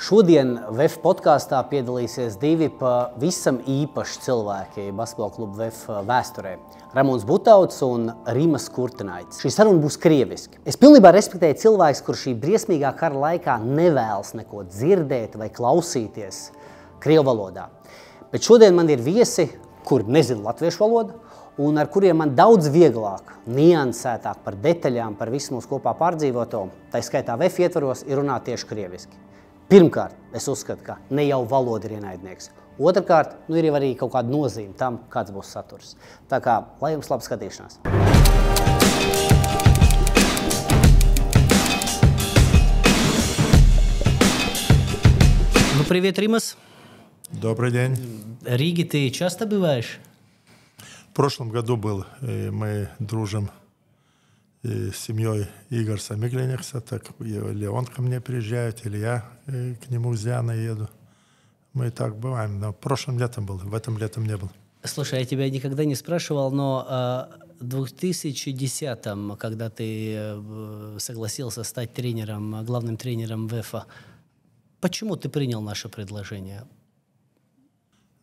Šodien VF e podkāstā piedalīsies divi pavisam īpaši cilvēki basketbola kluba VF e uh, vēsturē - Ramons Butauts un Rimas Kurtinaits. Šī saruna būs krieviski. Es pilnībā respektēju cilvēks, kurš šī briesmīgā kara laikā nevēlas neko dzirdēt vai klausīties krievu valodā. Bet šodien man ir viesi, kur nezinu latviešu valodu, un ar kuriem man daudz vieglāk, niansētāk par detaļām, par visu mūsu kopā pārdzīvoto, tā skaitā VF e ietvaros, ir runāt tieši krieviski. Pirmkārt, es uzskatu, ka ne jau valoda ir ienaidnieks. Otrakārt, nu ir arī kaut kāda nozīme tam, kāds būs saturs. Tā kā, lai jums laba skatīšanās! Ну, привет, Римас. Добрый день. Риги ты часто бываешь? В прошлом году был, и э, мы дружим Э, с семьей Игорь Самиглинихса, так или он ко мне приезжает, или я э, к нему с Дианой еду. Мы и так бываем, но прошлым летом был, в этом летом не был. Слушай, я тебя никогда не спрашивал, но а, в 2010-м, когда ты э, согласился стать тренером, главным тренером ВЭФа, почему ты принял наше предложение?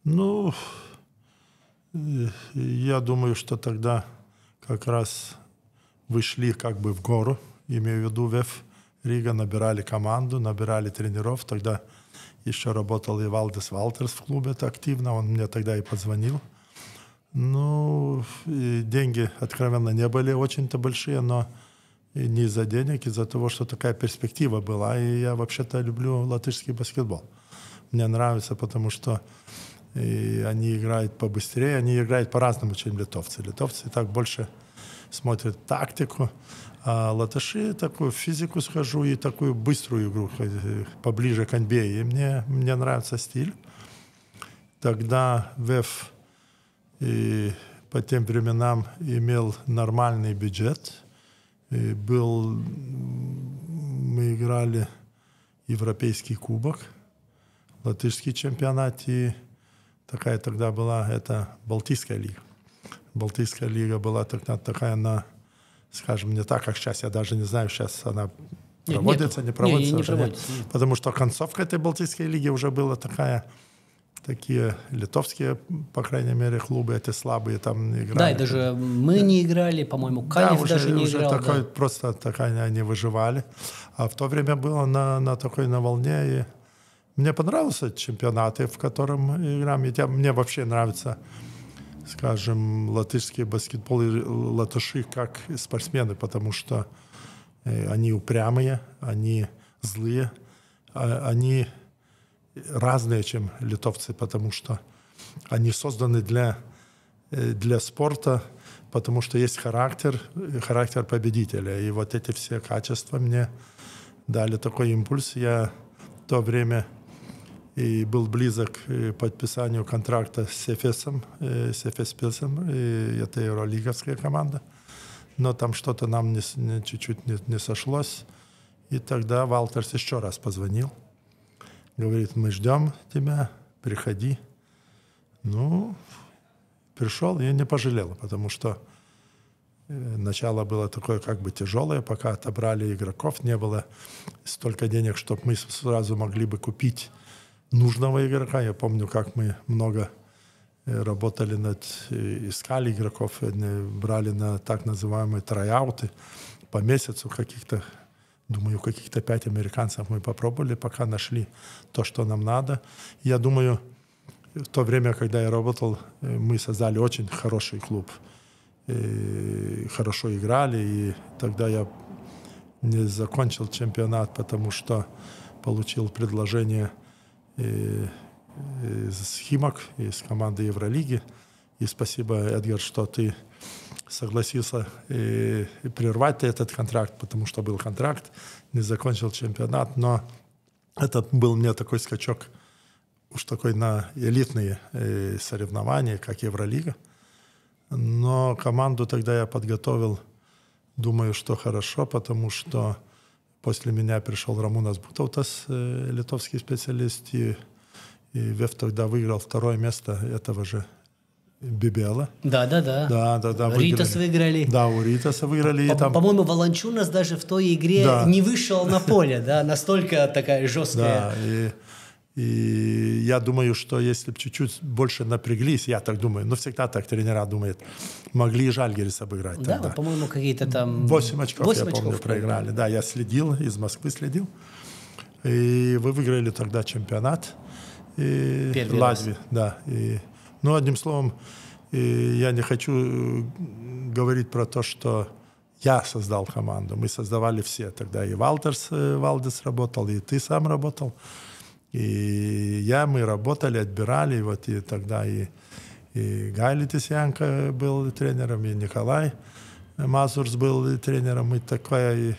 Ну, я думаю, что тогда как раз вышли как бы в гору, имею в виду ВЭФ Рига, набирали команду, набирали тренеров. Тогда еще работал и Валдес Валтерс в клубе это активно, он мне тогда и позвонил. Ну, и деньги, откровенно, не были очень-то большие, но и не из-за денег, из-за того, что такая перспектива была. И я вообще-то люблю латышский баскетбол. Мне нравится, потому что и они играют побыстрее, они играют по-разному, чем литовцы. Литовцы так больше смотрит тактику. А латыши такую физику схожу и такую быструю игру, поближе к аньбе. И мне, мне нравится стиль. Тогда ВЭФ и по тем временам имел нормальный бюджет. И был, мы играли Европейский кубок, латышский чемпионат и такая тогда была это Балтийская лига. Балтийская лига была такая, она, скажем, не так, как сейчас. Я даже не знаю, сейчас она проводится, нет, не проводится. Не, не проводится нет. Потому что концовка этой Балтийской лиги уже была такая такие литовские, по крайней мере, клубы эти слабые там не играли. Да, и даже мы не играли, по-моему, Канев да, уже, даже не уже играл. Такой, да. Просто такая они выживали. А в то время было на, на такой на волне. И мне понравился чемпионаты, в котором играем. И я, мне вообще нравится скажем, латышские баскетболы, э, латыши как спортсмены, потому что э, они упрямые, они злые, а, они разные, чем литовцы, потому что они созданы для, э, для спорта, потому что есть характер, характер победителя. И вот эти все качества мне дали такой импульс. Я в то время и был близок к э, подписанию контракта с Эфесом, э, с Эфес Пилсом, это евролиговская команда. Но там что-то нам не, не, чуть-чуть не, не сошлось. И тогда Валтерс еще раз позвонил. Говорит, мы ждем тебя, приходи. Ну, пришел, я не пожалел, потому что э, начало было такое как бы тяжелое, пока отобрали игроков, не было столько денег, чтобы мы сразу могли бы купить нужного игрока. Я помню, как мы много э, работали над, э, искали игроков, э, брали на так называемые трояуты по месяцу каких-то, думаю, каких-то пять американцев мы попробовали, пока нашли то, что нам надо. Я думаю, в то время, когда я работал, мы создали очень хороший клуб. И хорошо играли, и тогда я не закончил чемпионат, потому что получил предложение – Э, э, из Химок, из команды Евролиги. И спасибо, Эдгар, что ты согласился э, прервать этот контракт, потому что был контракт, не закончил чемпионат, но это был мне такой скачок уж такой на элитные соревнования, как Евролига. Но команду тогда я подготовил, думаю, что хорошо, потому что После меня пришел Рамунас Бутовтас, э, литовский специалист, и, и Вев тогда выиграл второе место этого же Бибела. Да, да, да. Да, да, да. Выиграли. Ритас выиграли. Да, у Ритаса выиграли. По- там... По-моему, Волончунас даже в той игре да. не вышел на поле, да, настолько такая жесткая. Да, и и я думаю, что если бы чуть-чуть больше напряглись, я так думаю, но всегда так тренера думают, могли и Жальгерис обыграть. Да, тогда. по-моему, какие-то там... Восемь очков, 8 я очков помню, проиграли. Да, я следил, из Москвы следил. И вы выиграли тогда чемпионат. И Первый Латвии, раз. да. И, ну, одним словом, и я не хочу э, говорить про то, что я создал команду. Мы создавали все тогда. И Валтерс, э, Валдес работал, и ты сам работал. И я, мы работали, отбирали, вот и тогда и, и Гайли Тисянко был тренером, и Николай Мазурс был тренером, и такая, и,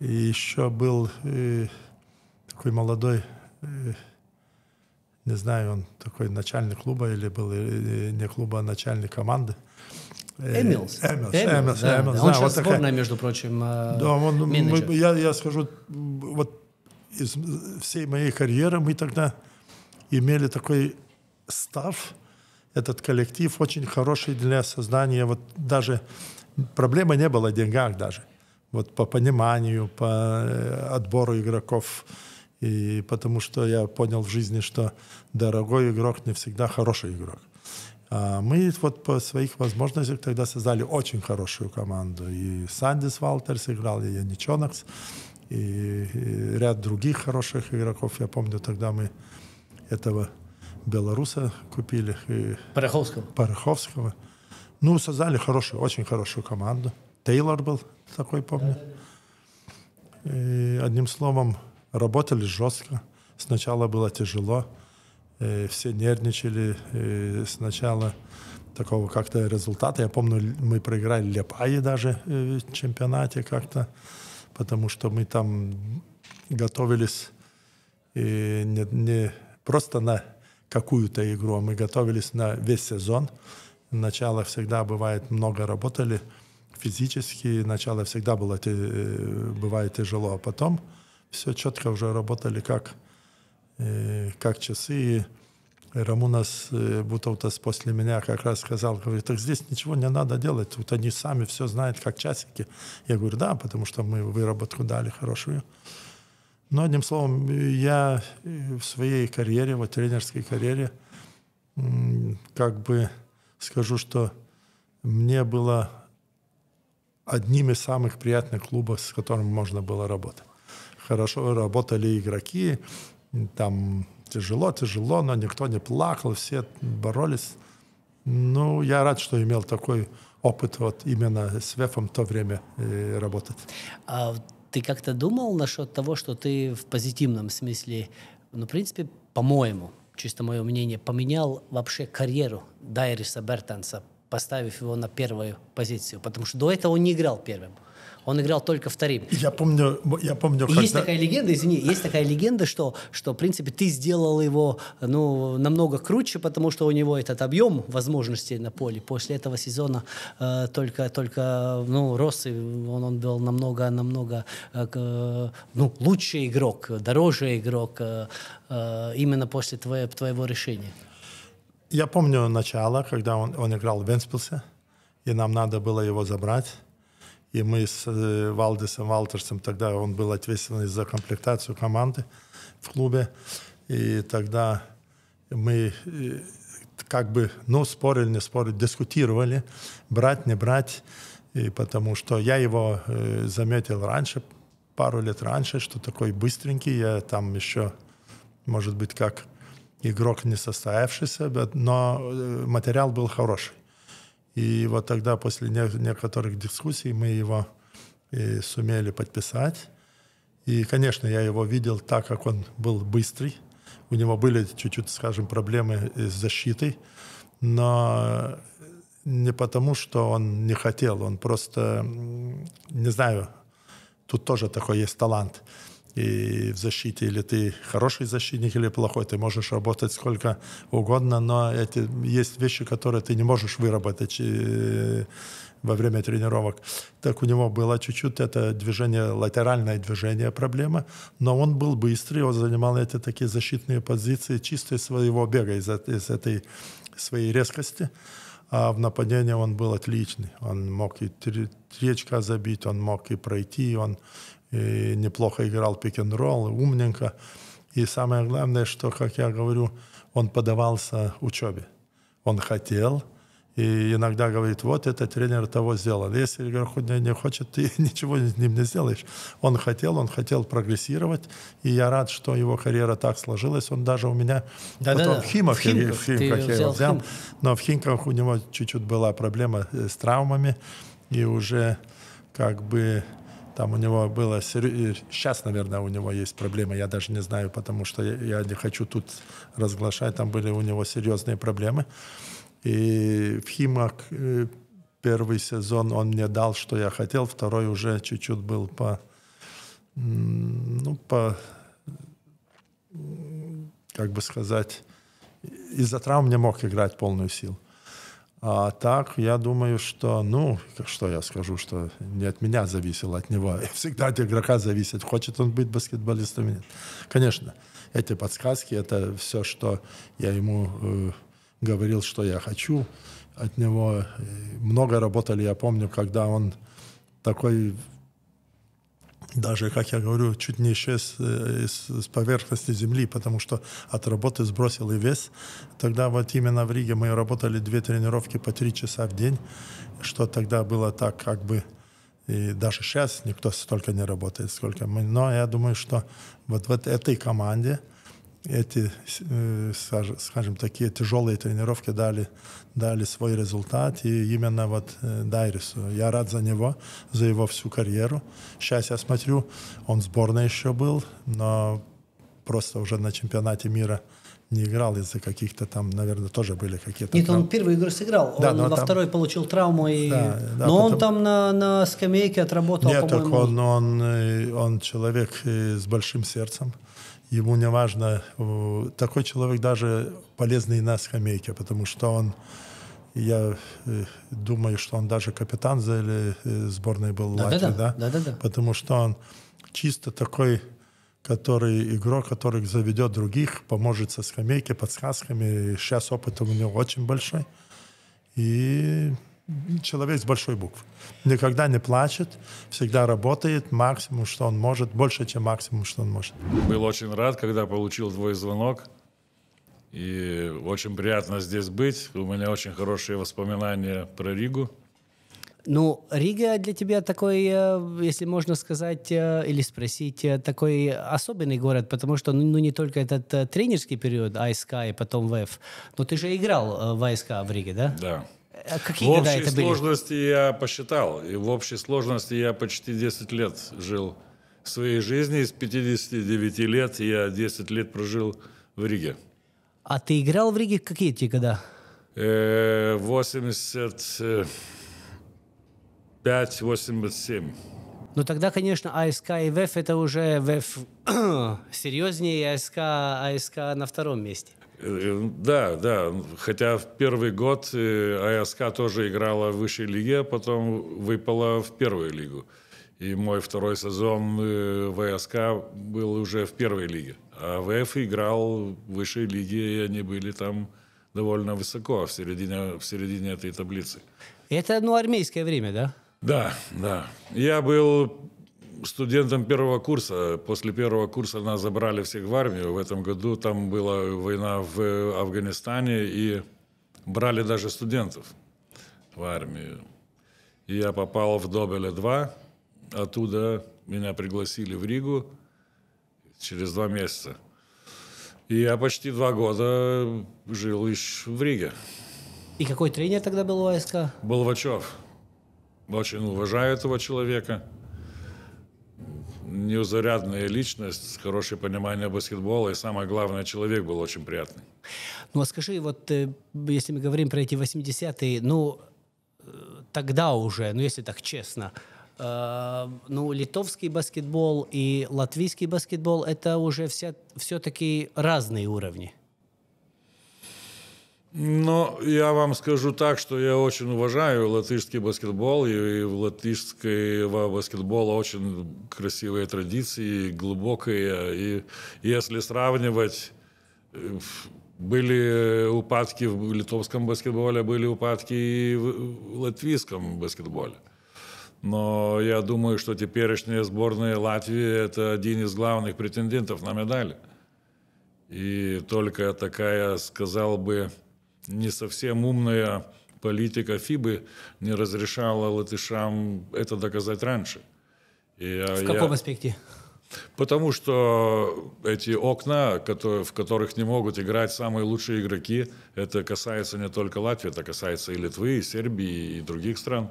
и еще был и, э, такой молодой, и, э, не знаю, он такой начальник клуба или был, и, э, и не клуба, а начальник команды. Эмилс. Эмилс, Эмилс, Эмилс. Да, Эмилс да, он да, сейчас вот такая... между прочим, да, он, менеджер. Мы, я, я скажу, вот из э, всей моей карьеры мы тогда имели такой став, этот коллектив очень хороший для создания, вот даже проблемы не было в деньгах даже, вот по пониманию, по э, отбору игроков, и потому что я понял в жизни, что дорогой игрок не всегда хороший игрок. А мы вот по своих возможностях тогда создали очень хорошую команду. И Сандис Валтерс играл, и Яничонакс и ряд других хороших игроков. Я помню, тогда мы этого белоруса купили. И Пороховского. Пороховского. Ну, создали хорошую, очень хорошую команду. Тейлор был такой, помню. И, одним словом, работали жестко. Сначала было тяжело. И э, все нервничали. И э, сначала такого как-то результата. Я помню, мы проиграли Лепаи даже э, в чемпионате как-то потому что мы там готовились и не, не просто на какую-то игру, а мы готовились на весь сезон. Начало всегда бывает много работали физически, начало всегда было э, бывает тяжело, а потом все четко уже работали как, э, как часы. И Рамунас э, Бутаутас после меня как раз сказал, говорит, так здесь ничего не надо делать, вот они сами все знают, как часики. Я говорю, да, потому что мы выработку дали хорошую. Но, одним словом, я э, в своей карьере, вот тренерской карьере, как бы скажу, что мне было одним из самых приятных клубов, с которым можно было работать. Хорошо работали игроки, там тяжело, тяжело, но никто не плакал, все боролись. Ну, я рад, что имел такой опыт вот именно с ВЭФом в то время э, работать. А ты как-то думал насчет того, что ты в позитивном смысле, ну, в принципе, по-моему, чисто мое мнение, поменял вообще карьеру Дайриса Бертанса поставив его на первую позицию, потому что до этого он не играл первым. Он играл только вторым. Я помню, я помню. Когда... Есть такая легенда, извини, есть такая легенда, что, что в принципе ты сделал его ну намного круче, потому что у него этот объем возможностей на поле после этого сезона э, только только ну рос и он, он был намного намного э, ну лучший игрок, дороже игрок э, э именно после твоего твоего решения. Я помню начало, когда он, он играл в Венспилсе, и нам надо было его забрать. И мы с э, Валдесом Валтерсом, тогда он был ответственный за комплектацию команды в клубе. И тогда мы э, как бы, ну, спорили, не спорили, дискутировали, брать, не брать. И потому что я его э, заметил раньше, пару лет раньше, что такой быстренький. Я там еще, может быть, как игрок не состоявшийся, но э, материал был хороший. И вот тогда после некоторых дискуссий мы его и сумели подписать. И, конечно, я его видел так, как он был быстрый. У него были чуть-чуть, скажем, проблемы с защитой, но не потому, что он не хотел, он просто, не знаю, тут тоже такой есть талант и в защите, или ты хороший защитник, или плохой, ты можешь работать сколько угодно, но эти, есть вещи, которые ты не можешь выработать и, э, во время тренировок. Так у него было чуть-чуть это движение, латеральное движение проблема, но он был быстрый, он занимал эти такие защитные позиции чисто из своего бега, из, из этой своей резкости. А в нападении он был отличный. Он мог и три, три очка забить, он мог и пройти, он и неплохо играл пик-н-ролл, умненько. И самое главное, что, как я говорю, он подавался учебе. Он хотел, и иногда говорит, вот этот тренер того сделал. Если игрок не, не хочет, ты ничего с ним не сделаешь. Он хотел, он хотел прогрессировать. И я рад, что его карьера так сложилась. Он даже у меня да, потом да. в Химах, в Химках, в Химках я взял, взял. Хим... Но в Химках у него чуть-чуть была проблема э, с травмами. И уже как бы там у него было... Сейчас, наверное, у него есть проблемы, я даже не знаю, потому что я не хочу тут разглашать. Там были у него серьезные проблемы. И в Химах э, первый сезон он мне дал, что я хотел, второй уже чуть-чуть был по... Ну, по... Как бы сказать... Из-за травм не мог играть полную силу. А так, я думаю, что, ну, что я скажу, что не от меня зависело, от него. Всегда от игрока зависит, хочет он быть баскетболистом или нет. Конечно, эти подсказки, это все, что я ему э, говорил, что я хочу от него. Много работали, я помню, когда он такой даже, как я говорю, чуть не исчез э, из, с поверхности земли, потому что от работы сбросил и вес. Тогда вот именно в Риге мы работали две тренировки по три часа в день, что тогда было так как бы... И даже сейчас никто столько не работает, сколько мы. Но я думаю, что вот в этой команде эти, э, скажем, такие тяжелые тренировки дали, дали свой результат. И именно вот э, Дайрису. Я рад за него, за его всю карьеру. Сейчас я смотрю, он в сборной еще был, но просто уже на чемпионате мира не играл из-за каких-то там, наверное, тоже были какие-то... Нет, травмы. он первую игру сыграл, да, он во там... второй получил травму, и... да, да, но потом... он там на, на скамейке отработал, Нет, так он, он, э, он человек с большим сердцем ему не важно. Э, такой человек даже полезный на скамейке, потому что он, я э, думаю, что он даже капитан или э, сборной был да, Латвии, да, да? Да, да, да. Потому что он чисто такой который игрок, который заведет других, поможет со скамейки, подсказками. Сейчас опыт у него очень большой. И человек с большой буквы. Никогда не плачет, всегда работает максимум, что он может, больше, чем максимум, что он может. Был очень рад, когда получил твой звонок. И очень приятно здесь быть. У меня очень хорошие воспоминания про Ригу. Ну, Рига для тебя такой, э, если можно сказать э, или спросить, э, такой особенный город, потому что ну, не только этот тренерский период АСК и потом ВФ, но ты же играл в АСК в Риге, да? Да. А какие в общей года это были? сложности я посчитал. И в общей сложности я почти 10 лет жил своей жизни. Из 59 лет я 10 лет прожил в Риге. А ты играл в Риге какие те года? 85-87. Э, ну тогда, конечно, АСК и ВЭФ это уже ВЭФ серьезнее, и АСК, АСК на втором месте. Э, да, да. Хотя в первый год э, АСК тоже играла в высшей лиге, а потом выпала в первую лигу. И мой второй сезон э, в АСК был уже в первой лиге. А ВФ играл в высшей лиге, и они были там довольно высоко, в середине, в середине этой таблицы. Это, ну, армейское время, да? Да, да. Я был студентом первого курса. После первого курса нас забрали всех в армию. В этом году там была война в Афганистане, и брали даже студентов в армию. И я попал в Добеле-2. Оттуда меня пригласили в Ригу через два месяца. И я почти два года жил лишь в Риге. И какой тренер тогда был у АСК? Был Очень уважаю этого человека неузарядная личность, хорошее понимание баскетбола и, самое главное, человек был очень приятный. Ну, а скажи, вот э, если мы говорим про эти 80-е, ну, э, тогда уже, ну, если так честно, э, ну, литовский баскетбол и латвийский баскетбол – это уже все, все-таки разные уровни. Ну, я вам скажу так, что я очень уважаю латышский баскетбол, и в латышского баскетбола очень красивые традиции, глубокие. И если сравнивать, э, были упадки в литовском баскетболе, были упадки и в латвийском баскетболе. Но я думаю, что теперешняя сборная Латвии – это один из главных претендентов на медали. И только такая, сказал бы, не совсем умная политика ФИБы не разрешала латышам это доказать раньше. И а, В каком аспекте? Потому что эти окна, в которых не могут играть самые лучшие игроки, это касается не только Латвии, это касается и Литвы, и Сербии, и других стран.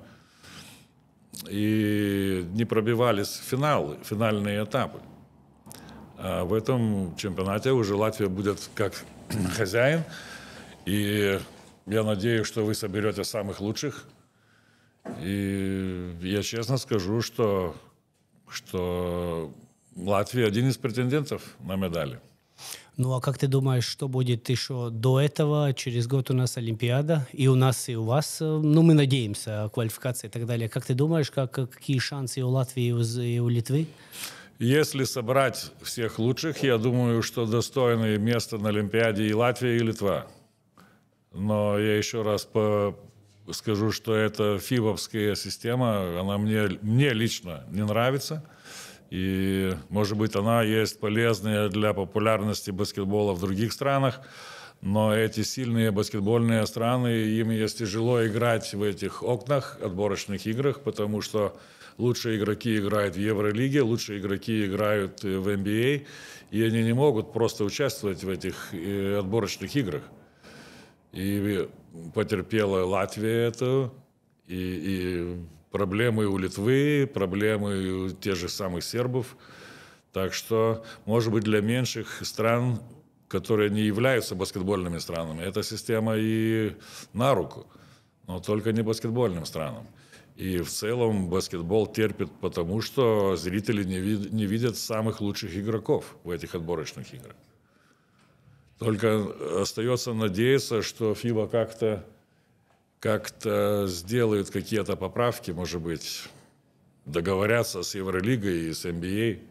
И не пробивались финалы, финальные этапы. А в этом чемпионате уже Латвия будет как хозяин, и я надеюсь, что вы соберете самых лучших. И я честно скажу, что, что Латвия один из претендентов на медали. Ну а как ты думаешь, что будет еще до этого? Через год у нас Олимпиада, и у нас, и у вас, э, ну мы надеемся, квалификация и так далее. Как ты думаешь, как, какие шансы у Латвии и у Литвы? Если собрать всех лучших, я думаю, что достойные места на Олимпиаде и Латвия, и Литва. Но я еще раз по скажу, что эта фибовская система, она мне, мне лично не нравится. И, может быть, она есть полезная для популярности баскетбола в других странах, но эти сильные баскетбольные страны, им есть тяжело играть в этих окнах, отборочных играх, потому что лучшие игроки играют в Евролиге, лучшие игроки играют э, в NBA, а, и они не могут просто участвовать в этих э, отборочных играх. И потерпела Латвия это, и, и проблемы у Литвы, проблемы у тех же самых сербов. Так что, может быть, для меньших стран, которые не являются баскетбольными странами, эта система и на руку, но только не баскетбольным странам. И в целом баскетбол терпит потому, что зрители не, вид не видят самых лучших игроков в этих отборочных играх. Только остается надеяться, что ФИБА как-то как сделает какие-то поправки, может быть, договорятся с Евролигой и с NBA – а.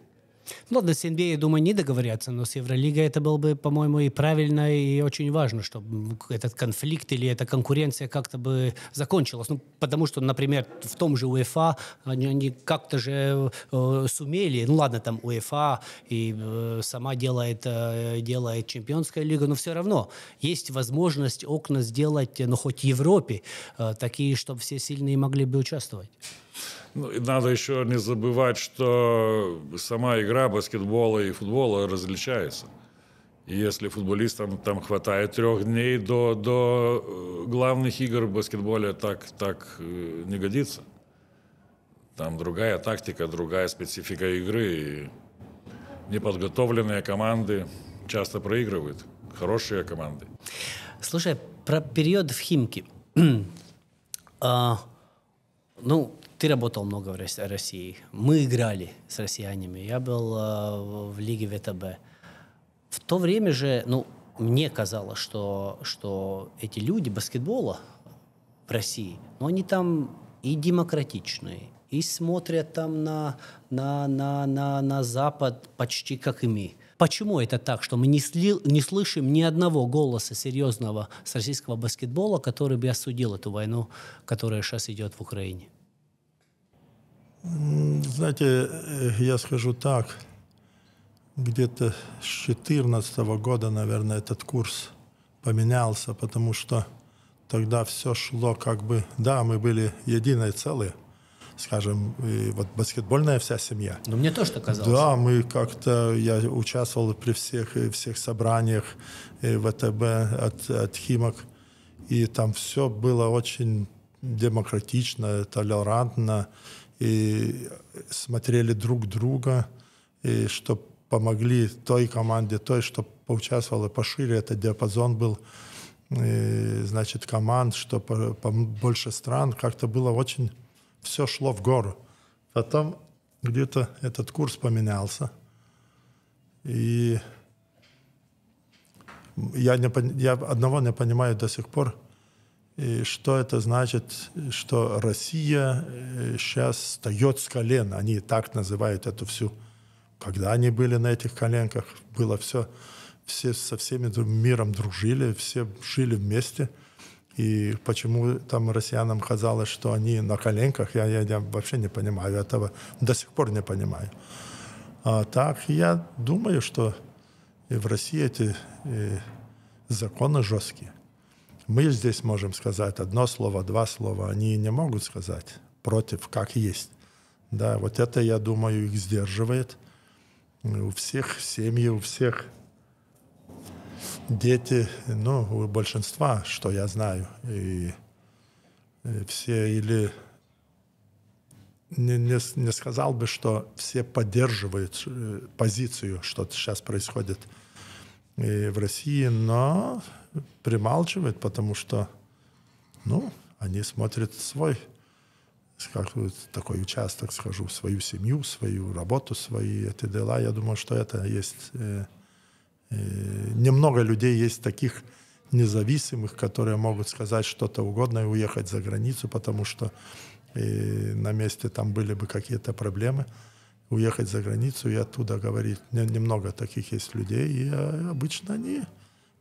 Ну, ладно, с NBA, а, я думаю, не договорятся, но с Евролигой это было бы, по-моему, и правильно, и очень важно, чтобы этот конфликт или эта конкуренция как-то бы закончилась. Ну, потому что, например, в том же УЕФА они, они как-то же э, сумели, ну ладно, там УЕФА и э, сама делает, э, делает чемпионская лига, но все равно есть возможность окна сделать, ну, хоть в Европе, э, такие, чтобы все сильные могли бы участвовать. Ну, надо еще не забывать, что сама игра баскетбола и футбола различается. И если футболистам там хватает трех дней до, до э, главных игр в баскетболе, так, так э, не годится. Там другая тактика, другая специфика игры. И неподготовленные команды часто проигрывают. Хорошие команды. Слушай, про период в Химке. а, ну, ты работал много в России. Мы играли с россиянами. Я был э, в Лиге ВТБ. В то время же, ну, мне казалось, что, что эти люди баскетбола в России, но ну, они там и демократичные, и смотрят там на, на, на, на, на Запад почти как и мы. Почему это так, что мы не, слил, не слышим ни одного голоса серьезного с российского баскетбола, который бы осудил эту войну, которая сейчас идет в Украине? Знаете, э, я скажу так, где-то с 2014 года, наверное, этот курс поменялся, потому что тогда все шло как бы... Да, мы были единое целое, скажем, и вот баскетбольная вся семья. Но ну, мне тоже так казалось. Да, мы как-то... Я участвовал при всех, э, всех собраниях э, ВТБ от, от Химок, и там все было очень демократично, толерантно, и смотрели друг друга, и чтобы помогли той команде, той, что поучаствовала пошире, этот диапазон был, и, значит, команд, что по, по больше стран, как-то было очень, все шло в гору. Потом где-то этот курс поменялся, и я, не, я одного не понимаю до сих пор – и что это значит, что Россия сейчас э, встает с колен, они так называют эту всю. Когда они были на этих коленках, было все, все со всеми миром дружили, все жили вместе. И почему там россиянам казалось, что они на коленках, я, я, я вообще не понимаю этого, до сих пор не понимаю. А так, я думаю, что и в России эти и э, законы жесткие. Мы здесь можем сказать одно слово, два слова. Они не могут сказать против, как есть. Да, вот это, я думаю, их сдерживает. У всех семьи, у всех дети, ну, у большинства, что я знаю, и, и все или не, не, не сказал бы, что все поддерживают э, позицию, что сейчас происходит э, в России, но прималчивает, потому что, ну, они смотрят свой, как такой участок, скажу, свою семью, свою работу, свои эти дела. Я думаю, что это есть... Э, э, немного людей есть таких независимых, которые могут сказать что-то угодно и уехать за границу, потому что э, на месте там были бы какие-то проблемы уехать за границу и оттуда говорить. Немного таких есть людей, и а, обычно они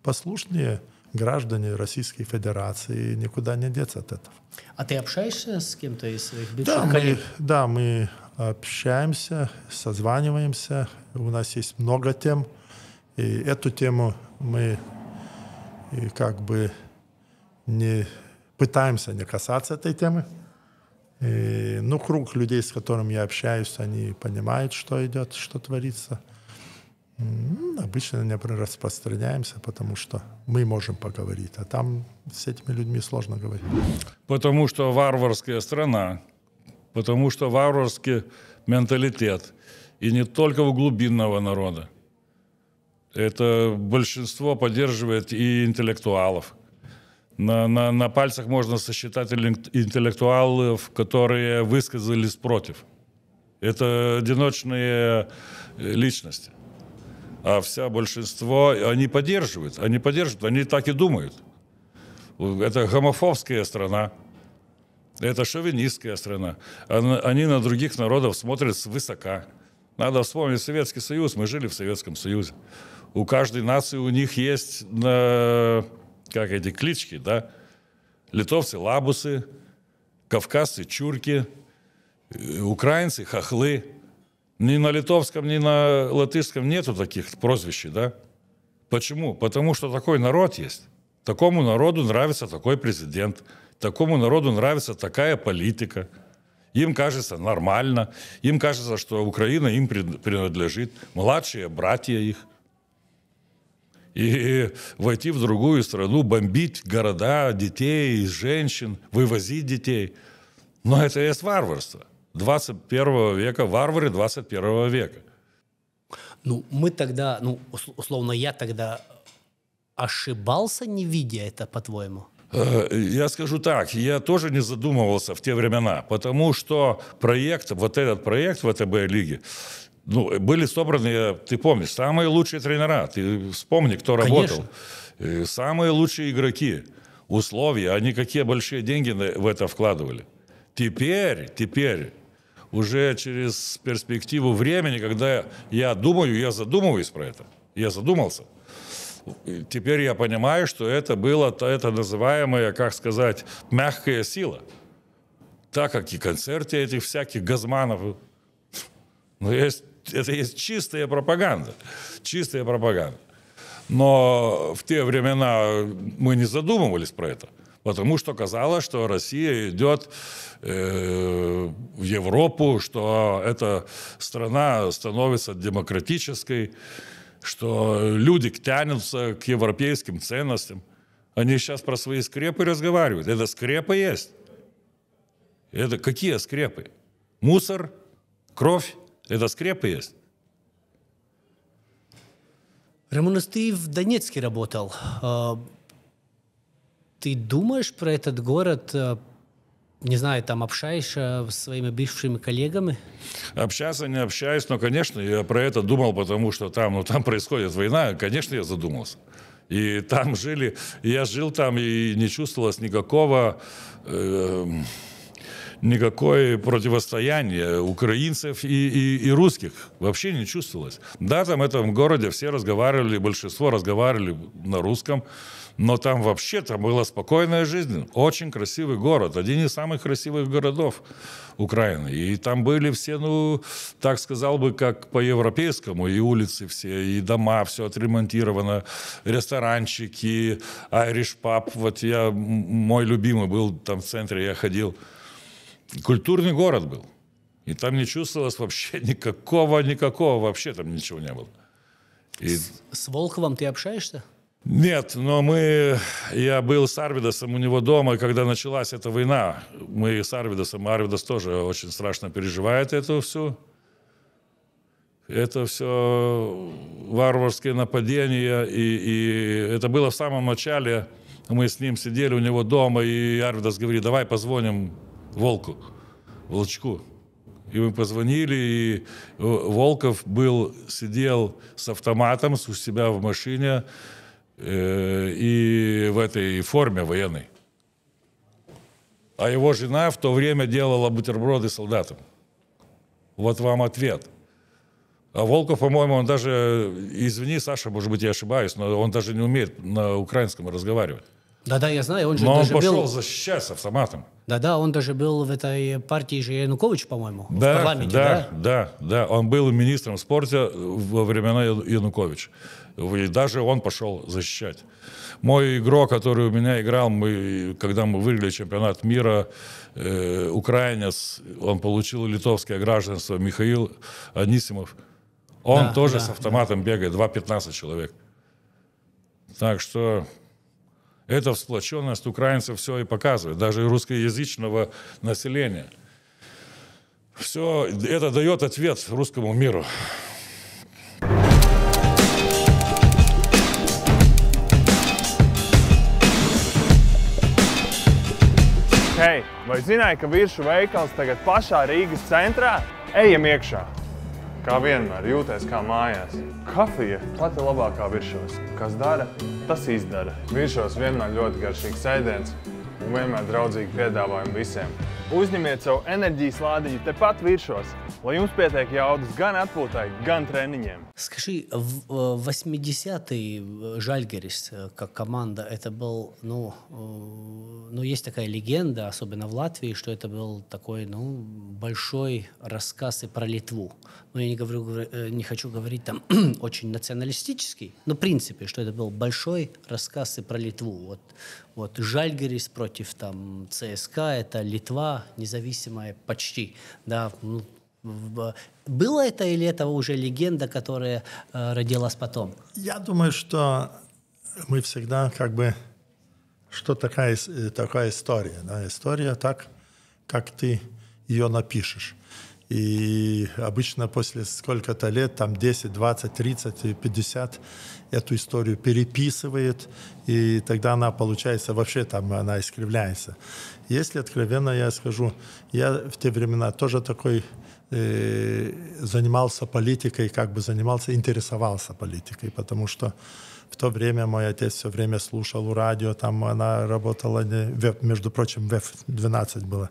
послушные граждане Российской Федерации, никуда не деться от этого. А ты общаешься с кем-то из своих бывших да, коллег? Мы, да, мы общаемся, созваниваемся, у нас есть много тем, и эту тему мы и как бы не пытаемся не касаться этой темы. И, ну, круг людей, с которыми я общаюсь, они понимают, что идет, что творится – Обычно, например, распространяемся, потому что мы можем поговорить, а там с этими людьми сложно говорить. Потому что варварская страна, потому что варварский менталитет, и не только у глубинного народа. Это большинство поддерживает и интеллектуалов. На, на, на пальцах можно сосчитать интеллектуалов, которые высказались против. Это одиночные э, личности а вся большинство, они поддерживают, они поддерживают, они так и думают. Это гомофобская страна, это шовинистская страна. Они на других народов смотрят свысока. Надо вспомнить Советский Союз, мы жили в Советском Союзе. У каждой нации у них есть, как эти клички, да? Литовцы – лабусы, кавказцы – чурки, украинцы – хохлы – ни на литовском, ни на латышском нету таких прозвищ, да? Почему? Потому что такой народ есть. Такому народу нравится такой президент. Такому народу нравится такая политика. Им кажется нормально. Им кажется, что Украина им принадлежит. Младшие братья их. И войти в другую страну, бомбить города, детей, женщин, вывозить детей. Но это есть варварство. 21 века, варвары 21 века. Ну, мы тогда, ну, условно, я тогда ошибался, не видя это, по-твоему? Э, я скажу так, я тоже не задумывался в те времена, потому что проект, вот этот проект ВТБ лиги, ну, были собраны, ты помнишь, самые лучшие тренера, ты вспомни, кто Конечно. работал, э, самые лучшие игроки, условия, они какие большие деньги в это вкладывали. Теперь, теперь уже через перспективу времени, когда я думаю, я задумываюсь про это. Я задумался. Теперь я понимаю, что это было то это называемая, как сказать, мягкая сила. Так как и концерты этих всяких газманов. Но есть, это есть чистая пропаганда. Чистая пропаганда. Но в те времена мы не задумывались про это потому что казалось, что Россия идет э, в Европу, что эта страна становится демократической, что люди тянутся к европейским ценностям. Они сейчас про свои скрепы разговаривают. Это скрепы есть. Это какие скрепы? Мусор, кровь. Это скрепы есть. Рамонос, ты в Донецке работал. А, ты думаешь про этот город, э, не знаю, там общаешься с своими бывшими коллегами? Общаться не общаюсь, но, конечно, я про это думал, потому что там, ну, там происходит война, конечно, я задумался. И там жили, я жил там, и не чувствовалось никакого... Э, эм, никакое противостояние украинцев и, и, и русских. Вообще не чувствовалось. Да, там в этом городе все разговаривали, большинство разговаривали на русском. Но там вообще-то была спокойная жизнь. Очень красивый город. Один из самых красивых городов Украины. И там были все, ну, так сказал бы, как по-европейскому. И улицы все, и дома, все отремонтировано. Ресторанчики, Irish Pub. Вот я, мой любимый был там в центре, я ходил. Культурный город был. И там не чувствовалось вообще никакого, никакого, вообще там ничего не было. И... С, с Волховым ты общаешься? Нет, но мы... Я был с Арвидосом у него дома, когда началась эта война. Мы с Арвидосом, Арвидос тоже очень страшно переживает эту всю это все варварские нападения, и, и это было в самом начале. Мы с ним сидели у него дома, и Арвидос говорит, давай позвоним Волку, Волчку. И мы позвонили, и Волков был, сидел с автоматом у себя в машине, Э, и в этой форме военной. А его жена в то время делала бутерброды солдатам. Вот вам ответ. А Волков, по-моему, он даже, извини, Саша, может быть, я ошибаюсь, но он даже не умеет на украинском разговаривать. Да-да, я знаю, он же Но даже он пошел был... защищать с автоматом. Да-да, он даже был в этой партии же Янукович, по-моему, да, в парламенте, да? Да, да, да. Он был министром спорта во времена Януковича. И даже он пошел защищать. Мой игрок, который у меня играл, мы, когда мы выиграли чемпионат мира, э, украинец, он получил литовское гражданство, Михаил Анисимов. Он да, тоже да, с автоматом да. бегает, 2-15 человек. Так что эта всплоченность украинцев все и показывает, даже русскоязычного населения. Все это дает ответ русскому миру. Hei, vai zināji, ka viršu veikals tagad pašā Rīgas centrā? Ejam iekšā! Kā vienmēr jūties kā mājās. Kafija pati labākā viršos. Kas dara, tas izdara. Viršos vienmēr ļoti garšīgs ēdiens, un vienmēr draudzīgi piedāvājumu visiem. Uzņemiet savu enerģijas lādiņu tepat viršos, lai jums pietiek jaudas gan atpūtai, gan treniņiem. Скажи, в 80-е э, э, Жальгерис э, как команда, это был, ну, ну, есть такая легенда, особенно в Латвии, что это был такой, ну, большой рассказ и про Литву. ну, я не, говорю, э, не хочу говорить там очень националистический, но в принципе, что это был большой рассказ и про Литву. Вот, вот Жальгерис против там ЦСКА, это Литва независимая почти, да, ну, было это или это уже легенда, которая э, родилась потом? Я думаю, что мы всегда как бы что такая, э, такая история. Да? История так, как ты ее напишешь. И обычно после сколько-то лет, там 10, 20, 30, 50, эту историю переписывает, и тогда она получается вообще там, она искривляется. Если откровенно я скажу, я в те времена тоже такой Э, занимался политикой, как бы занимался, интересовался политикой, потому что в то время мой отец все время слушал у радио, там она работала, не, между прочим, ВЭФ-12 было,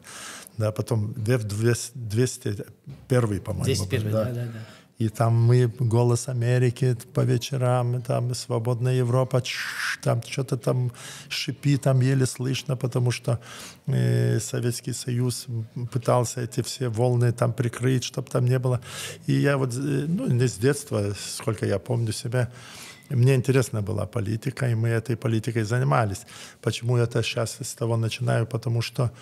да, потом ВЭФ-201, по-моему. 201, да, да, да. да. И там мы, «Голос Америки» по вечерам, там «Свободная Европа», там что-то там шипи, там еле слышно, потому что э, Советский Союз пытался эти все волны там прикрыть, чтобы там не было. И я вот, э, ну, не с детства, сколько я помню себя, мне интересна была политика, и мы этой политикой занимались. Почему я это сейчас с того начинаю? Потому что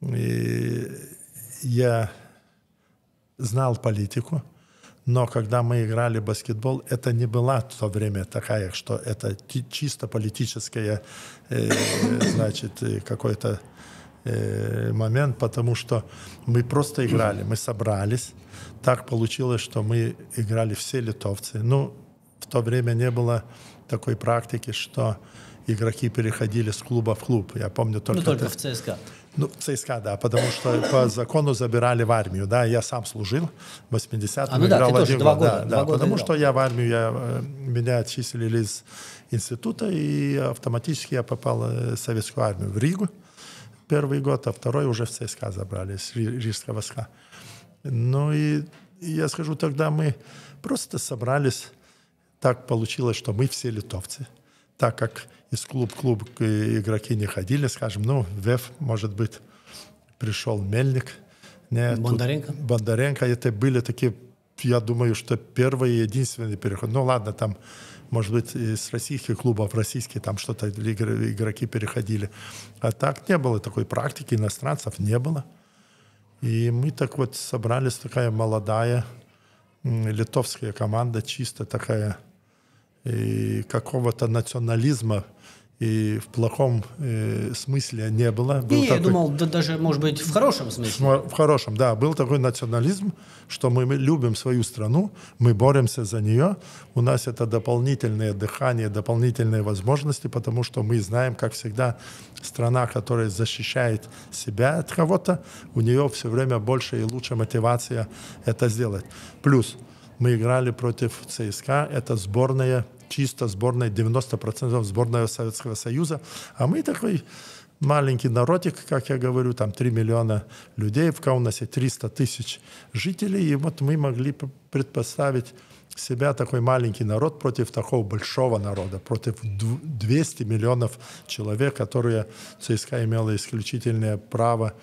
э, я знал политику, но когда мы играли в баскетбол, это не была в то время такая, что это чисто политическое, э, значит, э, какой-то э, момент, потому что мы просто играли, мы собрались. Так получилось, что мы играли все литовцы. Ну, в то время не было такой практики, что игроки переходили с клуба в клуб. Я помню ну, только... Ну, только это... в ЦСКА. Ну, ЦСКА, да, потому что по закону забирали в армию, да, я сам служил в 80-м, а, ну да, играл один год, года, да, да, года потому играл. что я в армию, я, э, меня отчислили из института, и автоматически я попал э, в советскую армию, в Ригу первый год, а второй уже в ЦСКА забрали, с Рижского СКА. Ну и я скажу, тогда мы просто собрались, так получилось, что мы все литовцы, так как из клуб клуб игроки не ходили, скажем, ну, ВЭФ, может быть, пришел Мельник. Нет, Бондаренко? Тут, Бондаренко, это были такие, я думаю, что первый и единственный переход. Ну, ладно, там, может быть, из российских клубов, российские там что-то игроки переходили. А так не было такой практики, иностранцев не было. И мы так вот собрались, такая молодая литовская команда, чисто такая и какого-то национализма – и в плохом э, смысле не было. Был не, такой, я думал, да, даже, может быть, в хорошем смысле. В хорошем, да. Был такой национализм, что мы любим свою страну, мы боремся за нее, у нас это дополнительное дыхание, дополнительные возможности, потому что мы знаем, как всегда, страна, которая защищает себя от кого-то, у нее все время больше и лучше мотивация это сделать. Плюс мы играли против ЦСКА, это сборная чисто сборной, 90% сборной Советского Союза. А мы такой маленький народик, как я говорю, там 3 миллиона людей, в Каунасе 300 тысяч жителей, и вот мы могли предпоставить себя такой маленький народ против такого большого народа, против 200 миллионов человек, которые ЦСКА имела исключительное право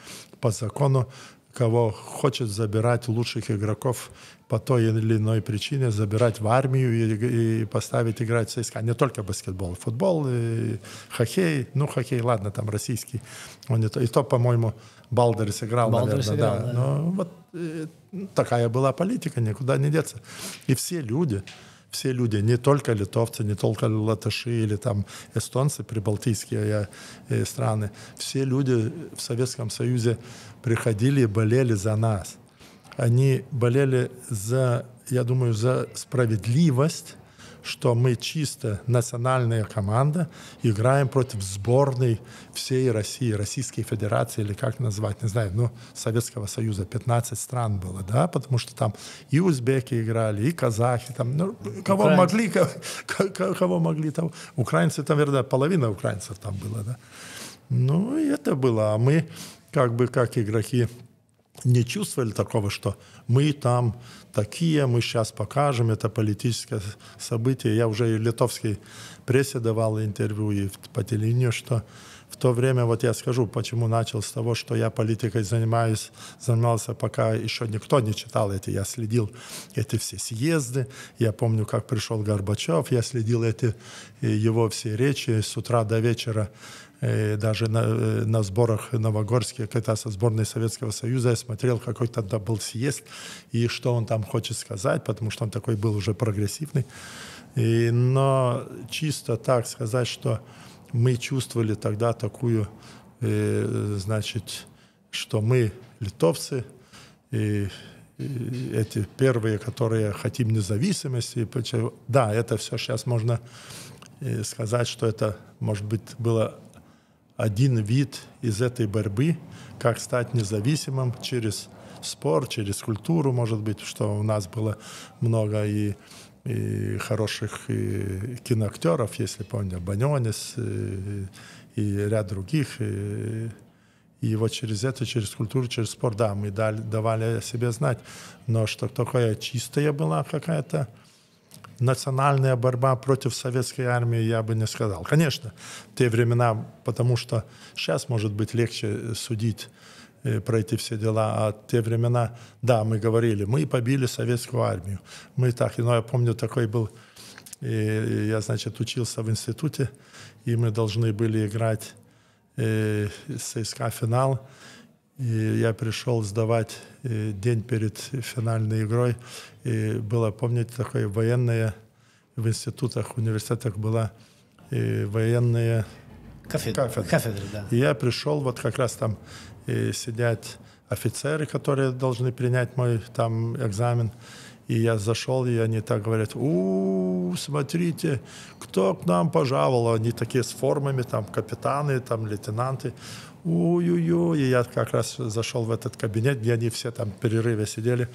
по закону, кого хочет забирать лучших игроков по той или иной причине забирать в армию и, и поставить играть в ЦСКА. Не только баскетбол, футбол, и хоккей. Ну, хоккей, ладно, там российский. Он не то. И то, по-моему, Балдер сыграл, Балдер наверное. Сыграл, да. да. Но вот э, ну, такая была политика, никуда не деться. И все люди, все люди, не только литовцы, не только латыши или там эстонцы, прибалтийские э, страны, все люди в Советском Союзе приходили и болели за нас – они болели за, я думаю, за справедливость, что мы чисто национальная команда, играем против сборной всей России, Российской Федерации, или как назвать, не знаю, ну, Советского Союза, 15 стран было, да, потому что там и узбеки играли, и казахи, там, ну, кого Украинцы. могли, кого, кого могли, там, украинцы, там, верно, половина украинцев там было, да. Ну, это было, а мы, как бы, как игроки не чувствовали такого, что мы там такие, мы сейчас покажем, это политическое событие. Я уже и в литовской прессе давал интервью и по телевидению, что в то время, вот я скажу, почему начал с того, что я политикой занимаюсь, занимался, пока еще никто не читал эти, я следил эти все съезды, я помню, как пришел Горбачев, я следил эти его все речи с утра до вечера, Э, даже на, э, на сборах Новогорске, когда со сборной Советского Союза я смотрел, какой тогда был съезд, и что он там хочет сказать, потому что он такой был уже прогрессивный. И, но чисто так сказать, что мы чувствовали тогда такую, э, значит, что мы литовцы, и, и эти первые, которые хотим независимости. Да, это все сейчас можно э, сказать, что это, может быть, было один вид из этой борьбы, как стать независимым через спорт, через культуру, может быть, что у нас было много и, и хороших и киноактеров, если помню, Банионис э, и, и ряд других. И, э, и вот через это, через культуру, через спорт, да, мы дали, давали о себе знать. Но что такое чистая была какая-то, национальная борьба против советской армии, я бы не сказал. Конечно, в те времена, потому что сейчас, может быть, легче судить э, пройти все дела. А те времена, да, мы говорили, мы побили советскую армию. Мы так, но ну, я помню, такой был, и э, я, значит, учился в институте, и мы должны были играть э, финал. И я пришел сдавать э, день перед финальной игрой, и было, помните, такое военное в институтах, в университетах была и э, кафедра. Кафедра, кафедры. да. И я пришел, вот как раз там и э, сидят офицеры, которые должны принять мой там экзамен. И я зашел, и они так говорят, у, смотрите, кто к нам пожаловал. Они такие с формами, там капитаны, там лейтенанты. У, -у, -у, И я как раз зашел в этот кабинет, где они все там в перерыве сидели.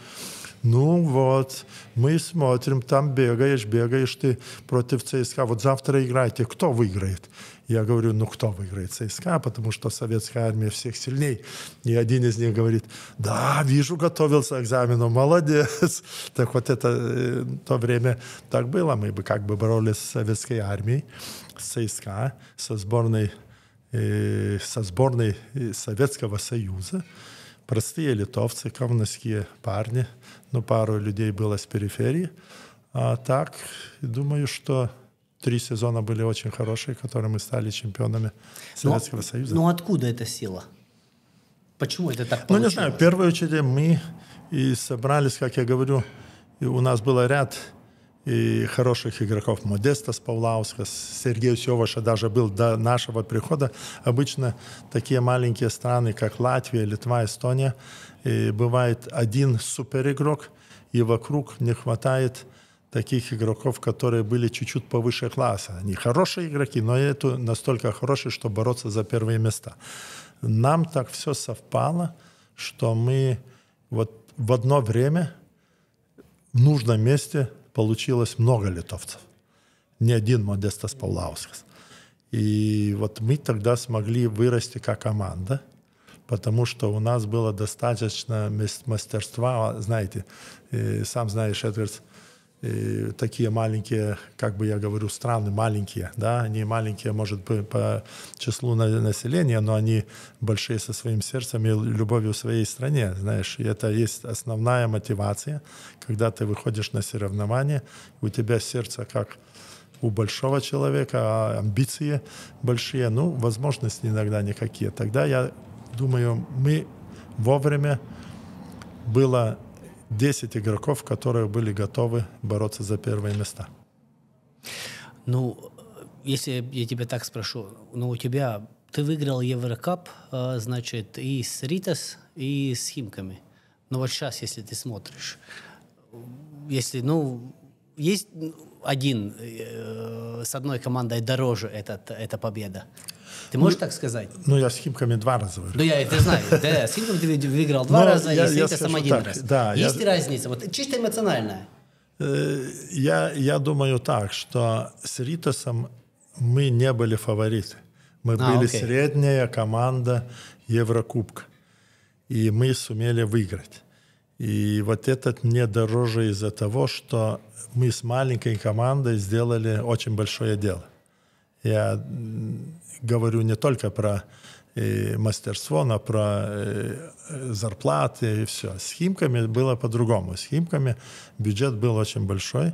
Ну вот, мы смотрим, там бегаешь, бегаешь ты против ЦСКА. Вот завтра играете. Кто выиграет? Я говорю, ну кто выиграет ЦСКА, потому что советская армия всех сильней. И один из них говорит, да, вижу, готовился к экзамену, молодец. Так вот это то время так было. Мы бы как бы боролись с советской армией, с ЦСКА, со сборной, со сборной Советского Союза. Простые литовцы, камновские парни – ну, пару людей было с периферии. А так, думаю, что три сезона были очень хорошие, которые мы стали чемпионами ну, Советского но, Союза. Но ну, откуда эта сила? Почему это так получилось? Ну, не знаю, в первую очередь мы и собрались, как я говорю, и у нас был ряд и хороших игроков. Модестас Павлауска, Сергей Севаша даже был до нашего прихода. Обычно такие маленькие страны, как Латвия, Литва, Эстония, бывает один суперигрок, и вокруг не хватает таких игроков, которые были чуть-чуть повыше класса. Они хорошие игроки, но это настолько хорошие, что бороться за первые места. Нам так все совпало, что мы вот в одно время в нужном месте получилось много литовцев. Не один Модестас Павлаускас. И вот мы тогда смогли вырасти как команда – потому что у нас было достаточно мастерства, а, знаете, сам знаешь, Эдвард, такие маленькие, как бы я говорю, страны маленькие, да, они маленькие, может быть, по числу населения, но они большие со своим сердцем и любовью в своей стране, знаешь, и это есть основная мотивация, когда ты выходишь на соревнования, у тебя сердце как у большого человека, а амбиции большие, ну, возможности иногда никакие. Тогда я думаю, мы вовремя было 10 игроков, которые были готовы бороться за первые места. Ну, если я тебя так спрошу, ну у тебя ты выиграл Еврокап, э, значит, и с Ритас, и с Химками. Но ну, вот сейчас, если ты смотришь, если, ну, есть один э, с одной командой дороже этот, эта победа. Ты можешь ну, так сказать? Ну, я с Химками два раза выиграл. Ну, я это знаю. Да, с Химками ты выиграл два Но ну, раза, я, и с Рейта сам один так, раз. Да, Есть я... разница? Вот чисто эмоциональная. Э, я, я думаю так, что с Ритосом мы не были фавориты. Мы а, были окей. средняя команда Еврокубка. И мы сумели выиграть. И вот этот мне дороже из-за того, что мы с маленькой командой сделали очень большое дело. Я говорю не только про э, мастерство, но про э, э, зарплаты и все. С химками было по-другому. С химками бюджет был очень большой.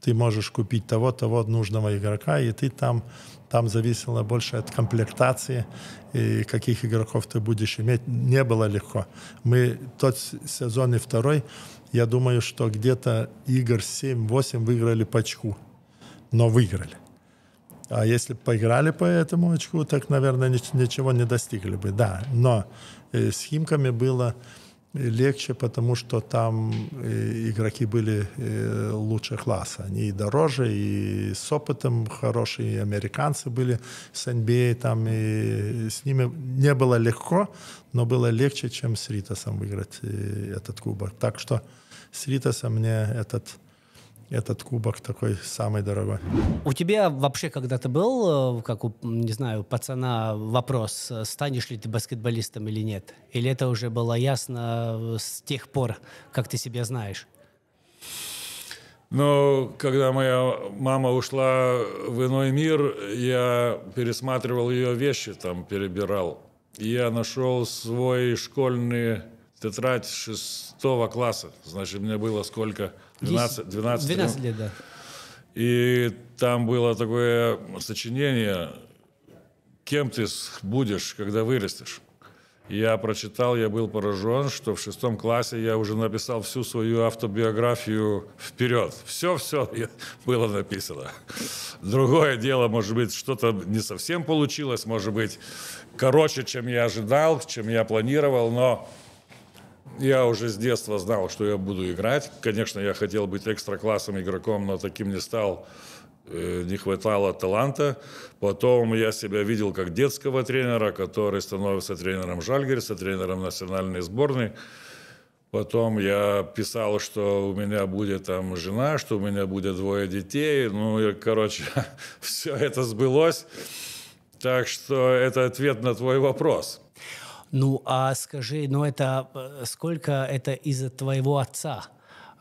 Ты можешь купить того, того нужного игрока, и ты там, там зависело больше от комплектации, и каких игроков ты будешь иметь. Не было легко. Мы тот сезон и второй, я думаю, что где-то игр 7-8 выиграли по очку, но выиграли. А если бы поиграли по этому очку, так, наверное, ничего не достигли бы, да. Но э, с Химками было э, легче, потому что там э, игроки были лучше класса. Они и дороже, и с опытом хорошие, американцы были с NBA, а, там и с ними не было легко, но было легче, чем с Ритасом выиграть этот кубок. Так что с Ритасом мне этот этот кубок такой самый дорогой. У тебя вообще когда-то был, э, как у, не знаю, пацана вопрос, э, станешь ли ты баскетболистом или нет? Или это уже было ясно э, с тех пор, как ты себя знаешь? Ну, когда моя мама ушла в иной мир, я пересматривал ее вещи, там перебирал. Я нашел свой школьный тетрадь шестого класса. Значит, мне было сколько? 12, 12, 12 лет, да. И там было такое сочинение «Кем ты будешь, когда вырастешь?» Я прочитал, я был поражен, что в шестом классе я уже написал всю свою автобиографию вперед. Все-все было написано. Другое дело, может быть, что-то не совсем получилось, может быть, короче, чем я ожидал, чем я планировал, но я уже с детства знал, что я буду играть. Конечно, я хотел быть экстра-классом игроком, но таким не стал. Э, не хватало таланта. Потом я себя видел как детского тренера, который становится тренером Жальгерса, тренером национальной сборной. Потом я писал, что у меня будет там жена, что у меня будет двое детей. Ну, и, короче, все это сбылось. Так что это ответ на твой вопрос. Ну, а скажи, ну это э, сколько это из-за твоего отца?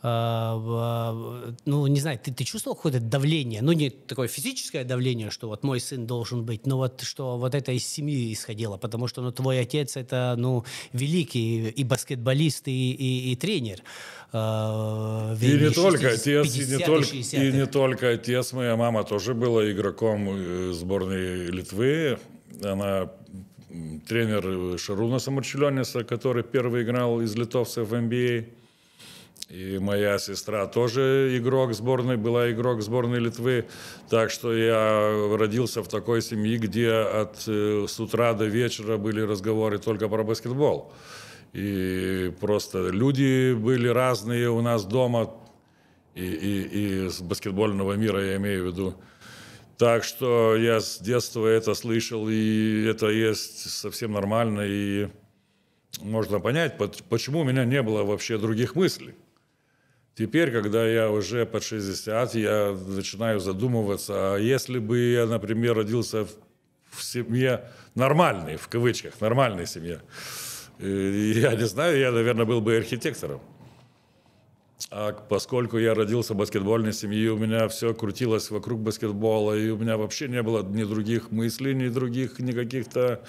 Э, э, ну, не знаю, ты, ты чувствовал какое-то давление? Ну, не такое физическое давление, что вот мой сын должен быть, но вот что вот это из семьи исходило, потому что, ну, твой отец это, ну, великий и баскетболист, и, и, и тренер. и не только отец, и не только, и не только отец. Моя мама тоже была игроком сборной Литвы. Она тренер Шаруна Самарчулянеса, который первый играл из литовцев в NBA. А. И моя сестра тоже игрок сборной, была игрок сборной Литвы. Так что я родился в такой семье, где от, э, с утра до вечера были разговоры только про баскетбол. И просто люди были разные у нас дома, и, и, и с баскетбольного мира я имею в виду. Так что я с детства это слышал, и это есть совсем нормально, и можно понять, почему у меня не было вообще других мыслей. Теперь, когда я уже под 60, я начинаю задумываться, а если бы я, например, родился в, в семье нормальной, в кавычках, нормальной семье, э, я не знаю, я, наверное, был бы архитектором. А поскольку я родился в баскетбольной семье, у меня все крутилось вокруг баскетбола, и у меня вообще не было ни других мыслей, ни других никаких-то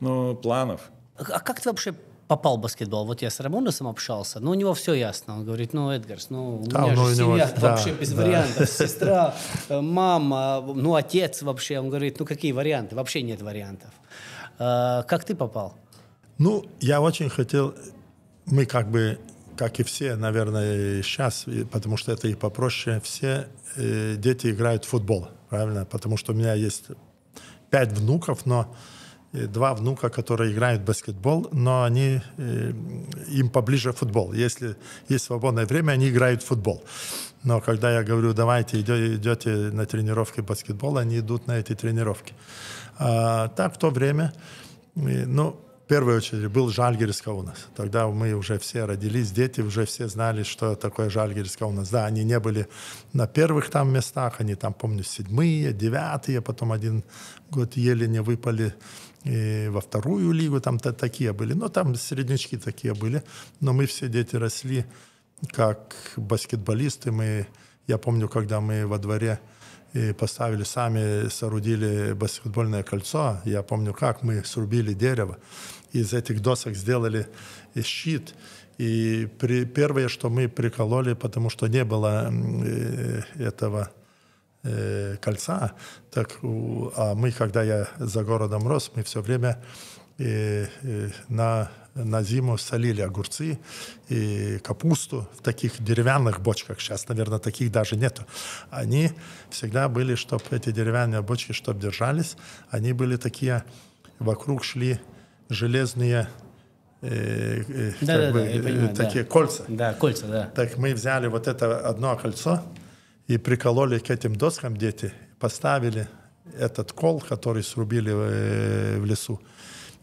ну, планов. А как ты вообще попал в баскетбол. Вот я с Рамонесом общался, но у него все ясно. Он говорит, ну, Эдгарс, ну, у да, меня ну, же семья него, вообще да, без да. вариантов. Сестра, э, мама, ну, отец вообще. Он говорит, ну, какие варианты? Вообще нет вариантов. А, как ты попал? Ну, я очень хотел... Мы как бы как и все, наверное, сейчас, потому что это и попроще, все э, дети играют в футбол, правильно? Потому что у меня есть пять внуков, но э, два внука, которые играют в баскетбол, но они, э, им поближе футбол. Если есть свободное время, они играют в футбол. Но когда я говорю, давайте идете на тренировки баскетбола, они идут на эти тренировки. А, так, в то время, ну, в первую очередь был Жальгирис Каунас. Тогда мы уже все родились, дети уже все знали, что такое Жальгирис Каунас. Да, они не были на первых там местах, они там, помню, седьмые, девятые, потом один год еле не выпали и во вторую лигу, там -то такие были. но там середнячки такие были. Но мы все дети росли как баскетболисты. Мы, я помню, когда мы во дворе и э, поставили сами, соорудили баскетбольное кольцо. Я помню, как мы срубили дерево из этих досок сделали щит. И при, первое, что мы прикололи, потому что не было э, этого э, кольца, так, а мы, когда я за городом рос, мы все время э, э, на на зиму солили огурцы и капусту в таких деревянных бочках. Сейчас, наверное, таких даже нету. Они всегда были, чтобы эти деревянные бочки, чтобы держались, они были такие, вокруг шли железные э, э, э, такие кольца. Да, кольца, да. Так мы взяли вот это одно кольцо и прикололи к этим доскам дети, поставили этот кол, который срубили в, в лесу.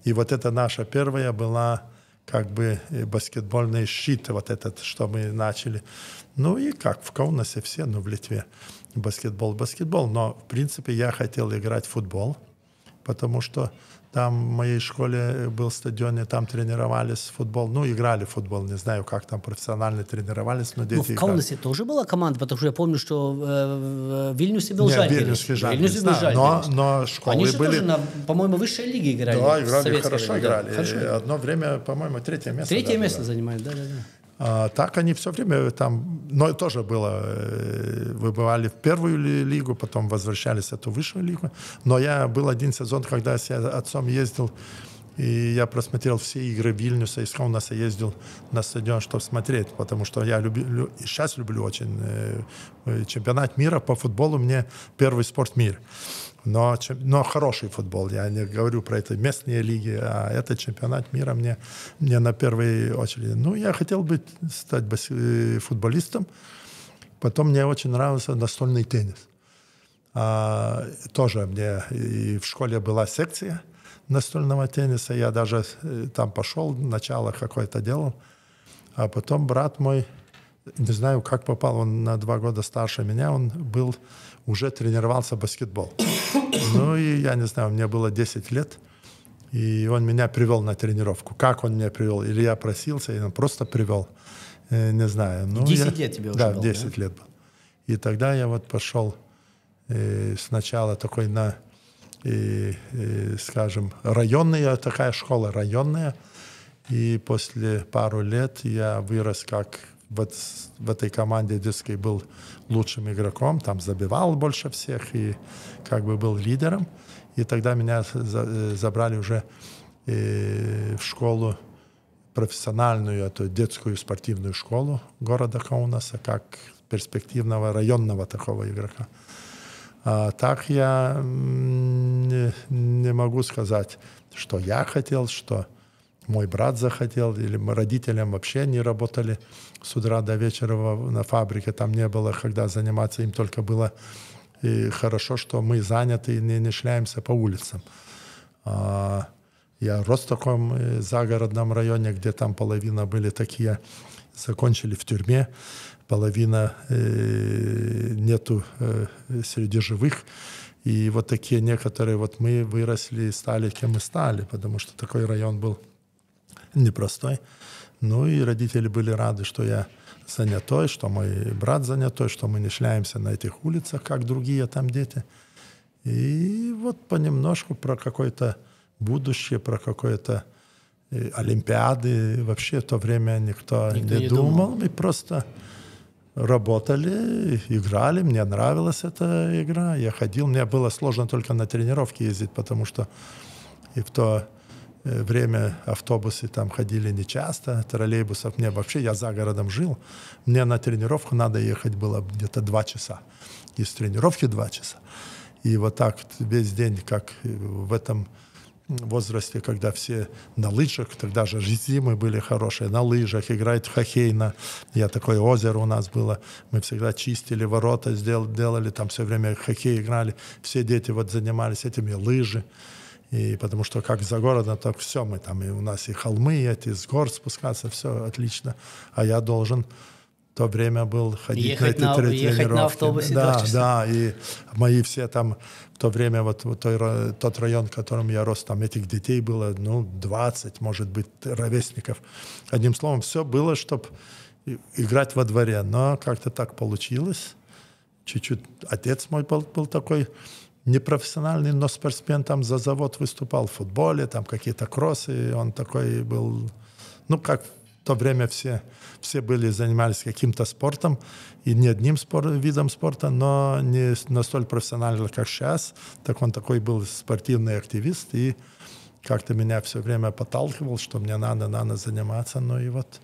И вот это наша первая была как бы баскетбольный щит, вот этот, что мы начали. Ну и как в Каунасе все, ну в Литве баскетбол, баскетбол. Но в принципе я хотел играть в футбол, потому что там в моей школе э, был стадион, и там тренировались в футбол. Ну, играли в футбол, не знаю, как там профессионально тренировались, но дети ну, в Каунасе играли. тоже была команда, потому что я помню, что э, в Вильнюсе был Нет, Жальгерис. Вильнюс, Вильнюс, Вильнюс да, Но, но школы Они же были... тоже, на, по-моему, высшей лиги играли. Да, играли, хорошо играли. Да, хорошо. Одно время, по-моему, третье место. Третье да, место занимали, да-да-да. А, так они все время там, но тоже было, э, выбывали в первую лигу, потом возвращались в эту высшую лигу. Но я был один сезон, когда я с отцом ездил, и я просмотрел все игры Вильнюса из Хауната, ездил на стадион, чтобы смотреть, потому что я люби, лю, сейчас люблю очень э, э, чемпионат мира по футболу, мне первый спорт мира. Но, но хороший футбол, я не говорю про это местные лиги, а этот чемпионат мира мне, мне на первой очереди. Ну, я хотел бы стать э, футболистом, потом мне очень нравился настольный теннис. А, тоже мне и в школе была секция настольного тенниса, я даже э, там пошел, начало какое-то делал, а потом брат мой не знаю, как попал, он на два года старше меня, он был, уже тренировался баскетбол. Ну и я не знаю, мне было 10 лет, и он меня привел на тренировку. Как он меня привел? Или я просился, и он просто привел. Э, не знаю. Ну, 10 я, лет тебе уже Да, было, 10 да? лет был. И тогда я вот пошел э, сначала такой на, э, э, скажем, районная такая школа, районная. И после пару лет я вырос как вот в этой команде детской был лучшим игроком, там забивал больше всех и как бы был лидером. И тогда меня за, э, забрали уже э, в школу профессиональную, эту а детскую спортивную школу города Каунаса, как перспективного районного такого игрока. А, так я не, не могу сказать, что я хотел, что мой брат захотел, или мы родителям вообще не работали с утра до вечера на фабрике, там не было, когда заниматься, им только было и хорошо, что мы заняты и не, не шляемся по улицам. А, я рос в таком э, загородном районе, где там половина были такие, закончили в тюрьме, половина э, нету э, среди живых. И вот такие некоторые, вот мы выросли и стали, кем мы стали, потому что такой район был – непростой. Ну и родители были рады, что я занятой, что мой брат занятой, что мы не шляемся на этих улицах, как другие там дети. И вот понемножку про какое-то будущее, про какое-то э, Олимпиады вообще в то время никто, никто не, не думал. думал. И просто работали, играли, мне нравилась эта игра, я ходил, мне было сложно только на тренировки ездить, потому что и в то Э, время автобусы там ходили нечасто, троллейбусов не вообще, я за городом жил, мне на тренировку надо ехать было где-то два часа, из тренировки два часа. И вот так весь день, как э, в этом возрасте, когда все на лыжах, тогда же зимы были хорошие, на лыжах, играют в хоккей, на... я такое озеро у нас было, мы всегда чистили ворота, сделали, делали, там все время хоккей играли, все дети вот занимались этими лыжи, и потому что как за городом, так все мы там, и у нас и холмы и эти, с гор спускаться, все отлично. А я должен то время был ходить ехать на эти на, три ехать тренировки. на да, да, и мои все там в то время вот, вот той, тот район, в котором я рос, там этих детей было, ну, 20, может быть, ровесников. Одним словом, все было, чтобы играть во дворе, но как-то так получилось. Чуть-чуть отец мой был, был такой непрофессиональный, но спортсмен там за завод выступал в футболе, там какие-то кроссы, он такой был, ну как в то время все, все были, занимались каким-то спортом, и не одним спор, видом спорта, но не настолько профессионально, как сейчас, так он такой был спортивный активист, и как-то меня все время подталкивал, что мне надо, надо заниматься, ну и вот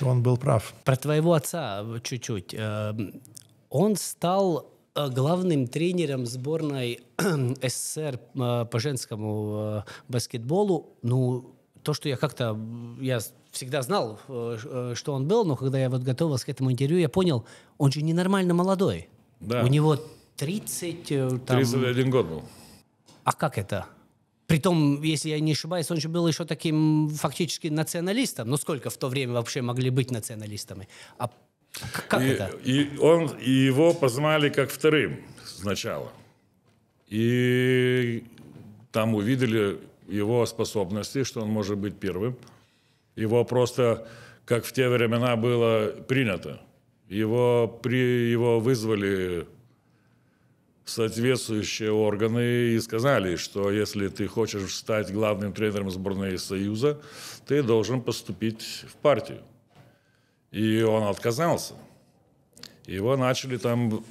он был прав. Про твоего отца чуть-чуть. Эм, он стал Э, главным тренером сборной СССР э, по женскому э, баскетболу, ну, то, что я как-то, я всегда знал, что он был, но когда я вот готовился к этому интервью, я понял, он же ненормально молодой. Да. У него 30... Там... 31 год был. А как это? Притом, если я не ошибаюсь, он же был еще таким фактически националистом. Ну сколько в то время вообще могли быть националистами? А как и, это? И, он, и его познали как вторым сначала. И там увидели его способности, что он может быть первым. Его просто, как в те времена было принято, его, при, его вызвали соответствующие органы и сказали, что если ты хочешь стать главным тренером сборной Союза, ты должен поступить в партию. И он отказался. Его начали там,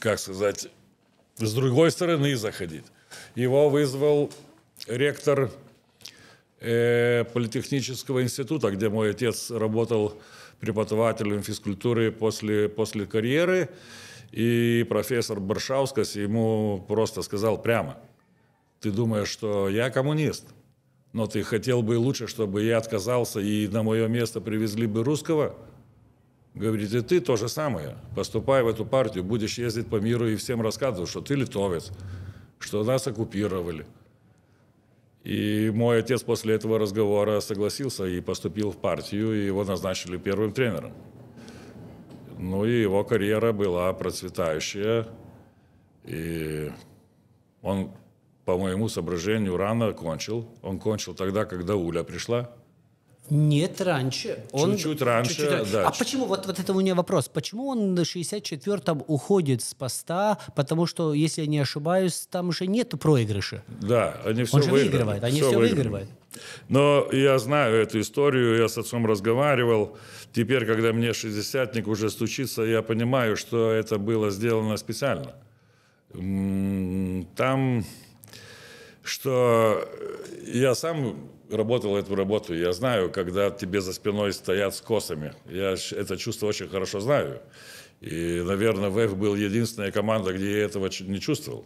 как сказать, с другой стороны заходить. Его вызвал ректор э, политехнического института, где мой отец работал преподавателем физкультуры после, после карьеры. И профессор Баршаускас ему просто сказал прямо, ты думаешь, что я коммунист? Но ты хотел бы лучше, чтобы я отказался и на мое место привезли бы русского? Говорит, и ты то же самое. Поступай в эту партию, будешь ездить по миру и всем рассказывать, что ты литовец, что нас оккупировали. И мой отец после этого разговора согласился и поступил в партию, и его назначили первым тренером. Ну и его карьера была процветающая. И он по моему соображению, рано кончил. Он кончил тогда, когда Уля пришла. Нет, раньше. Он... Чуть-чуть раньше, чуть-чуть да. А почему, вот, вот это у меня вопрос, почему он на 64-м уходит с поста? Потому что, если я не ошибаюсь, там уже нет проигрыша. Да, они все он же выигрывают. выигрывает, они все, все выигрывают. Но я знаю эту историю, я с отцом разговаривал. Теперь, когда мне шестидесятник уже стучится, я понимаю, что это было сделано специально. Там что э, я сам работал эту работу, я знаю, когда тебе за спиной стоят с косами. Я это чувство очень хорошо знаю. И, наверное, ВЭФ был единственная команда, где я этого не чувствовал.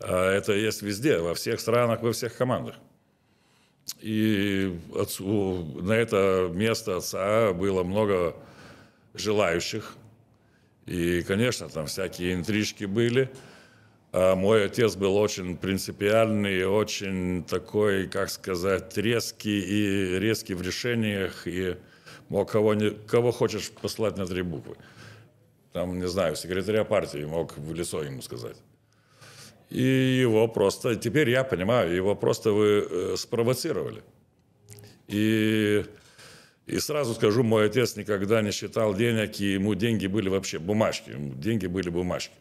А это есть везде, во всех странах, во всех командах. И отцу, на это место отца было много желающих. И, конечно, там всякие интрижки были – а мой отец был очень принципиальный, очень такой, как сказать, резкий и резкий в решениях, и мог кого, не, кого хочешь послать на три буквы. Там, не знаю, секретаря партии мог в лицо ему сказать. И его просто, теперь я понимаю, его просто вы э, спровоцировали. И, и сразу скажу, мой отец никогда не считал денег, и ему деньги были вообще бумажки. Деньги были бумажки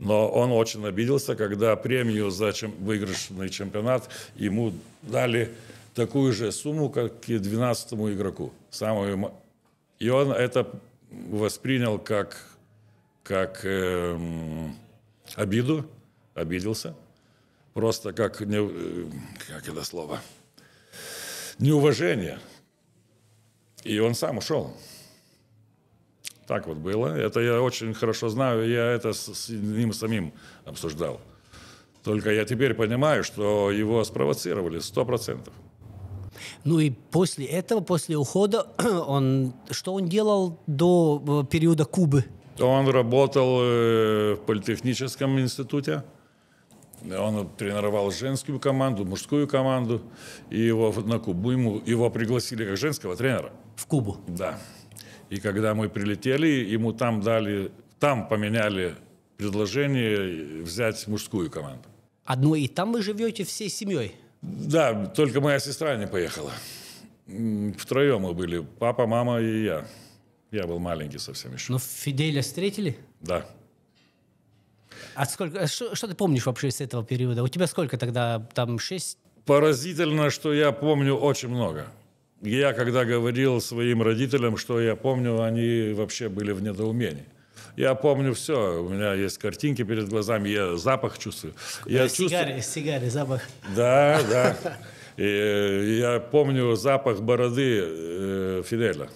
но он очень обиделся, когда премию за чем, выигрышный чемпионат ему дали такую же сумму, как и 12 игроку. Самую... И он это воспринял как, как эм, обиду, обиделся. Просто как, не, э, как это слово, неуважение. И он сам ушел. Так вот было. Это я очень хорошо знаю, я это с ним самим обсуждал. Только я теперь понимаю, что его спровоцировали сто процентов. Ну и после этого, после ухода, он, что он делал до э, периода Кубы? Он работал э, в политехническом институте. Он тренировал женскую команду, мужскую команду. И его на Кубу ему, его пригласили как женского тренера. В Кубу? Да. И когда мы прилетели, ему там дали, там поменяли предложение взять мужскую команду. Одно и там вы живете всей семьей? Да, только моя сестра не поехала. Втроем мы были, папа, мама и я. Я был маленький совсем еще. Но Фиделя встретили? Да. А сколько, что, а что ты помнишь вообще с этого периода? У тебя сколько тогда, там, шесть? Поразительно, что я помню очень много я когда говорил своим родителям, что я помню, они вообще были в недоумении. Я помню все. У меня есть картинки перед глазами, я запах чувствую. Я да, э, чувствую... Сигары, сигары, запах. Да, да. И э, я помню запах бороды э, Фиделя.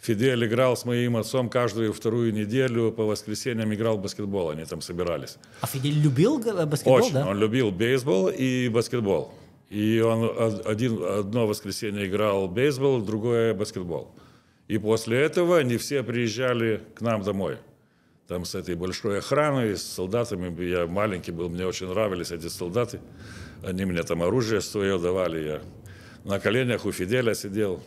Фидель играл с моим отцом каждую вторую неделю, по воскресеньям играл в баскетбол, они там собирались. А Фидель любил баскетбол, Очень, да? он любил бейсбол и баскетбол. И он один, одно воскресенье играл бейсбол, другое баскетбол. И после этого они все приезжали к нам домой. Там с этой большой охраной, с солдатами. Я маленький был, мне очень нравились эти солдаты. Они мне там оружие свое давали. Я на коленях у Фиделя сидел.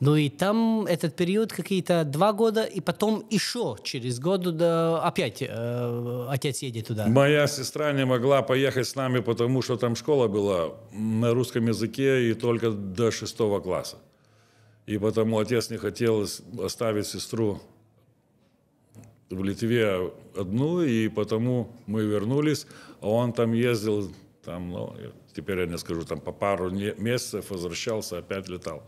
Ну и там этот период какие-то два года, и потом еще через год да, опять э, отец едет туда. Моя сестра не могла поехать с нами, потому что там школа была на русском языке и только до шестого класса. И потому отец не хотел оставить сестру в Литве одну, и потому мы вернулись. А он там ездил, там, ну, теперь я не скажу, там по пару месяцев возвращался, опять летал.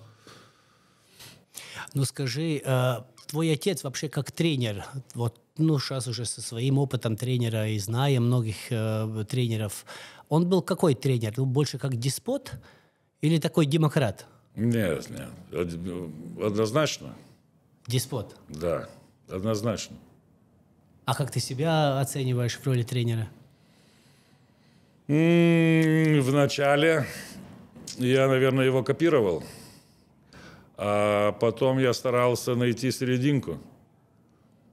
Ну скажи, э, твой отец вообще как тренер, вот ну, сейчас уже со своим опытом тренера и зная многих э, тренеров, он был какой тренер? Был ну, больше как деспот или такой демократ? Нет, нет. Однозначно. Деспот? Да, однозначно. А как ты себя оцениваешь в роли тренера? Вначале я, наверное, его копировал. А потом я старался найти серединку.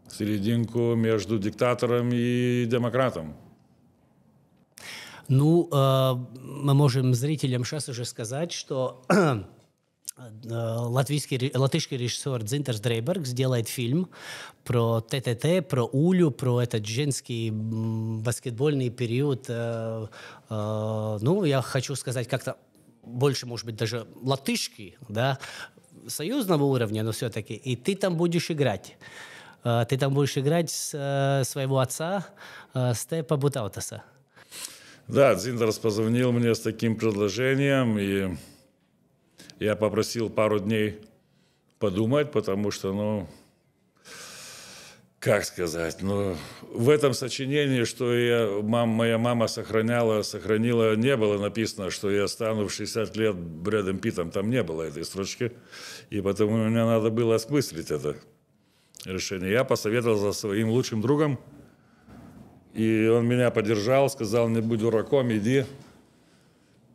Серединку между диктатором и демократом. Ну, а, мы можем зрителям сейчас уже сказать, что э, латвийский, латышский режиссер Дзинтерс Дрейберг сделает фильм про ТТТ, про Улю, про этот женский баскетбольный период. Э, э, ну, я хочу сказать как-то больше, может быть, даже латышки, да, союзного уровня, но все-таки, и ты там будешь играть. Э, ты там будешь играть с э, своего отца э, Степа Бутаутаса. Да, Дзиндерс позвонил мне с таким предложением, и я попросил пару дней подумать, потому что, ну, как сказать, ну, в этом сочинении, что я, мам, моя мама сохраняла, сохранила, не было написано, что я стану в 60 лет Брэдом Питом, там не было этой строчки, и потому мне надо было осмыслить это решение. Я посоветовался со своим лучшим другом, и он меня поддержал, сказал, не будь дураком, иди.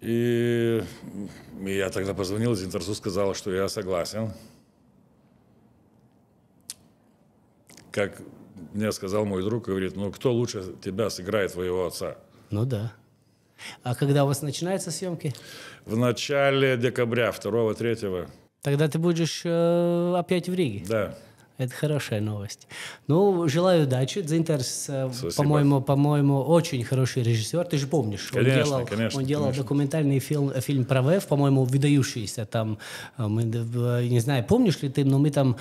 И я тогда позвонил из Интерсу, сказал, что я согласен. как мне сказал мой друг, говорит, ну кто лучше тебя сыграет твоего отца? Ну да. А когда у вас начинаются съемки? В начале декабря, 2-3. Тогда ты будешь э, опять в Риге? Да. Это хорошая новость. Ну, желаю удачи. Дзинтерс, по-моему, по-моему, очень хороший режиссер. Ты же помнишь, конечно, он делал, конечно, он делал конечно. документальный фильм, фильм про ВЭФ, по-моему, выдающийся. Там, э, мы, э, не знаю, помнишь ли ты, но мы там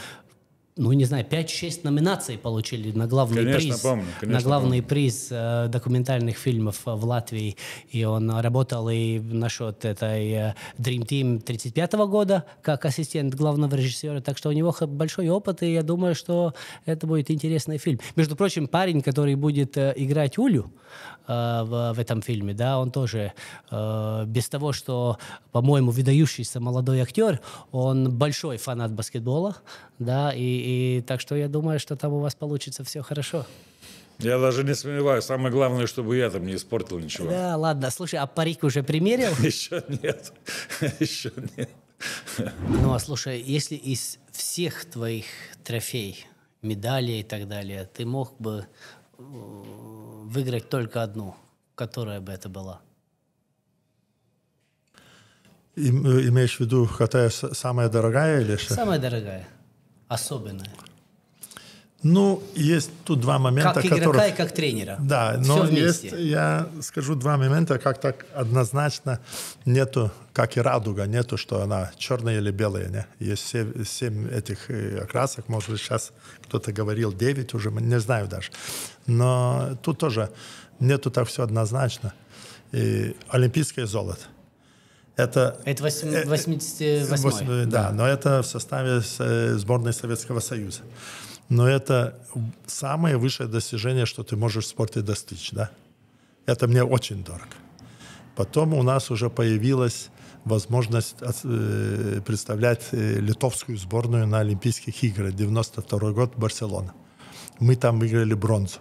ну, не знаю, 5-6 номинаций получили на главный конечно, приз. Помню, конечно, на главный помню. приз э, документальных фильмов э, в Латвии. И он работал и насчет этой э, Dream Team 35 года как ассистент главного режиссера. Так что у него большой опыт, и я думаю, что это будет интересный фильм. Между прочим, парень, который будет э, играть Улю, Э, в, в этом фильме, да, он тоже э, без того, что, по-моему, выдающийся молодой актер, он большой фанат баскетбола, да, и, и так что я думаю, что там у вас получится все хорошо. Я даже не сомневаюсь. Самое главное, чтобы я там не испортил ничего. Да, ладно. Слушай, а парик уже примерил? Еще нет. Еще нет. Ну, а слушай, если из всех твоих трофей, медалей и так далее, ты мог бы Э, выиграть только одну, которая бы это была. И, э, имеешь в виду, какая самая дорогая или что? Самая дорогая, особенная. Ну, есть тут два момента, как игрока и как тренера. Да, но есть, я скажу два момента, как так однозначно нету, как и радуга, нету, что она черная или белая. Не? Есть семь, семь этих э, окрасок, может быть, сейчас кто-то говорил девять уже, не знаю даже. Но тут тоже нету так все однозначно. И олимпийское золото. Это, это 88 э, э, да, да, но это в составе сборной Советского Союза но это самое высшее достижение, что ты можешь в спорте достичь, да? Это мне очень дорого. Потом у нас уже появилась возможность э, представлять э, литовскую сборную на Олимпийских играх 92 год Барселона. Мы там выиграли бронзу.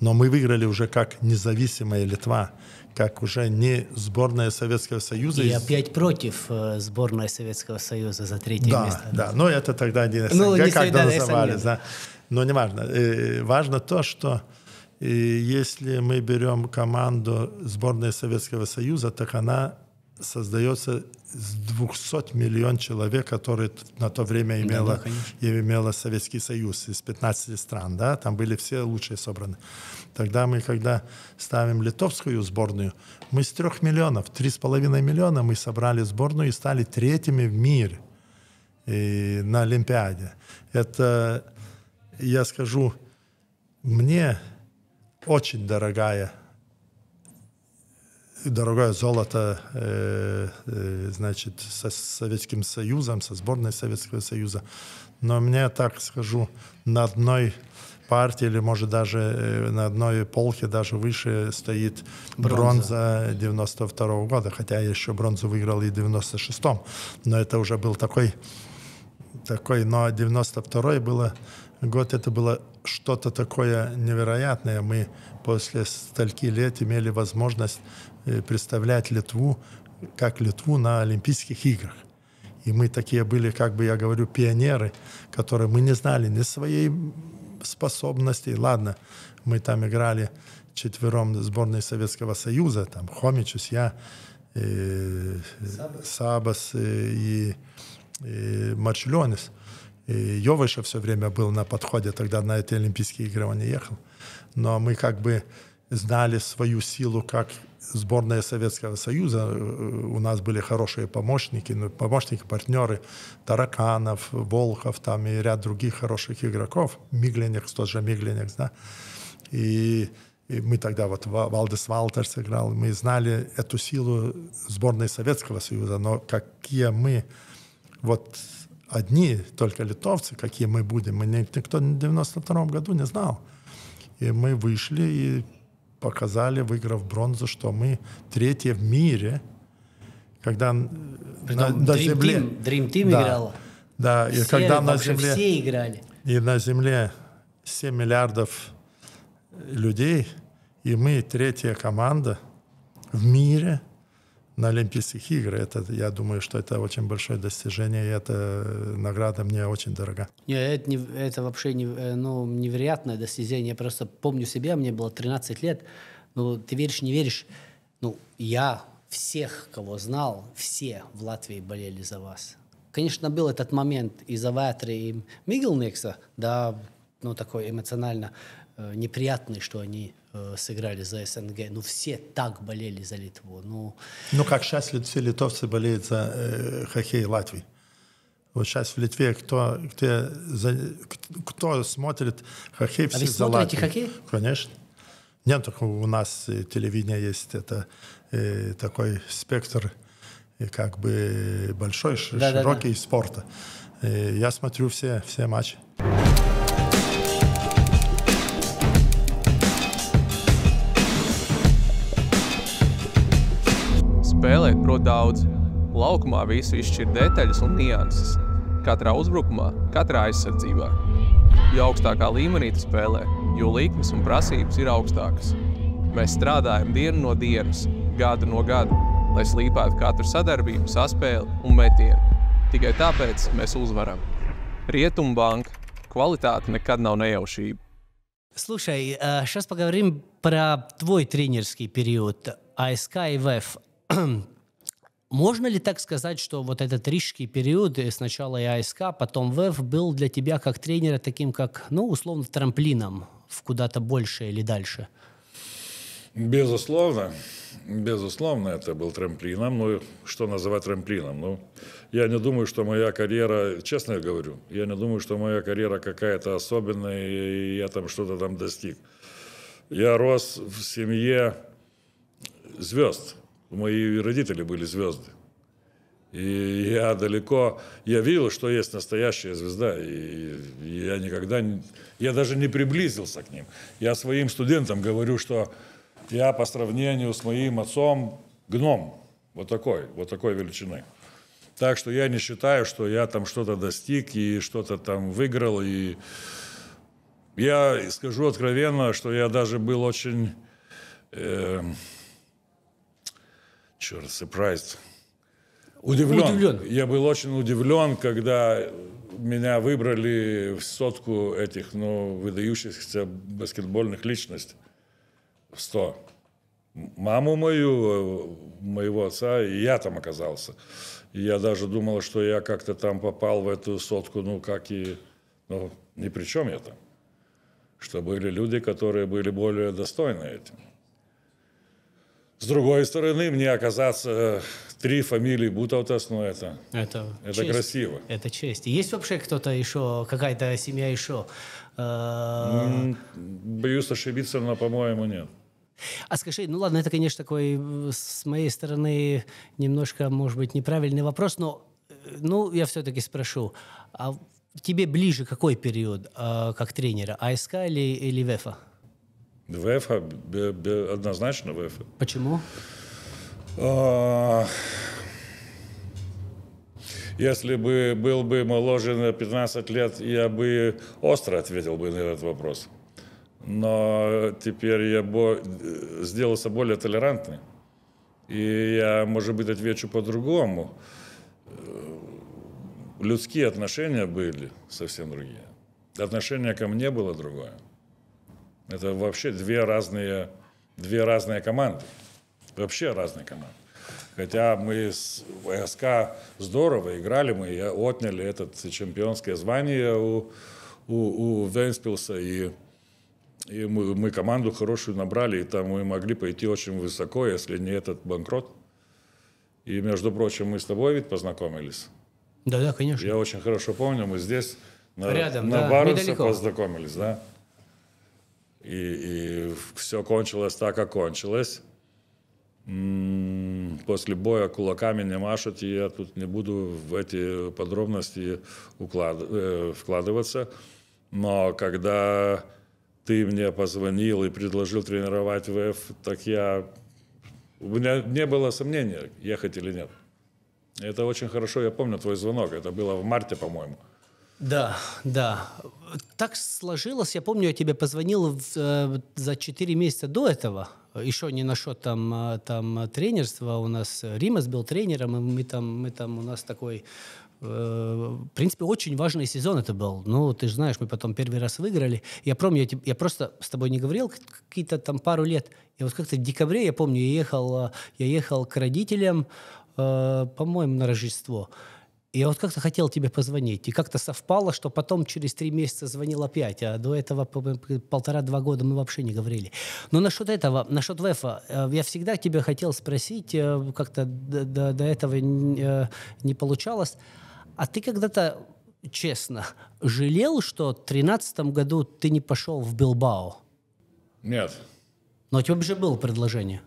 Но мы выиграли уже как независимая Литва – как уже не сборная Советского Союза. И опять против э, сборной Советского Союза за третье да, место. Да, да, но ну, это тогда не ну, СНГ, ну, не когда да, называли. Да. Но не важно. И э, важно то, что э, если мы берем команду сборной Советского Союза, так она создается с 200 миллион человек, которые на то время имела, да, да, имела Советский Союз из 15 стран. Да? Там были все лучшие собраны. Тогда мы, когда ставим литовскую сборную, мы с трех миллионов, три с половиной миллиона мы собрали сборную и стали третьими в мире и э, на Олимпиаде. Это, я скажу, мне очень дорогая дорогое золото, э, э, значит, со Советским Союзом, со сборной Советского Союза. Но мне, так скажу, на одной партии, или, может, даже э, на одной полке даже выше стоит бронза, бронза 92 -го года, хотя я еще бронзу выиграл и 96-м, но это уже был такой, такой но 92-й было, год это было что-то такое невероятное. Мы после стольки лет имели возможность э, представлять Литву как Литву на Олимпийских играх. И мы такие были, как бы я говорю, пионеры, которые мы не знали ни своей способностей. Ладно, мы там играли четвером сборной Советского Союза, там Хомичус, я, и э, Сабас, Сабас э, и, и э, Марчуленис. И Йовыша все время был на подходе, тогда на эти Олимпийские игры он не ехал. Но мы как бы знали свою силу как сборная Советского Союза, э, э, у нас были хорошие помощники, ну, помощники, партнеры, Тараканов, Волхов там и ряд других хороших игроков, Мигленек, тот же Мигленек, да, и, и мы тогда вот Валдес Валтер сыграл, мы знали эту силу сборной Советского Союза, но какие мы вот одни только литовцы, какие мы будем, мы никто в 92 году не знал. И мы вышли и показали, выиграв бронзу, что мы третье в мире, когда Притом на, на Dream земле... Team, Dream Team да, играла. Да, и все, когда на земле... Все играли. И на земле 7 миллиардов людей, и мы третья команда в мире – на Олимпийских играх. Это, я думаю, что это очень большое достижение, и эта э, награда мне очень дорога. Нет, это, не, это вообще не, э, ну, невероятное достижение. Я просто помню себя, мне было 13 лет. Ну, ты веришь, не веришь? Ну, я всех, кого знал, все в Латвии болели за вас. Конечно, был этот момент и за Ватры и Мигелникса, да, ну, такой эмоционально э, неприятный, что они э, сыграли за СНГ. Ну, все так болели за Литву. Ну, ну как сейчас все литовцы болеют за э, хоккей Латвии. Вот сейчас в Литве кто, кто, за, кто смотрит хоккей, а все а вы за Латвию. хоккей? Конечно. Нет, только у нас телевидение есть это э, такой спектр и э, как бы большой, да, широкий да, да. спорта. И э, я смотрю все, все матчи. Spēlēt prot daudz. Laukumā visu izšķir detaļas un nianses. Katrā uzbrukumā, katrā aizsardzībā. Jo augstākā līmenī tu spēlē, jo likmes un prasības ir augstākas. Mēs strādājam dienu no dienas, gadu no gada, lai slīpētu katru sadarbību, saspēli un metienu. Tikai tāpēc mēs uzvaram. Рietumбанк. Квалитет никогда не nejaušība. Слушай, сейчас э, поговорим про твой тренерский период АСК и ВЭФ. Можно ли так сказать, что вот этот рижский период, э, сначала и АСК, потом ВЭФ, был для тебя как тренера таким, как, ну, условно, трамплином в куда-то больше или дальше? Безусловно. Безусловно, это был трамплином. Ну, что называть трамплином? Ну, я не думаю, что моя карьера, честно говорю, я не думаю, что моя карьера какая-то особенная, и я там что-то там достиг. Я рос в семье звезд – Мои родители были звезды. И я далеко, я видел, что есть настоящая звезда, и я никогда, не, я даже не приблизился к ним. Я своим студентам говорю, что я по сравнению с моим отцом гном, вот такой, вот такой величины. Так что я не считаю, что я там что-то достиг и что-то там выиграл. И я скажу откровенно, что я даже был очень... Э, черт, surprised. Удивлен. удивлен. Я был очень удивлен, когда меня выбрали в сотку этих, ну, выдающихся баскетбольных личностей. В сто. Маму мою, моего отца, и я там оказался. я даже думал, что я как-то там попал в эту сотку, ну, как и... Ну, ни при чем я там. Что были люди, которые были более достойны этим. С другой стороны, мне оказаться э, три фамилии Бутовтас, но ну, это, это, это честь. красиво. Это честь. Есть вообще кто-то еще, какая-то семья еще? Э, боюсь ошибиться, но, по-моему, нет. А скажи, ну ладно, это, конечно, такой э, с моей стороны немножко, может быть, неправильный вопрос, но ну, я все-таки спрошу, а тебе ближе какой период э, как тренера, АСК или, или ВЭФа? ВФ, а, однозначно ВФ. Почему? А, если бы был бы моложе на 15 лет, я бы остро ответил бы на этот вопрос. Но теперь я бо- сделался более толерантным, И я, может быть, отвечу по-другому. Людские отношения были совсем другие. Отношение ко мне было другое. Это вообще две разные, две разные команды. Вообще разные команды. Хотя мы с ВСК здорово играли, мы э, отняли это чемпионское звание у, у, у Венспилса, и, и мы, мы команду хорошую набрали, и там мы могли пойти очень высоко, если не этот банкрот. И, между прочим, мы с тобой ведь познакомились. Да, да, конечно. Я очень хорошо помню, мы здесь на, Рядом, на да, Барусе познакомились, да. И, и все кончилось так, как кончилось. М-м, после боя кулаками не машут, и я тут не буду в эти подробности уклад... э, вкладываться. Но когда ты мне позвонил и предложил тренировать ВФ, так я... У меня не было сомнения, ехать или нет. Это очень хорошо, я помню твой звонок. Это было в марте, по-моему. Да, да. Так сложилось, я помню, я тебе позвонил э, за 4 месяца до этого, еще не насчет там, э, там тренерства, у нас Римас был тренером, и мы там, мы там, у нас такой э, в принципе, очень важный сезон это был. Ну, ты же знаешь, мы потом первый раз выиграли. Я помню, я, я просто с тобой не говорил какие-то там пару лет. И вот как-то в декабре, я помню, я ехал, я ехал к родителям, по-моему, на Рождество. И я вот как-то хотел тебе позвонить, и как-то совпало, что потом через три месяца звонил опять, а до этого полтора-два года мы вообще не говорили. Но насчет этого, насчет ВЭФа, э, я всегда тебе хотел спросить, э, как-то до, до, до этого не, э, не получалось, а ты когда-то, честно, жалел, что в тринадцатом году ты не пошел в Билбао? Нет. Но у тебя же было предложение.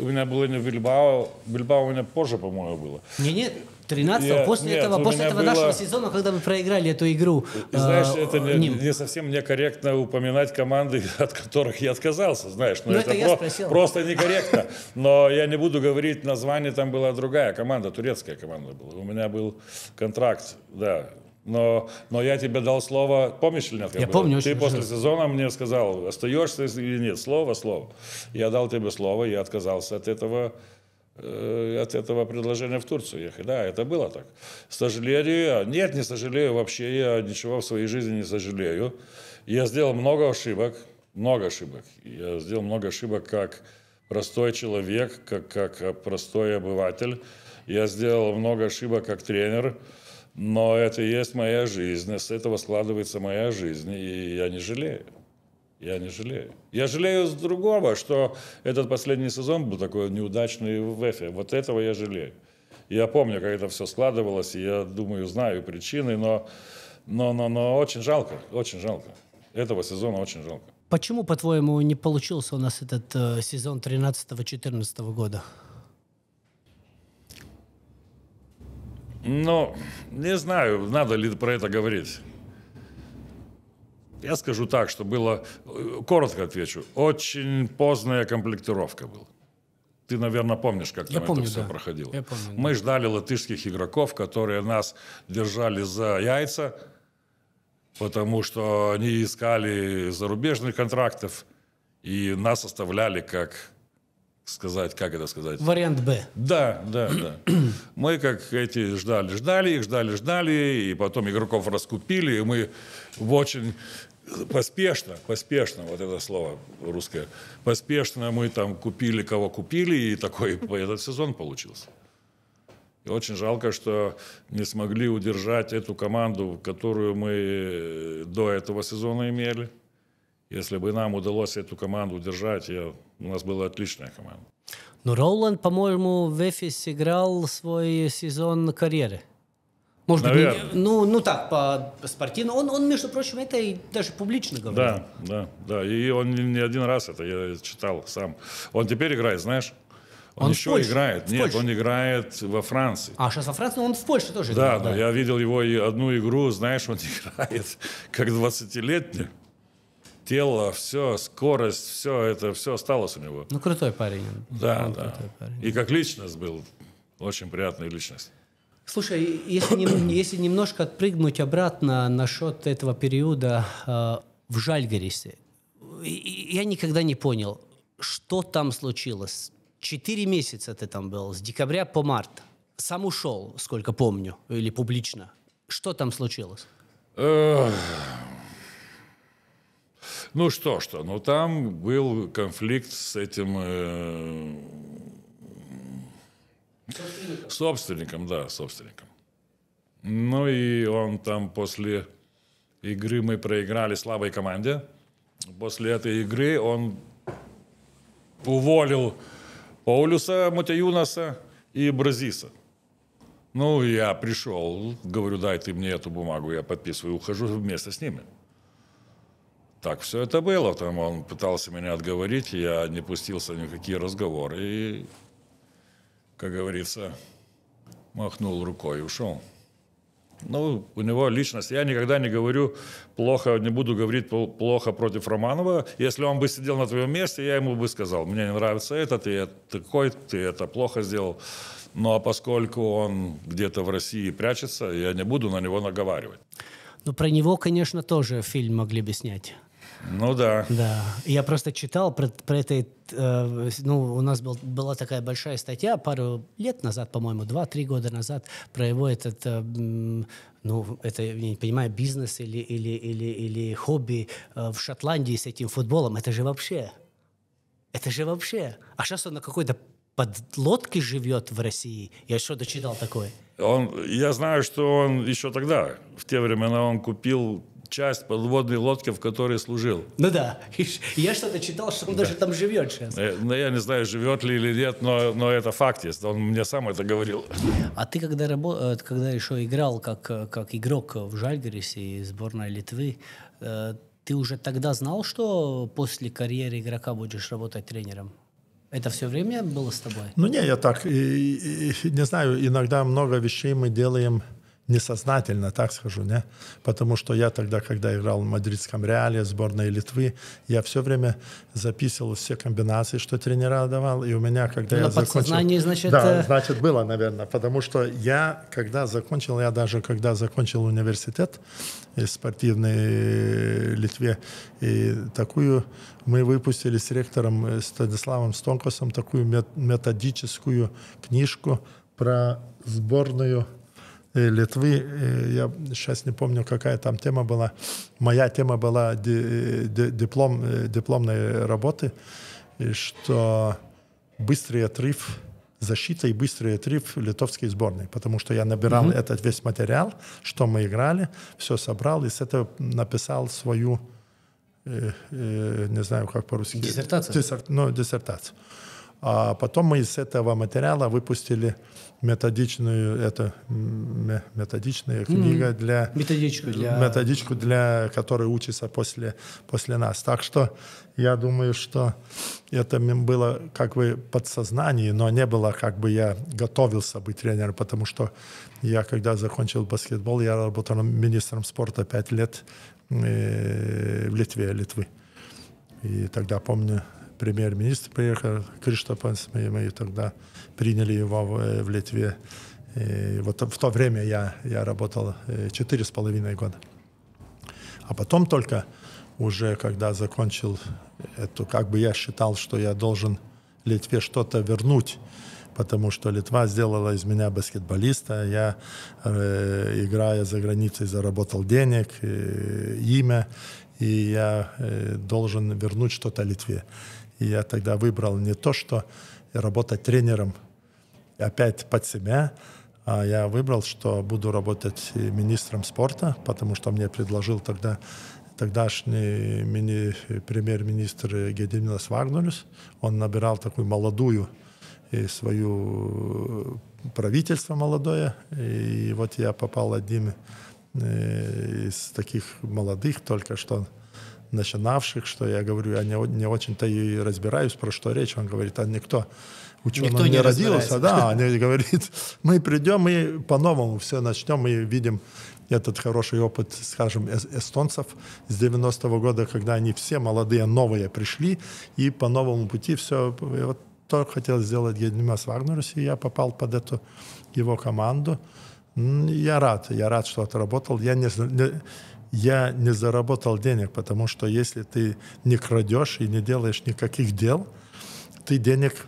У меня было не в Бильбао. Бильбао у меня позже, по-моему, было. Не, нет. 13-го, после нет, этого, после этого было... нашего сезона, когда мы проиграли эту игру. знаешь, э, это не, не совсем некорректно упоминать команды, от которых я отказался, знаешь. Но, но ну, это, это про- спросил. просто некорректно. Но я не буду говорить название, там была другая команда, турецкая команда была. У меня был контракт, да, но, но я тебе дал слово, помнишь или нет? Я было? помню. Ты очень после сезона мне сказал, остаешься или нет, слово, слово. Я дал тебе слово, я отказался от этого. Э, от этого предложения в Турцию ехать. Да, это было так. Сожалею я? Нет, не сожалею вообще. Я ничего в своей жизни не сожалею. Я сделал много ошибок. Много ошибок. Я сделал много ошибок как простой человек, как, как простой обыватель. Я сделал много ошибок как тренер. Но это и есть моя жизнь. С этого складывается моя жизнь. И я не жалею. Я не жалею. Я жалею с другого, что этот последний сезон был такой неудачный в ВЭФе. Вот этого я жалею. Я помню, как это все складывалось, и я думаю, знаю причины, но, но, но, но очень жалко, очень жалко. Этого сезона очень жалко. Почему, по-твоему, не получился у нас этот э, сезон 13-14 года? Ну, не знаю, надо ли про это говорить. Я скажу так, что было, э, коротко отвечу, очень поздная комплектировка была. Ты, наверное, помнишь, как я помню, это все да. проходило. Я помню, Мы да. ждали латышских игроков, которые нас держали за яйца, потому что они искали зарубежных контрактов и нас оставляли как сказать, как это сказать? Вариант Б. Да, да, да. Мы как эти ждали, ждали их, ждали, ждали, и потом игроков раскупили, и мы в очень поспешно, поспешно, вот это слово русское, поспешно мы там купили, кого купили, и такой этот сезон получился. И очень жалко, что не смогли удержать эту команду, которую мы э, до этого сезона имели. Если бы нам удалось эту команду удержать, я, у нас была отличная команда. Но ну, Роланд, по-моему, в Эфис играл свой сезон карьеры. Может Наверное. быть, ну, ну так, по спортивно. Он, он, между прочим, это и даже публично говорит. Да, да, да. И он не один раз это я читал сам. Он теперь играет, знаешь? Он, он еще Польше, играет. Нет, Польше. он играет во Франции. А сейчас во Франции, он в Польше тоже да, играет. Да, да, я видел его и одну игру, знаешь, он играет как 20-летний. Тело, все, скорость, все это, все осталось у него. Ну, крутой парень. Да, он да. Парень. И как личность был, очень приятная личность. Слушай, если, если немножко отпрыгнуть обратно насчет этого периода э, в Жальгарисе, я никогда не понял, что там случилось. Четыре месяца ты там был, с декабря по март. Сам ушел, сколько помню, или публично. Что там случилось? Ну что, что, ну там был конфликт с этим э, Собственником? собственником, да, собственником. Ну и он там после игры мы проиграли слабой команде. После этой игры он уволил Паулюса Матеюнаса и Бразиса. Ну, я пришел, говорю, дай ты мне эту бумагу, я подписываю, ухожу вместе с ними. Так все это было, там он пытался меня отговорить, я не пустился ни в какие разговоры, и как говорится, махнул рукой и ушел. Ну, у него личность. Я никогда не говорю плохо, не буду говорить плохо против Романова. Если он бы сидел на твоем месте, я ему бы сказал, мне не нравится это, ты такой, ты это плохо сделал. Ну, а поскольку он где-то в России прячется, я не буду на него наговаривать. Ну, про него, конечно, тоже фильм могли бы снять. Ну да. Да. Я просто читал про, про это. Э, ну, у нас был, была такая большая статья пару лет назад, по-моему, два-три года назад, про его этот, э, ну, это, я не понимаю, бизнес или, или, или, или хобби э, в Шотландии с этим футболом. Это же вообще... Это же вообще... А сейчас он на какой-то подлодке живет в России. Я что дочитал читал такое. Он, я знаю, что он еще тогда, в те времена, он купил часть подводной лодки, в которой служил. Ну да. Я что-то читал, что он да. даже там живет сейчас. Э, ну, я не знаю, живет ли или нет, но, но это факт есть. Он мне сам это говорил. А ты когда, работ... Э, когда еще играл как, э, как игрок в Жальгарисе и сборной Литвы, ты уже тогда знал, что после карьеры игрока будешь работать тренером? Это все время было с тобой? Ну не, я так, и, и, не знаю, иногда много вещей мы делаем несознательно, так скажу, не? потому что я тогда, когда играл в мадридском Реале, сборной Литвы, я все время записывал все комбинации, что тренера давал, и у меня, когда Но ну, я а закончил... значит... Да, э, значит, было, наверное, потому что я, когда закончил, я даже, когда закончил университет э, спортивный э, Литве, и такую мы выпустили с ректором Станиславом Стонкосом такую методическую книжку про сборную Э, Литвы, э, я сейчас не помню, какая там тема была, моя тема была э, диплом, дипломной работы, что быстрый отрыв защита и быстрый отрыв литовской сборной, потому что я набирал mm-hmm. этот весь материал, что мы играли, все собрал и с этого написал свою, э, э, не знаю, как по-русски... Диссертацию? Диссер, ну, диссертацию. А потом мы из этого материала выпустили методичную это методичная книга mm-hmm. для методичку для методичку для которой учится после после нас так что я думаю что это было как бы подсознание но не было как бы я готовился быть тренером потому что я когда закончил баскетбол я работал министром спорта пять лет э, в Литве Литвы и тогда помню премьер-министр приехал Криштопанс мы, мы тогда приняли его в, э, в Литве. И вот в то время я, я работал э, четыре с половиной года. А потом только уже, когда закончил эту, как бы я считал, что я должен Литве что-то вернуть, потому что Литва сделала из меня баскетболиста, я, э, играя за границей, заработал денег, э, имя, и я э, должен вернуть что-то Литве. И я тогда выбрал не то, что работать тренером – опять под себя а, я выбрал, что буду работать министром спорта, потому что мне предложил тогда тогдашний мини премьер-министр Гедиминас Вагнулюс. Он набирал такую молодую и свою э, правительство молодое. И вот я попал одним э, из таких молодых только что начинавших, что я говорю, я не, не очень-то и разбираюсь, про что речь. Он говорит, а никто ученым Никто не, не родился, да, они говорят, мы придем и по-новому все начнем, мы видим этот хороший опыт, скажем, эстонцев с 90-го года, когда они все молодые, новые пришли, и по новому пути все. И вот то хотел сделать Гедемас Вагнерс, и я попал под эту его команду. Я рад, я рад, что отработал. Я не, не, я не заработал денег, потому что если ты не крадешь и не делаешь никаких дел, ты денег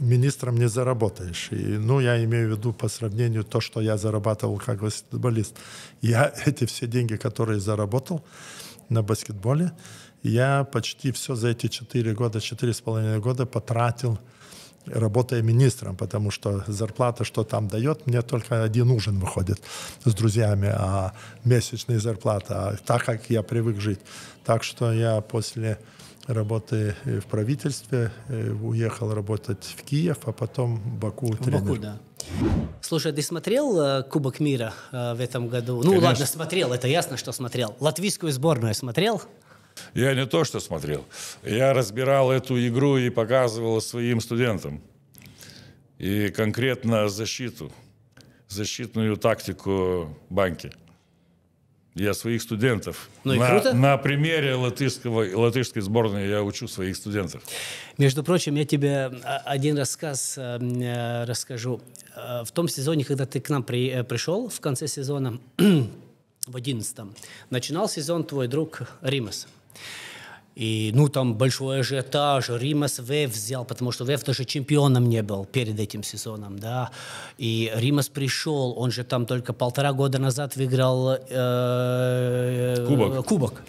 министром не заработаешь. И, ну, я имею в виду по сравнению то, что я зарабатывал как баскетболист. Я эти все деньги, которые заработал на баскетболе, я почти все за эти четыре года, четыре с половиной года потратил, работая министром, потому что зарплата, что там дает, мне только один ужин выходит с друзьями, а месячная зарплата, а так как я привык жить. Так что я после работы э, в правительстве, э, уехал работать в Киев, а потом в Баку в тренер. Баку, да. Слушай, а ты смотрел э, Кубок мира в этом году? Ну, Конечно. Ну ладно, смотрел, это ясно, что смотрел. Латвийскую сборную смотрел? Я не то, что смотрел. Я разбирал эту игру и показывал своим студентам. И конкретно защиту, защитную тактику банки. Я своих студентов. Ну и на, круто. На примере латышского, латышской сборной я учу своих студентов. Между прочим, я тебе а, один рассказ э, э расскажу. Э, в том сезоне, когда ты к нам при, э, пришел, в конце сезона, в одиннадцатом, начинал сезон твой друг Римас. И, ну, там большой ажиотаж. Римас Вев взял, потому что Вев даже чемпионом не был перед этим сезоном, да. И Римас пришел, он же там только полтора года назад выиграл э, кубок. кубок.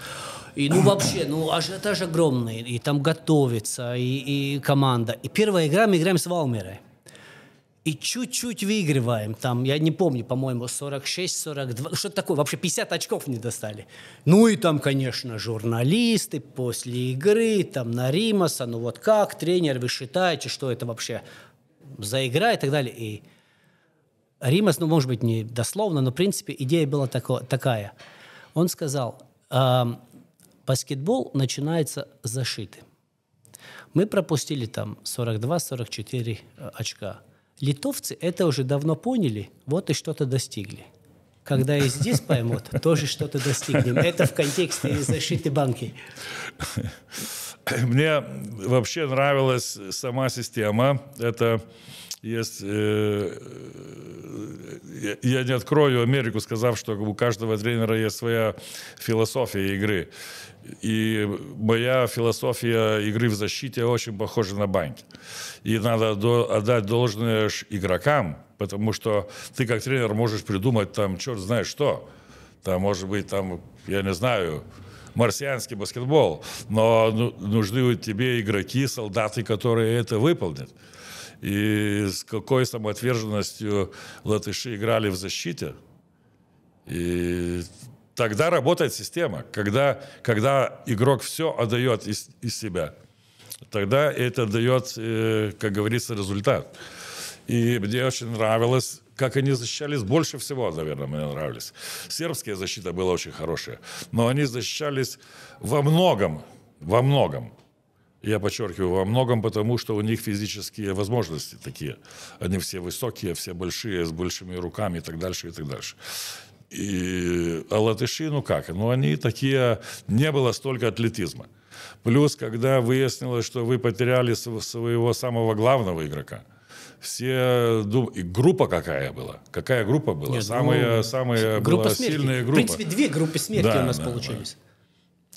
И ну вообще, ну ажиотаж огромный, и там готовится, и, и команда. И первая игра мы играем с Валмерой и чуть-чуть выигрываем. Там, я не помню, по-моему, 46, 42, ну, что-то такое. Вообще 50 очков не достали. Ну и там, конечно, журналисты после игры, там на Римаса, ну вот как, тренер, вы считаете, что это вообще за игра и так далее. И Римас, ну, может быть, не дословно, но, в принципе, идея была тако, такая. Он сказал, эм, баскетбол начинается зашитым. Мы пропустили там 42-44 э, очка. Литовцы это уже давно поняли, вот и что-то достигли. Когда и здесь поймут, тоже что-то достигнем. Это в контексте защиты банки. Мне вообще нравилась сама система. Это есть... Э, э, я не открою Америку, сказав, что у каждого тренера есть своя философия игры. И моя философия игры в защите очень похожа на банки. И надо отдать должное игрокам, потому что ты как тренер можешь придумать там черт знает что. Там может быть там, я не знаю, марсианский баскетбол, но ну, нужны тебе игроки, солдаты, которые это выполнят. И с какой самоотверженностью латыши играли в защите. И Тогда работает система. Когда, когда игрок все отдает из, из себя, тогда это дает, э, как говорится, результат. И мне очень нравилось, как они защищались больше всего, наверное, мне нравились. Сербская защита была очень хорошая, но они защищались во многом, во многом. Я подчеркиваю, во многом потому, что у них физические возможности такие. Они все высокие, все большие, с большими руками и так дальше, и так дальше. И, а латыши, ну как, ну они такие, не было столько атлетизма. Плюс, когда выяснилось, что вы потеряли своего самого главного игрока, все дум... и группа какая была? Какая группа была? Нет, самая ну, самая группа была сильная группа. В принципе, две группы смерти да, у нас да, получились.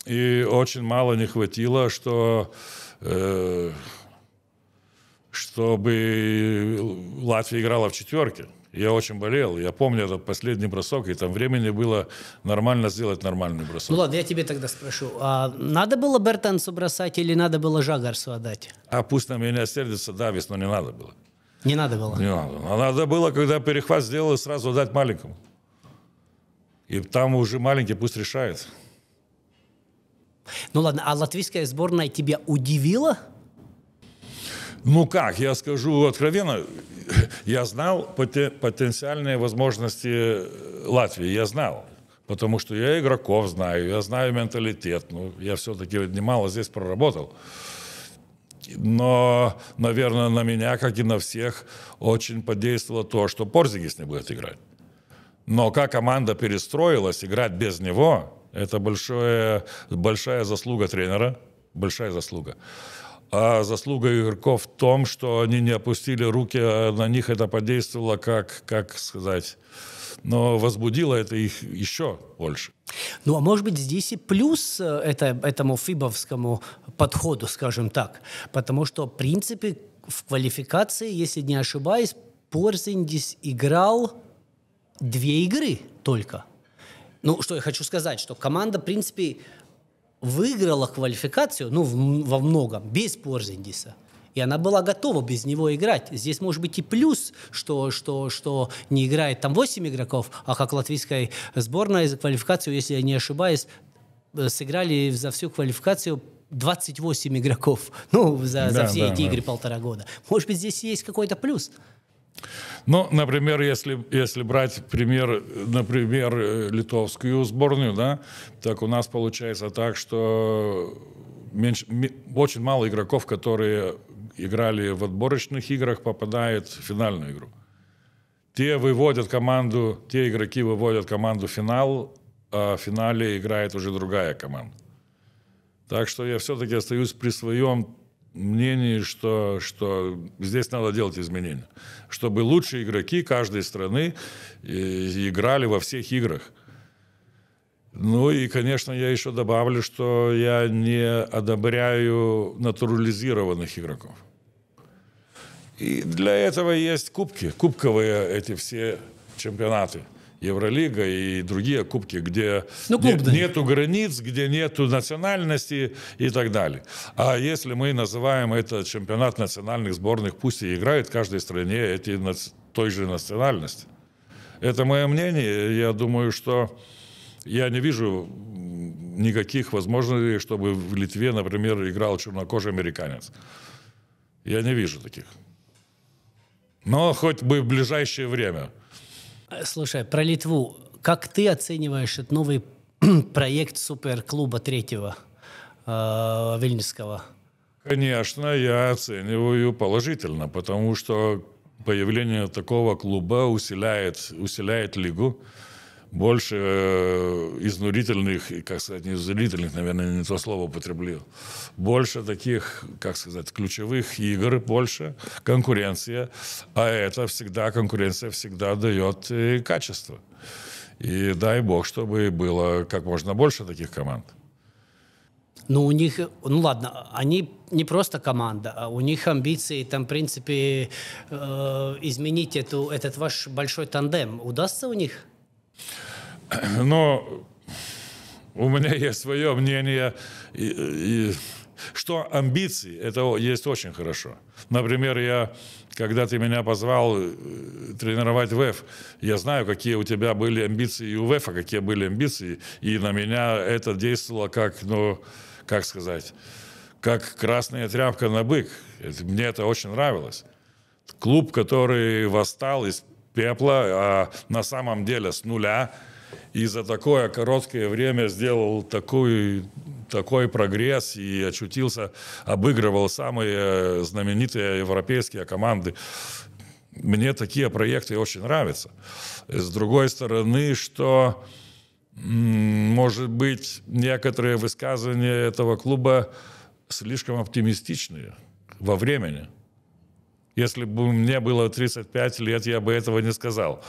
Да. И очень мало не хватило, что э, чтобы Латвия играла в четверке. Я очень болел. Я помню этот последний бросок, и там времени было нормально сделать нормальный бросок. Ну ладно, я тебе тогда спрошу. А надо было Бертенсу бросать или надо было Жагарсу отдать? А пусть на меня сердится Давис, но не надо было. Не надо было? Не надо. А надо было, когда перехват сделал, сразу дать маленькому. И там уже маленький пусть решает. Ну ладно, а латвийская сборная тебя удивила? Ну как, я скажу откровенно, я знал потенциальные возможности э, Латвии, я знал. Потому что я игроков знаю, я знаю менталитет. Ну, я все-таки немало здесь проработал. Но, наверное, на меня, как и на всех, очень подействовало то, что Порзигис не будет играть. Но как команда перестроилась, играть без него, это большое, большая заслуга тренера, большая заслуга. А заслуга игроков в том, что они не опустили руки, а на них это подействовало как, как сказать, но возбудило это их еще больше. Ну, а может быть, здесь и плюс э, это, этому фибовскому подходу, скажем так. Потому что, в принципе, в квалификации, если не ошибаюсь, Порзиндис играл две игры только. Ну, что я хочу сказать, что команда, в принципе, выиграла квалификацию, ну, в, во многом, без Порзиндиса. И она была готова без него играть. Здесь может быть и плюс, что, что, что не играет там 8 игроков, а как латвийская сборная за квалификацию, если я не ошибаюсь, э, сыграли за всю квалификацию 28 игроков. Ну, за, да, за все да, эти да. игры полтора года. Может быть, здесь есть какой-то плюс. Ну, например, если, если брать пример, например, э, литовскую сборную, да, так у нас получается так, что меньше, очень мало игроков, которые играли в отборочных играх, попадают в финальную игру. Те выводят команду, те игроки выводят команду в финал, а в финале играет уже другая команда. Так что я все-таки остаюсь при своем мнении, что, что здесь надо делать изменения, чтобы лучшие игроки каждой страны э, играли во всех играх. Ну и, конечно, я еще добавлю, что я не одобряю натурализированных игроков. И для этого есть кубки, кубковые эти все чемпионаты. Евролига и другие кубки, где ну, не, нету границ, где нету национальности и так далее. А если мы называем это чемпионат национальных сборных, пусть и играет в каждой стране эти той же национальности. Это мое мнение. Я думаю, что я не вижу никаких возможностей, чтобы в Литве, например, играл чернокожий американец. Я не вижу таких. Но хоть бы в ближайшее время – Слушай, про Литву. Как ты оцениваешь этот новый проект суперклуба третьего э, Вильнюсского? Конечно, я оцениваю положительно, потому что появление такого клуба усиляет, усиляет лигу больше э, изнурительных, как сказать, не изнурительных, наверное, не то слово употреблю, больше таких, как сказать, ключевых игр, больше конкуренция, а это всегда, конкуренция всегда дает и э, качество. И дай бог, чтобы было как можно больше таких команд. Ну, у них, ну ладно, они не просто команда, а у них амбиции, там, в принципе, э, изменить эту, этот ваш большой тандем. Удастся у них? Но у меня есть свое мнение, и, и, что амбиции, это есть очень хорошо. Например, я, когда ты меня позвал э, тренировать ВЭФ, я знаю, какие у тебя были амбиции и у ВЭФа, какие были амбиции, и на меня это действовало как, ну, как сказать, как красная тряпка на бык. Мне это очень нравилось. Клуб, который восстал из пепла, а на самом деле с нуля. И за такое короткое время сделал такой такой прогресс и очутился, обыгрывал самые э, знаменитые европейские команды. Мне такие проекты очень нравятся. С другой стороны, что может быть, некоторые высказывания этого клуба слишком оптимистичные во времени. Если бы мне было 35 лет, я бы этого не сказал.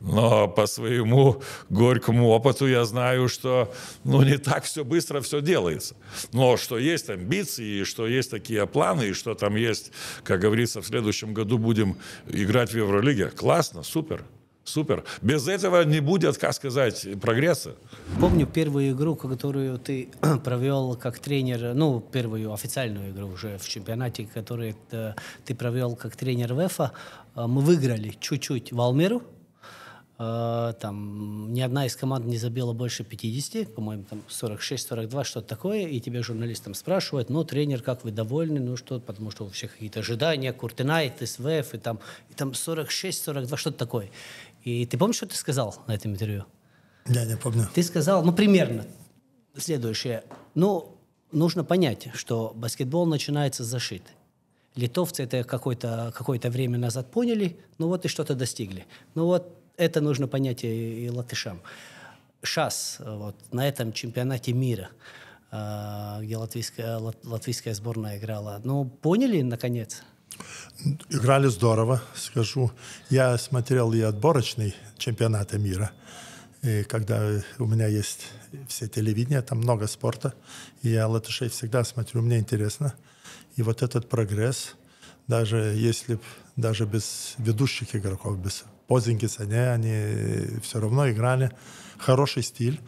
Но по своему горькому опыту я знаю, что ну, не так все быстро все делается. Но что есть амбиции, что есть такие планы, и что там есть, как говорится, в следующем году будем играть в Евролиге. Классно, супер. Супер. Без этого не будет, как сказать, прогресса. Помню первую игру, которую ты провел как тренер, ну, первую официальную игру уже в чемпионате, которую э, ты провел как тренер ВЭФа. Э, мы выиграли чуть-чуть в э, Там ни одна из команд не забила больше 50, по-моему, там 46-42, что-то такое. И тебе журналист спрашивают: ну, тренер, как вы довольны? Ну, что, потому что у всех какие-то ожидания, Куртенайт, СВФ, и там, и там 46-42, что-то такое. И ты помнишь, что ты сказал на этом интервью? Я не помню. Ты сказал, ну, примерно следующее. Ну, нужно понять, что баскетбол начинается с защиты. Литовцы это какое-то какое время назад поняли, ну вот и что-то достигли. Ну вот это нужно понять и, и латышам. Шас вот, на этом чемпионате мира, э, где латвийская, латвийская сборная играла, ну поняли наконец – Играли здорово, скажу. Я смотрел и отборочный чемпионаты мира. И когда у меня есть все телевидения, там много спорта, и я латышей всегда смотрю, мне интересно. И вот этот прогресс, даже если даже без ведущих игроков, без Позингиса, Саня, они все равно играли. Хороший стиль.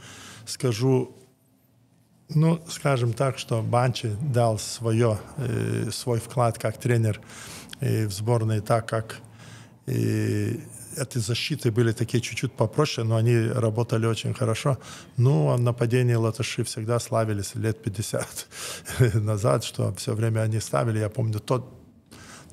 Скажу, ну, скажем так, что Банчи дал свое, э, свой вклад как тренер э, в сборной, так как э, эти защиты были такие чуть-чуть попроще, но они работали очень хорошо. Ну, а нападение латыши всегда славились лет 50 назад, что все время они ставили. Я помню тот,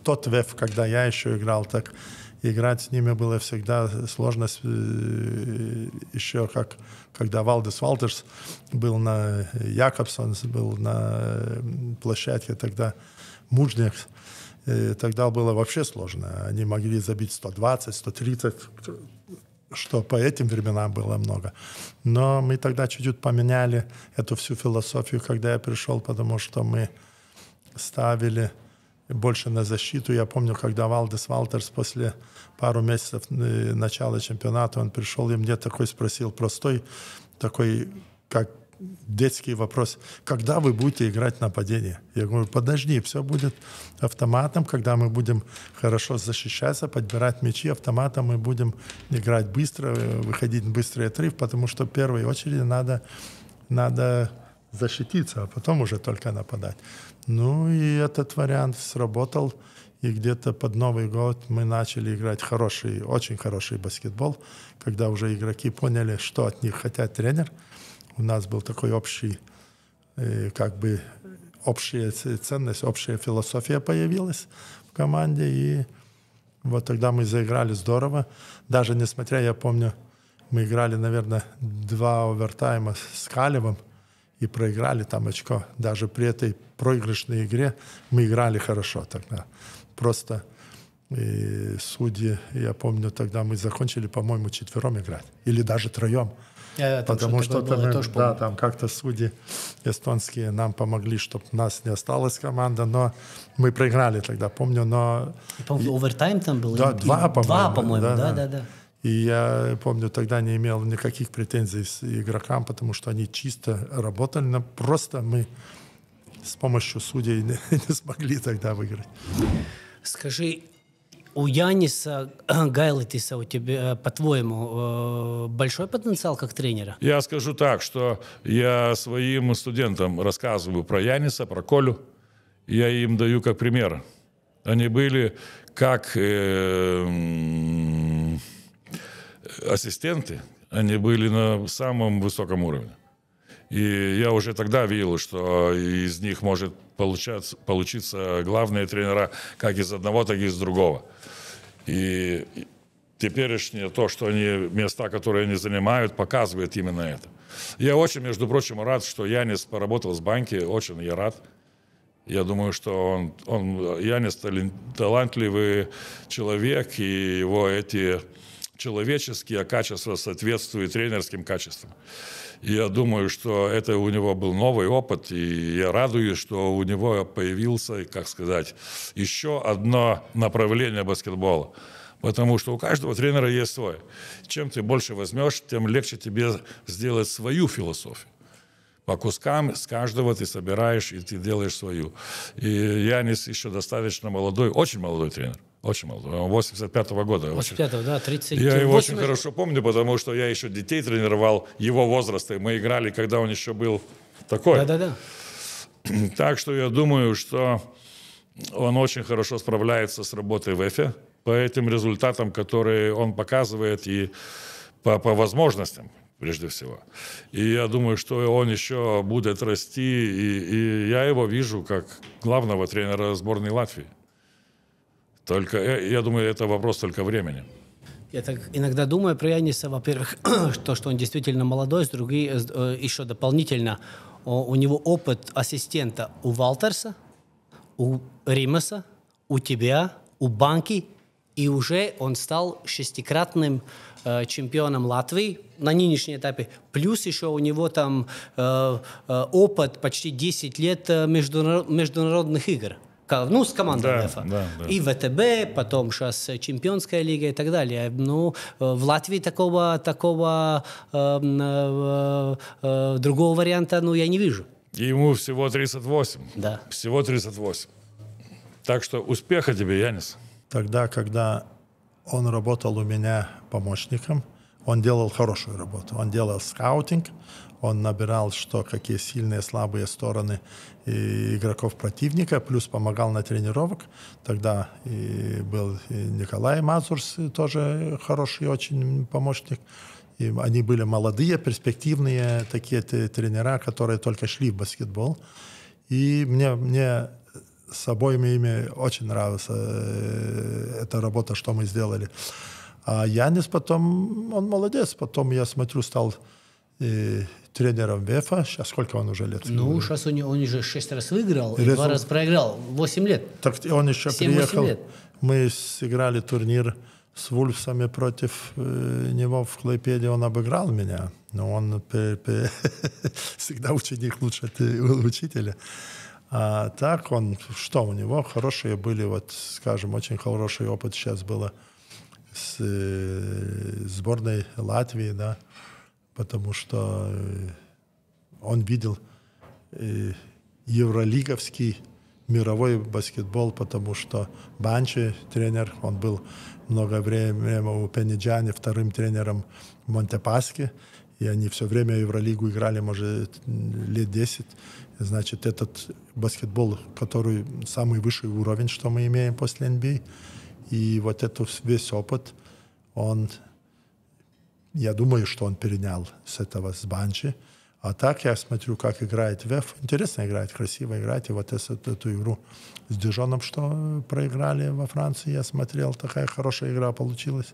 тот ВЭФ, когда я еще играл, так играть с ними было всегда сложно, э, еще как когда Валдес Валтерс был на Якобсон, был на площадке тогда Мужникс, э, тогда было вообще сложно. Они могли забить 120, 130, что по этим временам было много. Но мы тогда чуть-чуть поменяли эту всю философию, когда я пришел, потому что мы ставили больше на защиту. Я помню, когда Валдес Валтерс после пару месяцев э, начала чемпионата, он пришел и мне такой спросил, простой, такой, как детский вопрос, когда вы будете играть нападение? Я говорю, подожди, все будет автоматом, когда мы будем хорошо защищаться, подбирать мячи автоматом, мы будем играть быстро, выходить в быстрый отрыв, потому что в первой очереди надо, надо защититься, а потом уже только нападать. Ну и этот вариант сработал. И где-то под Новый год мы начали играть хороший, очень хороший баскетбол, когда уже игроки поняли, что от них хотят тренер. У нас был такой общий, э, как бы, общая ценность, общая философия появилась в команде. И вот тогда мы заиграли здорово. Даже несмотря, я помню, мы играли, наверное, два овертайма с Калевым и проиграли там очко. Даже при этой проигрышной игре мы играли хорошо тогда. Просто и судьи, я помню, тогда мы закончили, по-моему, четвером играть. Или даже троем. Я, э, там Потому что, что мы, тоже да, там как-то судьи эстонские нам помогли, чтобы нас не осталась команда, но мы проиграли тогда, помню, но... И Помню, овертайм там был? Да, и... два, по-моему. Два, по-моему, да. да. да. И я помню, тогда не имел никаких претензий с игрокам, потому что они чисто работали. Но просто мы с помощью судей не, не смогли тогда выиграть. Скажи, у Яниса Гайлотиса у тебя, э, по-твоему, э, большой потенциал как тренера? Я скажу так, что я своим студентам рассказываю про Яниса, про Колю. Я им даю как пример. Они были как э, ассистенты, они были на самом высоком уровне. И я уже тогда видел, что из них может получаться, получиться главные тренера как из одного, так и из другого. И теперешнее то, что они, места, которые они занимают, показывает именно это. Я очень, между прочим, рад, что Янис поработал с банки, очень я рад. Я думаю, что он, он Янис талантливый человек, и его эти человеческие а качества соответствуют тренерским качествам. я думаю, что это у него был новый опыт, и я радуюсь, что у него появился, как сказать, еще одно направление баскетбола. Потому что у каждого тренера есть свой. Чем ты больше возьмешь, тем легче тебе сделать свою философию по кускам с каждого ты собираешь и ты делаешь свою. И Янис еще достаточно молодой, очень молодой тренер. Очень молодой, 85 -го года. 85 -го, да, 30. Я его 80... очень хорошо помню, потому что я еще детей тренировал его возраста. И мы играли, когда он еще был такой. Да-да-да. Так что я думаю, что он очень хорошо справляется с работой в ЭФе по этим результатам, которые он показывает, и по, по возможностям прежде всего. И я думаю, что он еще будет расти, и, и я его вижу как главного тренера сборной Латвии. Только, э, я думаю, это вопрос только времени. Я так иногда думаю про Яниса, во-первых, то, что он действительно молодой, с другой э, э, еще дополнительно у него опыт ассистента у Валтерса, у Римаса, у тебя, у Банки, и уже он стал шестикратным э, чемпионом Латвии на нынешней этапе. Плюс еще у него там э, опыт почти 10 лет международных игр ну, с командой да, РФа. Да, да. И ВТБ, потом сейчас э, Чемпионская лига и так далее. Ну, э, в Латвии такого, такого эм, э, э, другого варианта, ну, я не вижу. ему всего 38. Да. Всего 38. Так что успеха тебе, Янис. Тогда, когда он работал у меня помощником, он делал хорошую работу. Он делал скаутинг, он набирал, что какие сильные, слабые стороны игроков противника, плюс помогал на тренировок. Тогда и был и Николай Мазурс, тоже хороший очень помощник. И они были молодые, перспективные такие тренера, которые только шли в баскетбол. И мне, мне с обоими ими очень нравится э, эта работа, что мы сделали. А Янис потом, он молодец, потом я смотрю, стал э, тренером ВЕФа. А сколько он уже лет? Ну, сейчас он, он уже шесть раз выиграл и, два он... раза проиграл. Восемь лет. Так он еще приехал. Лет. Мы сыграли турнир с Вульфсами против э, него в Клайпеде. Он обыграл меня. Но он всегда ученик лучше Ты э, учителя. А так он, что у него хорошие были, вот, скажем, очень хороший опыт сейчас было с э, сборной Латвии, да, потому что э, он видел э, евролиговский мировой баскетбол, потому что Банчи, тренер, он был много времени у Пенниджани, вторым тренером в Монтепаске, и они все время Евролигу играли, может, лет 10. Значит, этот баскетбол, который самый высший уровень, что мы имеем после NBA, а, и вот этот весь опыт, он я думаю, что он перенял с этого, с Банчи. А так я смотрю, как играет Веф. Интересно играет, красиво играет. И вот эту, эту игру с Дижоном, что проиграли во Франции, я смотрел, такая хорошая игра получилась.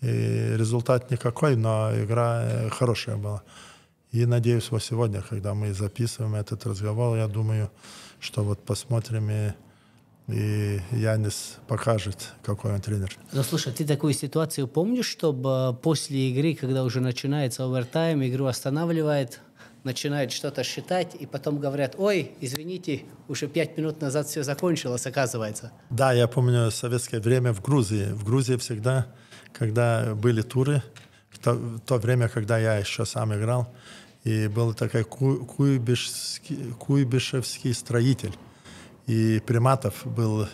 И результат никакой, но игра э, хорошая была. И надеюсь, вот сегодня, когда мы записываем этот разговор, я думаю, что вот посмотрим и и Янис покажет, какой он тренер. Ну, слушай, ты такую ситуацию помнишь, чтобы э, после игры, когда уже начинается овертайм, игру останавливает, начинает что-то считать, и потом говорят, ой, извините, уже пять минут назад все закончилось, оказывается. Да, я помню советское время в Грузии. В Грузии всегда, когда были туры, в то, в то время, когда я еще сам играл, и был такой Куйбышевский, строитель и Приматов был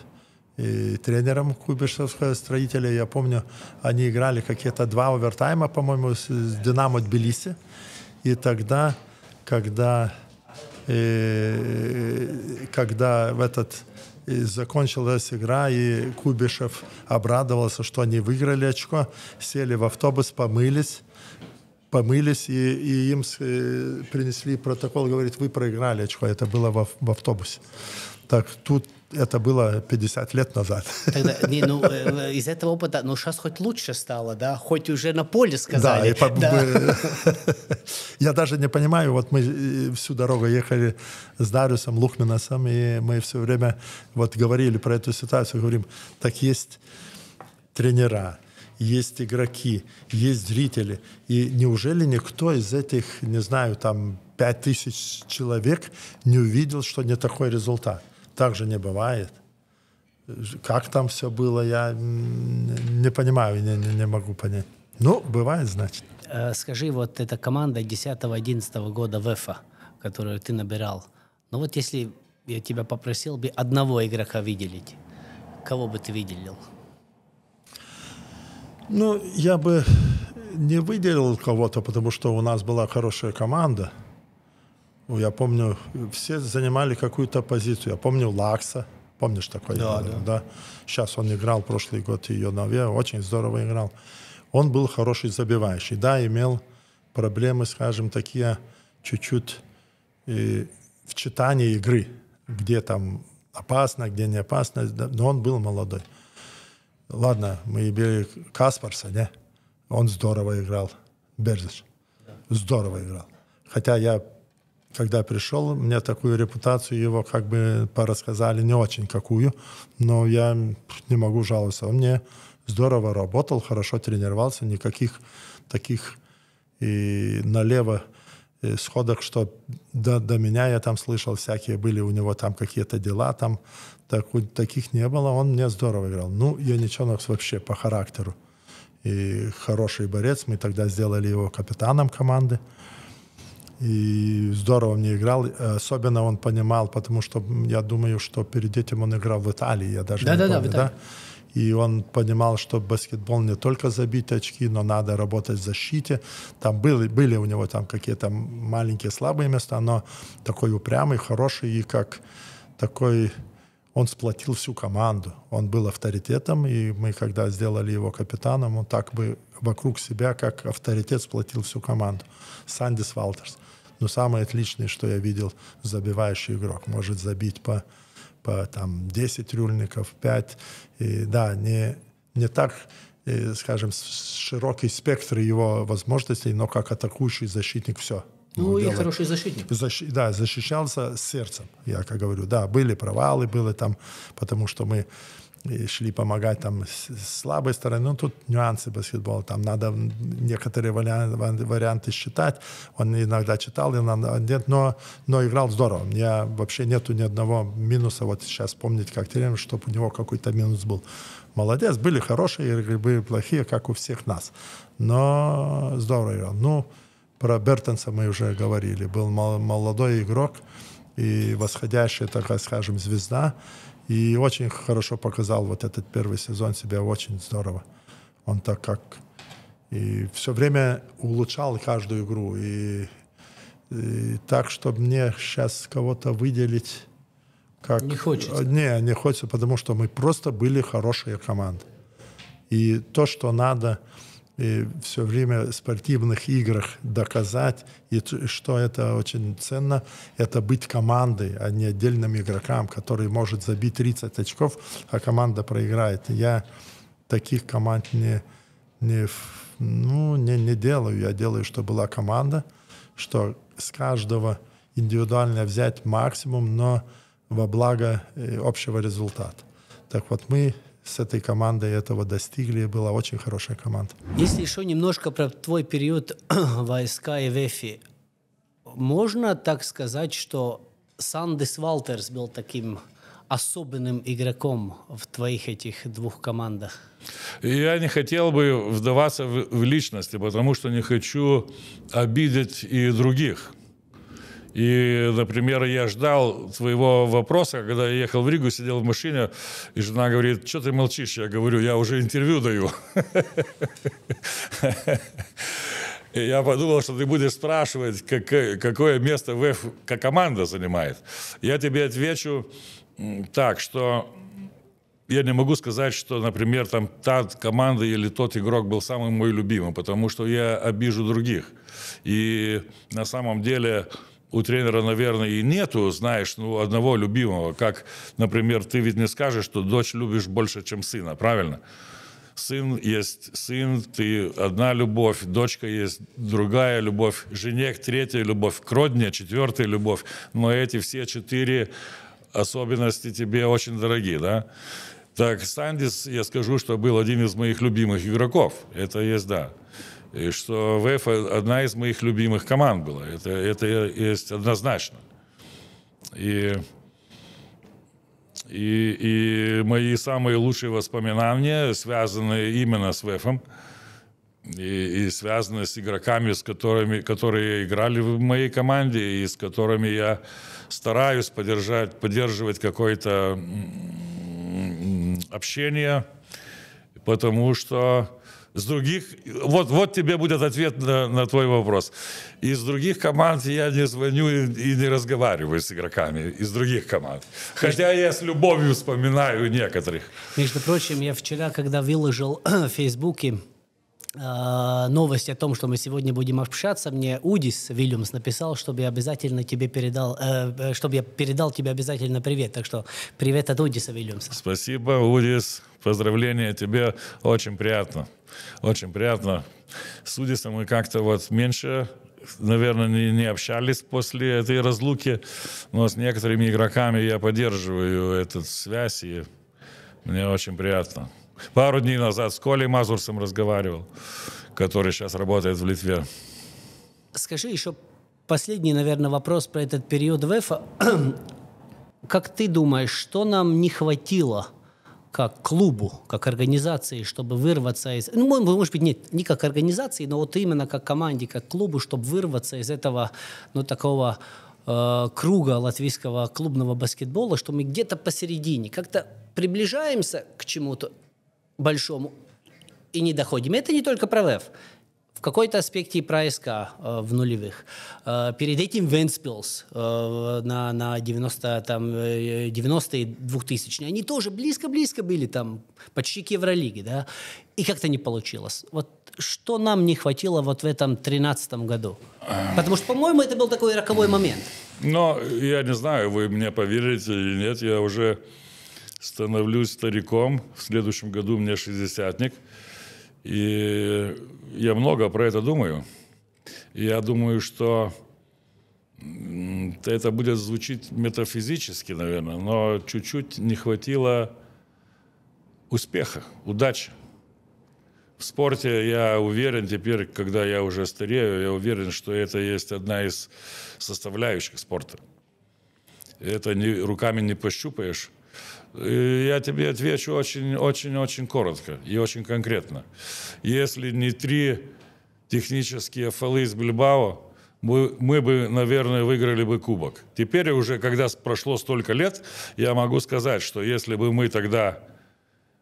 и тренером Кубишевского строителя. Я помню, они играли какие-то два овертайма, по-моему, с, с «Динамо» Тбилиси. И тогда, когда, э, когда в этот и э, закончилась игра, и Кубишев обрадовался, что они выиграли очко, сели в автобус, помылись, помылись, и, и им э, принесли протокол, говорит, вы проиграли очко, это было в, в автобусе. Так тут это было 50 лет назад. Тогда, не, ну, э, э, из этого опыта, ну, сейчас хоть лучше стало, да, хоть уже на поле сказали. Да, и да. я даже не понимаю, вот мы э, всю дорогу ехали с Дарюсом Лухминосом, и мы все время вот говорили про эту ситуацию, говорим, так есть тренера, есть игроки, есть зрители. И неужели никто из этих, не знаю, там, пять тысяч человек не увидел, что не такой результат? так же не бывает. Как там все было, я не понимаю, не, не, могу понять. Ну, бывает, значит. Э, скажи, вот эта команда 10-11 года ВЭФа, которую ты набирал, ну вот если я тебя попросил бы одного игрока выделить, кого бы ты выделил? Ну, я бы не выделил кого-то, потому что у нас была хорошая команда – я помню, все занимали какую-то позицию. Я помню Лакса. Помнишь такой? Да, да. да. Сейчас он играл прошлый год ее нове. Очень здорово играл. Он был хороший забивающий. Да, имел проблемы, скажем, такие чуть-чуть э, в читании игры. Где там опасно, где не опасно. но он был молодой. Ладно, мы имели Каспарса, не? Он здорово играл. Берзиш. Здорово играл. Хотя я когда пришел, мне такую репутацию его как бы порассказали не очень какую, но я не могу жаловаться. Он мне здорово работал, хорошо тренировался, никаких таких и налево и сходок, что до, до меня я там слышал, всякие были у него там какие-то дела, там так, таких не было, он мне здорово играл. Ну, я Яничонок вообще по характеру. И хороший борец, мы тогда сделали его капитаном команды и здорово мне играл. Особенно он понимал, потому что я думаю, что перед этим он играл в Италии, я даже да, не да, помню, да, да? И он понимал, что баскетбол не только забить очки, но надо работать в защите. Там были, были у него там какие-то маленькие слабые места, но такой упрямый, хороший и как такой он сплотил всю команду. Он был авторитетом, и мы, когда сделали его капитаном, он так бы вокруг себя, как авторитет, сплотил всю команду. Сандис Валтерс. Но самый отличный, что я видел, забивающий игрок может забить по, по там, 10 рюльников, 5. И, да, не, не так э, скажем, широкий спектр его возможностей, но как атакующий защитник все. Ну, ну и делать. хороший защитник. Защ... Да, защищался сердцем, я как говорю. Да, были провалы, было там, потому что мы и шли помогать там с слабой стороны. Ну, тут нюансы баскетбола, там надо некоторые варианты, варианты считать. Он иногда читал, иногда нет, но, но играл здорово. У меня вообще нету ни одного минуса. Вот сейчас помнить, как тренер, чтобы у него какой-то минус был. Молодец, были хорошие игры, были плохие, как у всех нас. Но здорово играл. Ну, про Бертенса мы уже говорили. Был молодой игрок и восходящая, так скажем, звезда. И очень хорошо показал вот этот первый сезон себя, очень здорово. Он так как... И все время улучшал каждую игру. И, и так, чтобы мне сейчас кого-то выделить как... Не хочется. Э, не, не хочется, потому что мы просто были хорошие команды. И то, что надо и все время в спортивных играх доказать, и что это очень ценно, это быть командой, а не отдельным игрокам, который может забить 30 очков, а команда проиграет. Я таких команд не, не, ну, не, не делаю. Я делаю, что была команда, что с каждого индивидуально взять максимум, но во благо э, общего результата. Так вот, мы с этой командой этого достигли. Была очень хорошая команда. Если еще немножко про твой период в АСК и ВЭФИ, можно так сказать, что Сандис Валтерс был таким особенным игроком в твоих этих двух командах? Я не хотел бы вдаваться в, в личности, потому что не хочу обидеть и других. И, например, я ждал твоего вопроса, когда я ехал в Ригу, сидел в машине, и жена говорит, что ты молчишь? Я говорю, я уже интервью даю. И я подумал, что ты будешь спрашивать, какое место в ВФ команда занимает. Я тебе отвечу так, что я не могу сказать, что, например, там та команда или тот игрок был самым мой любимым, потому что я обижу других. И на самом деле у тренера, наверное, и нету, знаешь, ну, одного любимого. Как, например, ты ведь не скажешь, что дочь любишь больше, чем сына, правильно? Сын есть сын, ты одна любовь, дочка есть другая любовь, жене третья любовь, к родне четвертая любовь. Но эти все четыре особенности тебе очень дороги, да? Так, Сандис, я скажу, что был один из моих любимых игроков. Это есть, да. И что ВФ одна из моих любимых команд была. Это, это есть однозначно. И, и, и мои самые лучшие воспоминания связаны именно с ВФом. И, и связаны с игроками, с которыми, которые играли в моей команде и с которыми я стараюсь поддержать, поддерживать какое-то общение, потому что с других... Вот, вот тебе будет ответ на, на твой вопрос. Из других команд я не звоню и, и не разговариваю с игроками. Из других команд. Хотя я с любовью вспоминаю некоторых. Между прочим, я вчера, когда выложил в Фейсбуке э, новость о том, что мы сегодня будем общаться, мне Удис Вильямс написал, чтобы я обязательно тебе передал, э, э, чтобы я передал тебе обязательно привет. Так что привет от Удиса Вильямса. Спасибо, Удис. Поздравления тебе, очень приятно. Очень приятно. С Удисом мы как-то вот меньше наверное, не, не общались после этой разлуки, но с некоторыми игроками я поддерживаю эту связь, и мне очень приятно. Пару дней назад с Колей Мазурсом разговаривал, который сейчас работает в Литве. Скажи еще последний, наверное, вопрос про этот период в как ты думаешь, что нам не хватило – как клубу, как организации, чтобы вырваться из... Ну, может быть, нет, не как организации, но вот именно как команде, как клубу, чтобы вырваться из этого, ну, такого э, круга латвийского клубного баскетбола, что мы где-то посередине, как-то приближаемся к чему-то большому и не доходим. Это не только про ВЭФ в какой-то аспекте и про СК э, в нулевых. Э, перед этим Венспилс э, на, на 90, там, 90-е э, 2000 Они тоже близко-близко были там, почти к Евролиге, да, и как-то не получилось. Вот что нам не хватило вот в этом 13 году? Эм. Потому что, по-моему, это был такой роковой момент. Но я не знаю, вы мне поверите или нет, я уже становлюсь стариком. В следующем году мне 60-ник. И я много про это думаю. Я думаю, что это будет звучить метафизически, наверное, но чуть-чуть не хватило успеха, удачи. В спорте я уверен теперь, когда я уже старею, я уверен, что это есть одна из составляющих спорта. Это не, руками не пощупаешь, я тебе отвечу очень-очень-очень коротко и очень конкретно. Если не три технические фолы из Бильбао, мы, мы бы, наверное, выиграли бы кубок. Теперь уже, когда прошло столько лет, я могу сказать, что если бы мы тогда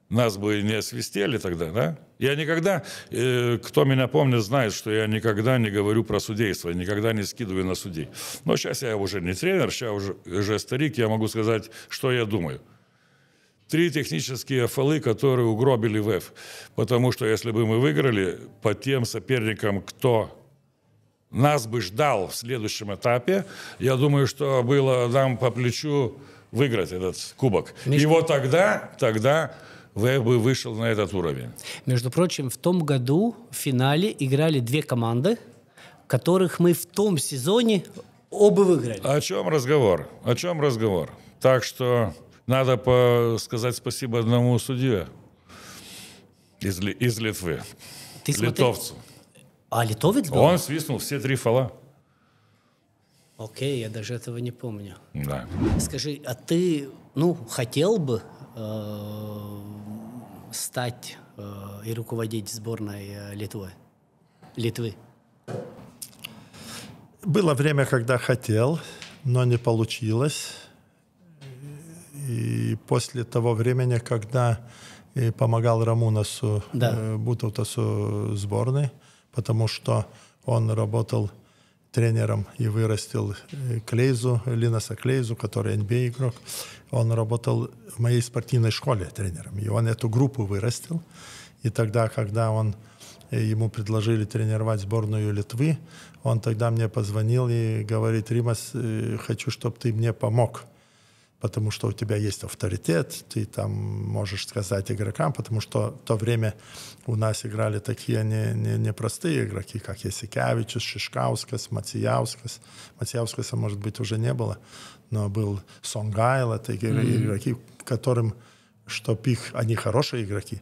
нас бы не свистели тогда, да? Я никогда, э, кто меня помнит, знает, что я никогда не говорю про судейство, никогда не скидываю на судей. Но сейчас я уже не тренер, сейчас уже, уже старик, я могу сказать, что я думаю – три технические фолы, которые угробили ВЭФ. Потому что если бы мы выиграли по тем соперникам, кто нас бы ждал в следующем этапе, я думаю, что было нам по плечу выиграть этот кубок. Между... И вот тогда, тогда ВФ бы вышел на этот уровень. Между прочим, в том году в финале играли две команды, которых мы в том сезоне оба выиграли. О чем разговор? О чем разговор? Так что надо по сказать спасибо одному судье из, из Литвы, Ты литовцу. Смотри... А, литовец был? Он свистнул все три фола. Окей, я даже этого не помню. Да. Скажи, а ты, ну, хотел бы э, стать э, и руководить сборной э, Литвы? Литвы? Было время, когда хотел, но не получилось. И после того времени, когда э, помогал Рамунасу да. Э, Бутовтасу сборной, потому что он работал тренером и вырастил э, Клейзу, Линаса Клейзу, который NBA-игрок. А он работал в моей спортивной школе тренером, и он эту группу вырастил. И тогда, когда он ему предложили тренировать сборную Литвы, он тогда мне позвонил и говорит, Римас, хочу, чтобы ты мне помог потому что у тебя есть авторитет, ты там можешь сказать игрокам, потому что в то время у нас играли такие непростые не, не, не простые игроки, как Есикявичус, Шишкаускас, Матияускас. Матияускаса, может быть, уже не было, но был Сонгайл, это mm-hmm. игроки, которым, чтоб их, они хорошие игроки,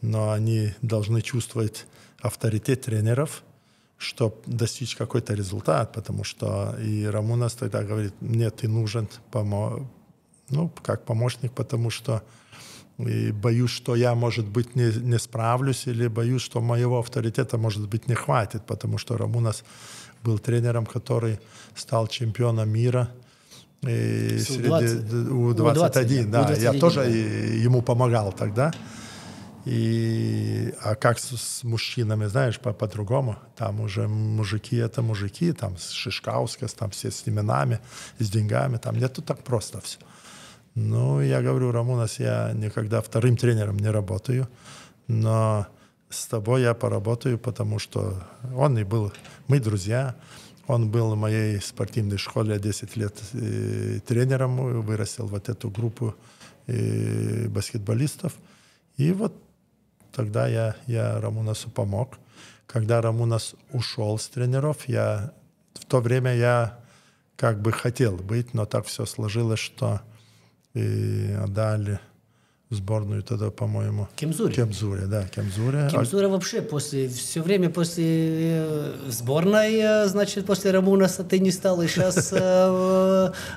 но они должны чувствовать авторитет тренеров, чтобы достичь какой-то результат, потому что и Рамунас тогда говорит, мне ты нужен, помо ну, как помощник, потому что и э, боюсь, что я, может быть, не, не справлюсь, или боюсь, что моего авторитета, может быть, не хватит, потому что Рамунас был тренером, который стал чемпионом мира и э, среди У-21. Да, у я тоже да. ему помогал тогда. И, а как с, с мужчинами, знаешь, по- по-другому. Там уже мужики — это мужики, там с Шишкаускас, там все с именами, с деньгами. Там нету так просто все. Ну, я говорю, Рамонас, я никогда вторым тренером не работаю, но с тобой я поработаю, потому что он и был, мы друзья, он был в моей спортивной школе 10 лет тренером, вырастил вот эту группу э, баскетболистов. И вот тогда я, я Рамунасу помог. Когда Рамунас ушел с тренеров, я, в то время я как бы хотел быть, но так все сложилось, что и отдали а в сборную тогда, по-моему. Кемзуре. Кемзуре, да, Кемзуре. А Кемзуре вообще после, все время после э, сборной, э, значит, после Рамунаса ты не стал, и сейчас э,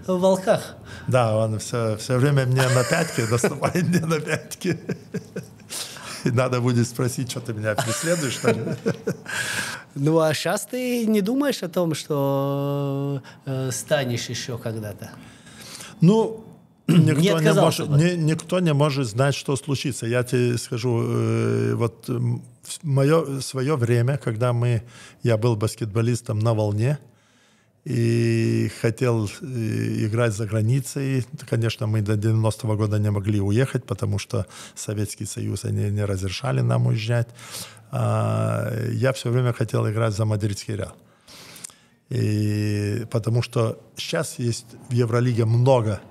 в Волках. Да, он все, все время мне на пятки доставает, мне на пятки. Надо будет спросить, что ты меня преследуешь, что ли? Ну, а сейчас ты не думаешь о том, что станешь еще когда-то? Ну, никто, не, не может, ни, никто не может знать, что случится. Я тебе скажу, э, вот э, мое, свое время, когда мы, я был баскетболистом на волне, и хотел э, играть за границей. Конечно, мы до 90-го года не могли уехать, потому что Советский Союз они не разрешали нам уезжать. А я все время хотел играть за Мадридский Реал. И потому что сейчас есть в Евролиге много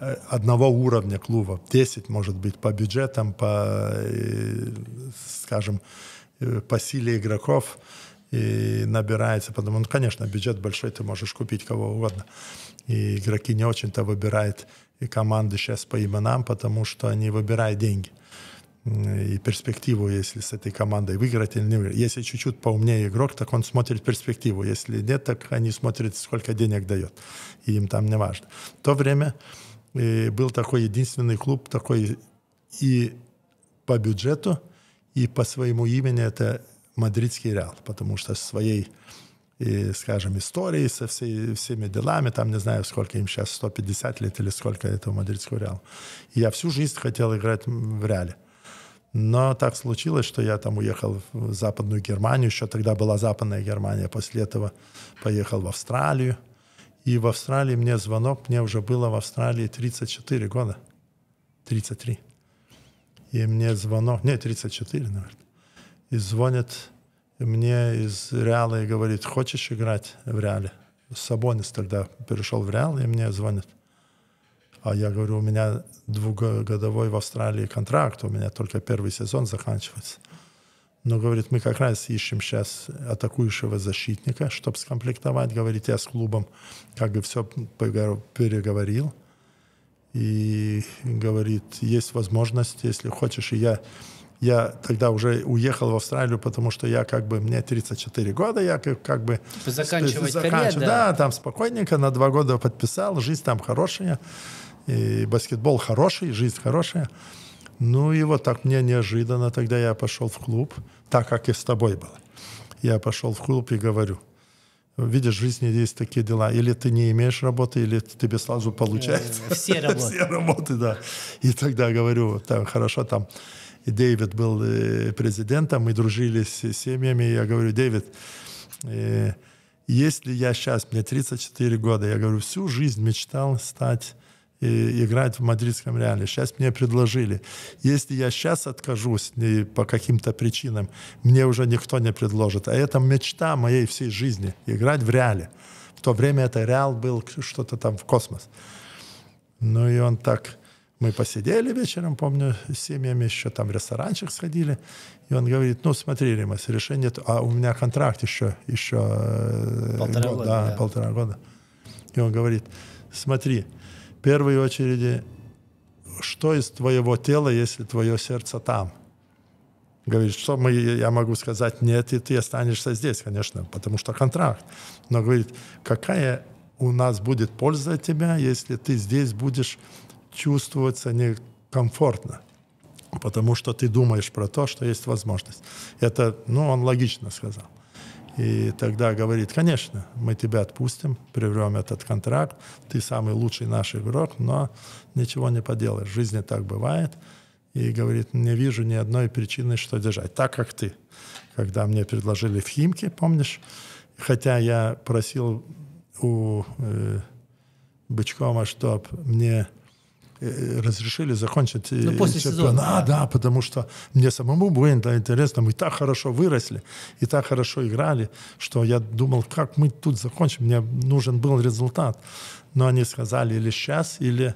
Э, одного уровня клуба 10, может быть, по бюджетам, по, э, скажем, э, по силе игроков и набирается, потому ну, конечно, бюджет большой, ты можешь купить кого угодно. И игроки не очень-то выбирают и команды сейчас по именам, потому что они выбирают деньги и перспективу, если с этой командой выиграть или не выиграть. Если чуть-чуть поумнее игрок, так он смотрит перспективу. Если нет, так они смотрят, сколько денег дает. И им там не важно. В то время и был такой единственный клуб, такой и по бюджету, и по своему имени это Мадридский Реал, потому что своей, и, э, скажем, историей, со всей, всеми делами, там не знаю, сколько им сейчас, 150 лет или сколько этого Мадридского Реала. я всю жизнь хотел играть в Реале. Но так случилось, что я там уехал в Западную Германию, еще тогда была Западная Германия, после этого поехал в Австралию, и в Австралии мне звонок, мне уже было в Австралии 34 года, 33. И мне звонок, не, 34, наверное. И звонит мне из Реала и говорит, хочешь играть в Реале? Сабонис тогда перешел в Реал, и мне звонит. А я говорю, у меня двухгодовой в Австралии контракт, у меня только первый сезон заканчивается. Но, говорит, мы как раз ищем сейчас атакующего защитника, чтобы скомплектовать. Говорит, я с клубом как бы все переговорил. И говорит, есть возможность, если хочешь. И я, я тогда уже уехал в Австралию, потому что я как бы, мне 34 года, я как, как бы... заканчивать заканчиваю, карьер, да? да, там спокойненько, на два года подписал, жизнь там хорошая, и баскетбол хороший, жизнь хорошая. Ну и вот так мне неожиданно, тогда я пошел в клуб, так как и с тобой было. Я пошел в клуб и говорю, видишь, в жизни есть такие дела. Или ты не имеешь работы, или тебе сразу получается. Э, все работы. Все работы, да. И тогда говорю, там, хорошо, там и Дэвид был э, президентом, мы дружили с семьями. Я говорю, Дэвид, э, если я сейчас, мне 34 года, я говорю, всю жизнь мечтал стать и играть в мадридском реале. Сейчас мне предложили. Если я сейчас откажусь и по каким-то причинам, мне уже никто не предложит. А это мечта моей всей жизни — играть в реале. В то время это реал был что-то там в космос. Ну и он так... Мы посидели вечером, помню, с семьями еще там в ресторанчик сходили. И он говорит, ну смотри, Римас, решение... А у меня контракт еще, еще э, полтора год, года, да, да. полтора года. И он говорит, смотри, первую очереди, что из твоего тела, если твое сердце там? Говорит, что мы, я могу сказать, нет, и ты останешься здесь, конечно, потому что контракт. Но говорит, какая у нас будет польза от тебя, если ты здесь будешь чувствоваться некомфортно, потому что ты думаешь про то, что есть возможность. Это, ну, он логично сказал. И тогда говорит, конечно, мы тебя отпустим, прервем этот контракт, ты самый лучший наш игрок, но ничего не поделаешь, в жизни так бывает. И говорит, не вижу ни одной причины, что держать, так как ты. Когда мне предложили в Химке, помнишь, хотя я просил у э, Бычкова, чтобы мне Э, разрешили закончить э, ну, после Сезона, а, да. да, потому что мне самому было интересно. Мы так хорошо выросли и так хорошо играли, что я думал, как мы тут закончим. Мне нужен был результат. Но они сказали или сейчас, или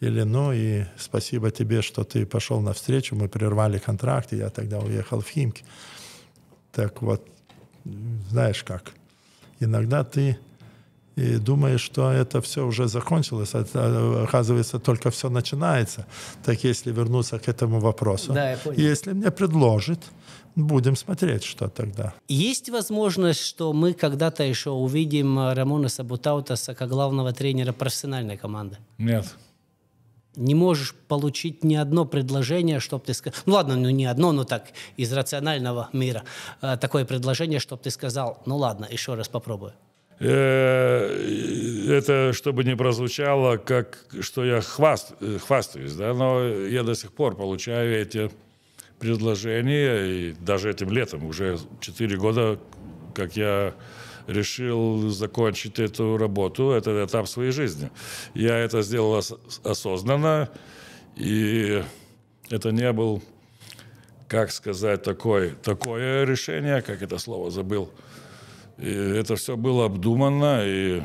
или ну и спасибо тебе, что ты пошел навстречу, мы прервали контракт, и я тогда уехал в Химки. Так вот, знаешь как, иногда ты и думаешь, что это все уже закончилось, это, а, а, оказывается, только все начинается. Так если вернуться к этому вопросу, да, я понял. если мне предложит, будем смотреть, что тогда. Есть возможность, что мы когда-то еще увидим Рамона Сабутаутаса как главного тренера профессиональной команды? Нет. Не можешь получить ни одно предложение, чтобы ты сказал... Ну ладно, ну не одно, но так, из рационального мира. Э, такое предложение, чтобы ты сказал, ну ладно, еще раз попробую. Э, это, чтобы не прозвучало, как, что я хваст, э, хвастаюсь, да, но я до сих пор получаю эти предложения, и даже этим летом, уже 4 года, как я решил закончить эту работу, этот этап своей жизни. Я это сделал ос- осознанно, и это не был, как сказать, такой, такое решение, как это слово забыл, и это все было обдумано, и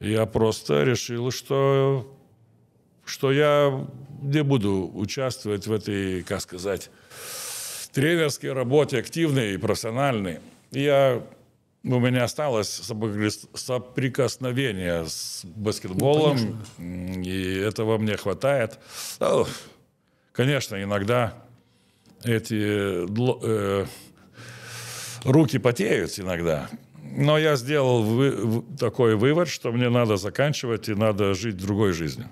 я просто решил, что, что я не буду участвовать в этой, как сказать, тренерской работе, активной и профессиональной. Я, у меня осталось соприкосновение с баскетболом, ну, и этого мне хватает. Ну, конечно, иногда эти... Э, руки потеют иногда. Но я сделал вы, такой вывод, что мне надо заканчивать и надо жить другой жизнью.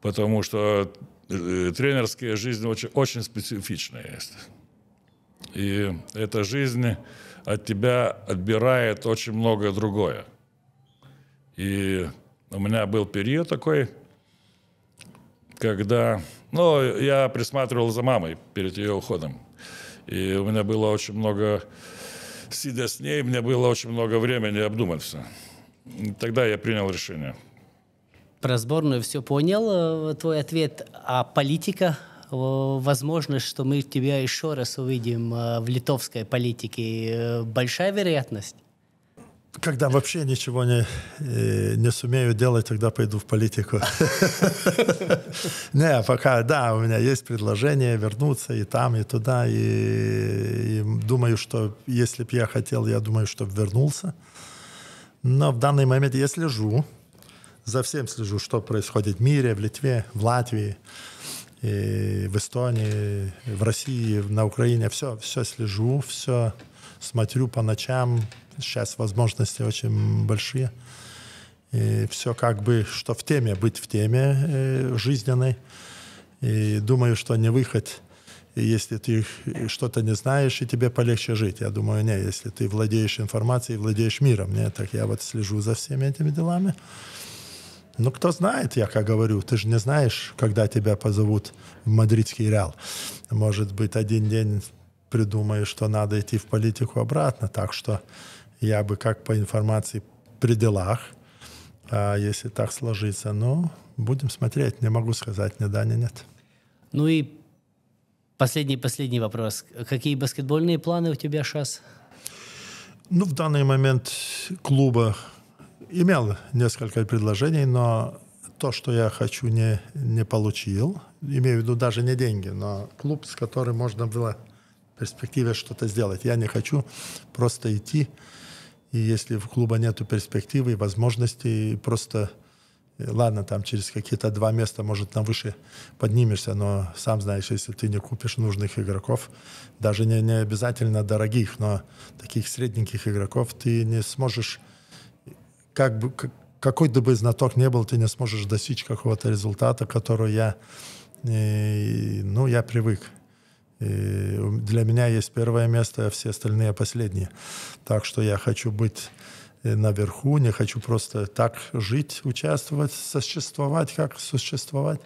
Потому что э, тренерская жизнь очень, очень специфичная есть. И эта жизнь от тебя отбирает очень многое другое. И у меня был период такой, когда... Ну, я присматривал за мамой перед ее уходом. И у меня было очень много, сидя с ней, мне было очень много времени обдумать все. И тогда я принял решение. Про сборную все понял, э, твой ответ. А политика? Возможно, что мы тебя еще раз увидим э, в литовской политике, э, большая вероятность? Когда вообще ничего не, э, не сумею делать, тогда пойду в политику. Не, пока, да, у меня есть предложение вернуться и там, и туда. И думаю, что если бы я хотел, я думаю, что вернулся. Но в данный момент я слежу, за всем слежу, что происходит в мире, в Литве, в Латвии, в Эстонии, в России, на Украине. Все, все слежу, все смотрю по ночам, Сейчас возможности очень большие. И все как бы, что в теме, быть в теме э, жизненной. И думаю, что не выход, если ты что-то не знаешь, и тебе полегче жить. Я думаю, не, если ты владеешь информацией, владеешь миром. Не, так я вот слежу за всеми этими делами. Ну, кто знает, я как говорю, ты же не знаешь, когда тебя позовут в мадридский Реал. Может быть, один день придумаю что надо идти в политику обратно. Так что я бы как по информации при делах, а, если так сложится. Но ну, будем смотреть, не могу сказать ни да, ни нет. Ну и последний, последний вопрос. Какие баскетбольные планы у тебя сейчас? Ну, в данный момент клуба имел несколько предложений, но то, что я хочу, не, не получил. Имею в виду даже не деньги, но клуб, с которым можно было в перспективе что-то сделать. Я не хочу просто идти и если в клуба нету перспективы и возможностей, просто э, ладно, там через какие-то два места, может, на выше поднимешься, но сам знаешь, если ты не купишь нужных игроков, даже не, не обязательно дорогих, но таких средненьких игроков, ты не сможешь, как бы, как, какой бы знаток не был, ты не сможешь достичь какого-то результата, который я, и, э, ну, я привык. И э, для меня есть первое место, а все остальные последние. Так что я хочу быть э, наверху, не хочу просто так жить, участвовать, существовать, как существовать.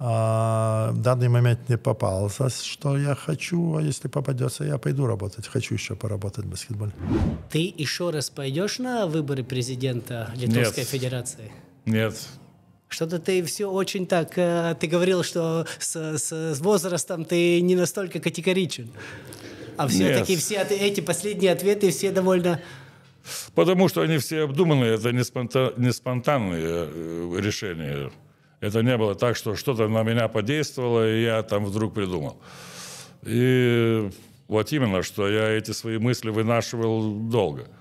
А в данный момент не попался, что я хочу, а если попадется, я пойду работать. Хочу еще поработать в баскетболе. Ты еще раз пойдешь на выборы президента Литовской Нет. Федерации? Нет, что-то ты все очень так... Э, ты говорил, что с, с возрастом ты не настолько категоричен. А все-таки все эти последние ответы все довольно... Потому что они все обдуманные, это не, спонтан, не спонтанные э, решения. Это не было так, что что-то на меня подействовало, и я там вдруг придумал. И вот именно, что я эти свои мысли вынашивал долго –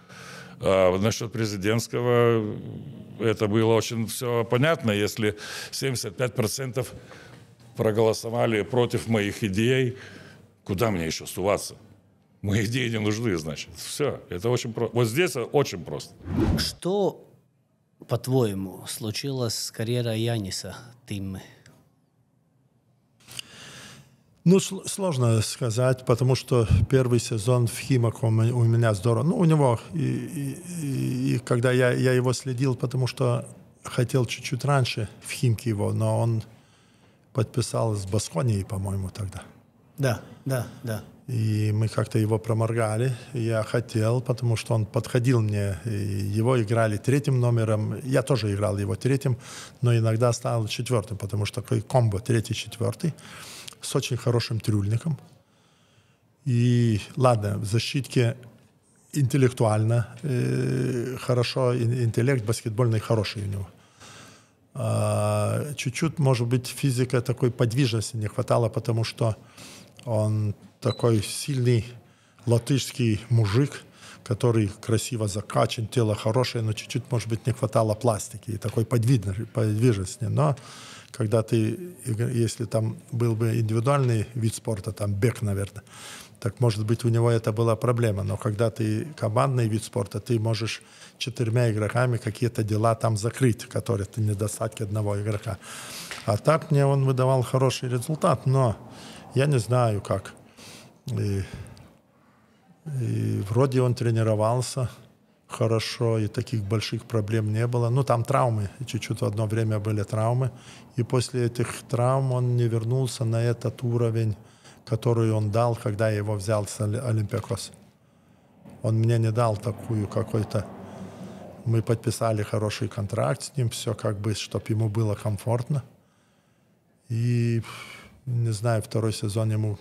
а насчет президентского это было очень все понятно. Если 75% проголосовали против моих идей, куда мне еще суваться? Мои идеи не нужны, значит. Все. Это очень просто. Вот здесь очень просто. Что, по-твоему, случилось с карьерой Яниса Тиммы? Ну, сложно сказать, потому что первый сезон в Химах у меня здорово. Ну, у него, и, и, и когда я, я его следил, потому что хотел чуть-чуть раньше в Химке его, но он подписал с Басконией, по-моему, тогда. Да, да, да. И мы как-то его проморгали. Я хотел, потому что он подходил мне. И его играли третьим номером. Я тоже играл его третьим, но иногда ставил четвертым, потому что такой комбо третий-четвертый с очень хорошим трюльником. И ладно, в защитке интеллектуально э, хорошо, интеллект баскетбольный хороший у него. А, чуть-чуть, может быть, физика такой подвижности не хватало, потому что он такой сильный латышский мужик, который красиво закачан, тело хорошее, но чуть-чуть, может быть, не хватало пластики и такой подвижности. Но когда ты, если там был бы индивидуальный вид спорта, там бег, наверное, так, может быть, у него это была проблема. Но когда ты командный вид спорта, ты можешь четырьмя игроками какие-то дела там закрыть, которые ты недостатки одного игрока. А так мне он выдавал хороший результат, но я не знаю как. И, и вроде он тренировался хорошо, и таких больших проблем не было. Ну, там травмы, чуть-чуть в одно время были травмы, и после этих травм он не вернулся на этот уровень, который он дал, когда его взял с Олимпиакос. Он мне не дал такую какой-то... Мы подписали хороший контракт с ним, все как бы, чтобы ему было комфортно. И, не знаю, второй сезон ему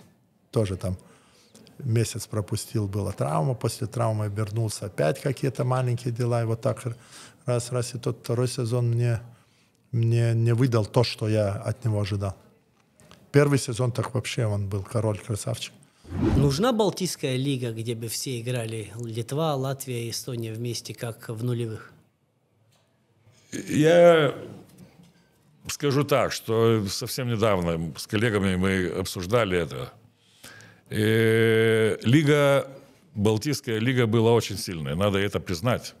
тоже там месяц пропустил, была травма, после травмы вернулся опять какие-то маленькие дела, и вот так раз, раз, и тот второй сезон мне мне не выдал то, что я от него ожидал. Первый сезон так вообще он был король, красавчик. Нужна Балтийская лига, где бы все играли Литва, Латвия, Эстония вместе, как в нулевых? Я скажу так, что совсем недавно с коллегами мы обсуждали это. И э, лига, Балтийская лига была очень сильная, надо это признать.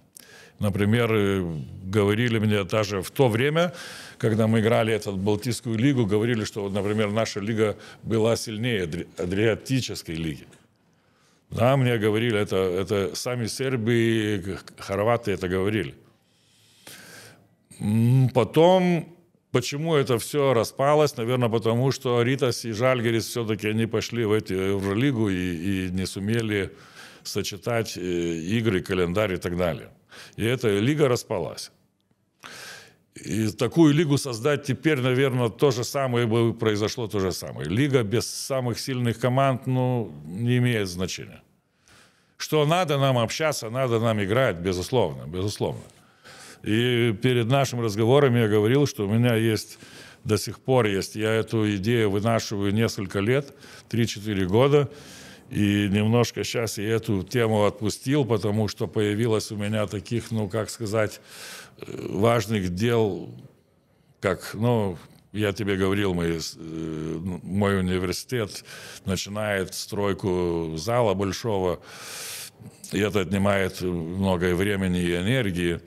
Например, э, говорили мне даже в то время, когда мы играли эту Балтийскую лигу, говорили, что, например, наша лига была сильнее Адриатической лиги. Да, мне говорили, это, это сами сербы и хорваты это говорили. Потом, почему это все распалось? Наверное, потому что Ритас и Жальгерис все-таки они пошли в, эти, Евролигу и, и не сумели сочетать э, игры, календарь и так далее. И эта лига распалась. И такую лигу создать теперь, наверное, то же самое бы произошло то же самое. Лига без самых сильных команд, ну, не имеет значения. Что надо нам общаться, надо нам играть, безусловно, безусловно. И перед нашим разговором я говорил, что у меня есть, до сих пор есть, я эту идею вынашиваю несколько лет, 3-4 года, и немножко сейчас я эту тему отпустил, потому что появилось у меня таких, ну, как сказать, э, важных дел, как, ну, я тебе говорил, мы, э, ну, мой университет начинает стройку зала большого, и это отнимает много времени и энергии.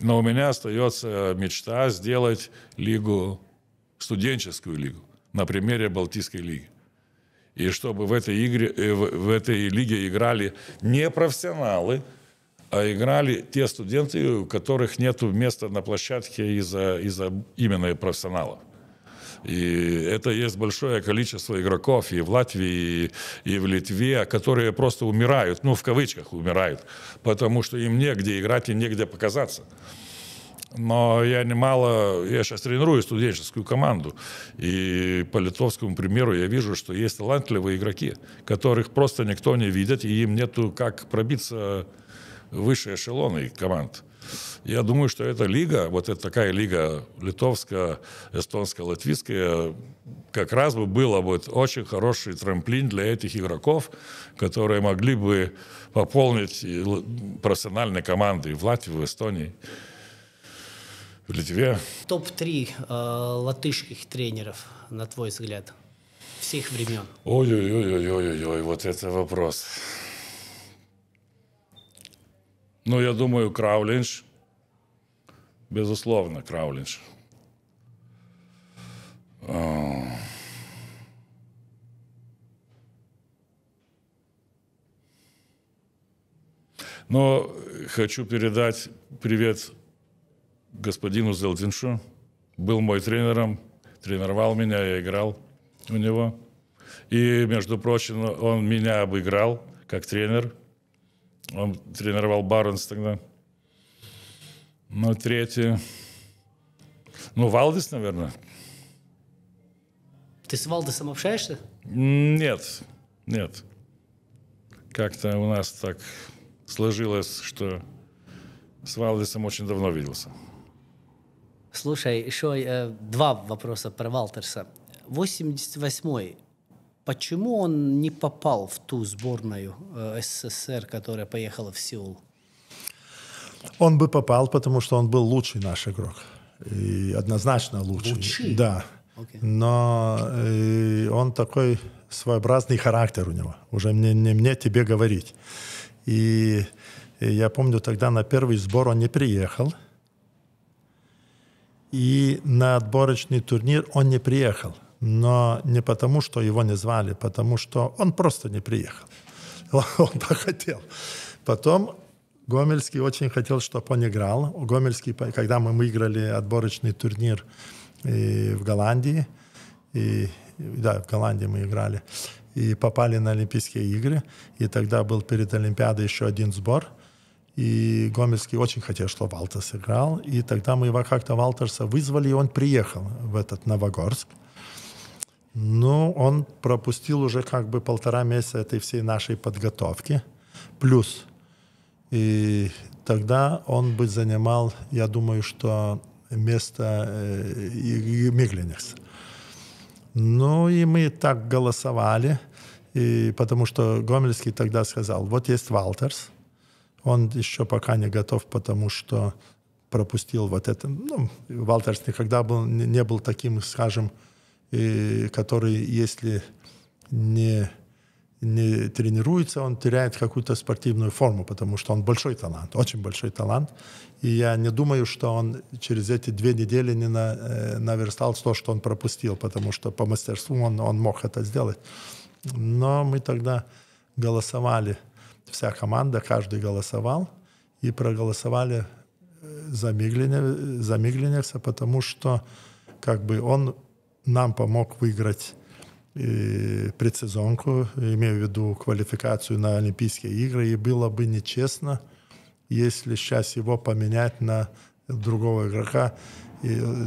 Но у меня остается мечта сделать лигу, студенческую лигу, на примере Балтийской лиги и чтобы в этой, игре, э, в этой лиге играли не профессионалы, а играли те студенты, у которых нет места на площадке из-за из именно профессионалов. И это есть большое количество игроков и в Латвии, и, и в Литве, которые просто умирают, ну, в кавычках умирают, потому что им негде играть и негде показаться но я немало, я сейчас тренирую студенческую команду, и по литовскому примеру я вижу, что есть талантливые игроки, которых просто никто не видит, и им нету как пробиться выше эшелоны команд. Я думаю, что эта лига, вот эта такая лига литовская, эстонская, латвийская, как раз бы была бы очень хороший трамплин для этих игроков, которые могли бы пополнить профессиональные команды в Латвии, в Эстонии. Для тебя? Топ-3 э, латышских тренеров, на твой взгляд, всех времен. Ой-ой-ой-ой-ой-ой, вот это вопрос. Ну, я думаю, Краулинш. Безусловно, Краулинш. Э. Но хочу передать привет господину Зелдиншу, был мой тренером, тренировал меня, я играл у него. И, между прочим, он меня обыграл как тренер. Он тренировал Барнс тогда. Ну, третий. Ну, Валдис, наверное. Ты с Валдисом общаешься? Нет, нет. Как-то у нас так сложилось, что с Валдисом очень давно виделся. Слушай, еще э, два вопроса про Валтерса. 88-й. Почему он не попал в ту сборную э, СССР, которая поехала в Сеул? Он бы попал, потому что он был лучший наш игрок. И однозначно лучший. Лучший? Да. Okay. Но э, он такой своеобразный характер у него. Уже мне, не мне тебе говорить. И, и я помню, тогда на первый сбор он не приехал – и на отборочный турнир он не приехал. Но не потому, что его не звали, потому что он просто не приехал. Он так хотел. Потом Гомельский очень хотел, чтобы он играл. Гомельский, когда мы выиграли отборочный турнир э, в Голландии, и, да, в Голландии мы играли, и попали на Олимпийские игры, и тогда был перед Олимпиадой еще один сбор – и Гомельский очень хотел, чтобы Валтерс играл. И тогда мы его как-то Валтерса вызвали, и он приехал в этот Новогорск. Но ну, он пропустил уже как бы полтора месяца этой всей нашей подготовки. Плюс. И тогда он бы занимал, я думаю, что место э, и, и Мигленекс. Ну и мы так голосовали, и, потому что Гомельский тогда сказал, вот есть Валтерс – он еще пока не готов, потому что пропустил вот это. Ну, Валтерс никогда был, не был таким, скажем, и, который, если не, не тренируется, он теряет какую-то спортивную форму, потому что он большой талант, очень большой талант. И я не думаю, что он через эти две недели не на, э, наверстал то, что он пропустил, потому что по мастерству он, он мог это сделать. Но мы тогда голосовали вся команда, каждый голосовал, и проголосовали э, за, Миглине, за Миглинерса, потому что как бы он нам помог выиграть и э, предсезонку, имею в виду квалификацию на Олимпийские игры, и было бы нечестно, если сейчас его поменять на другого игрока, и э,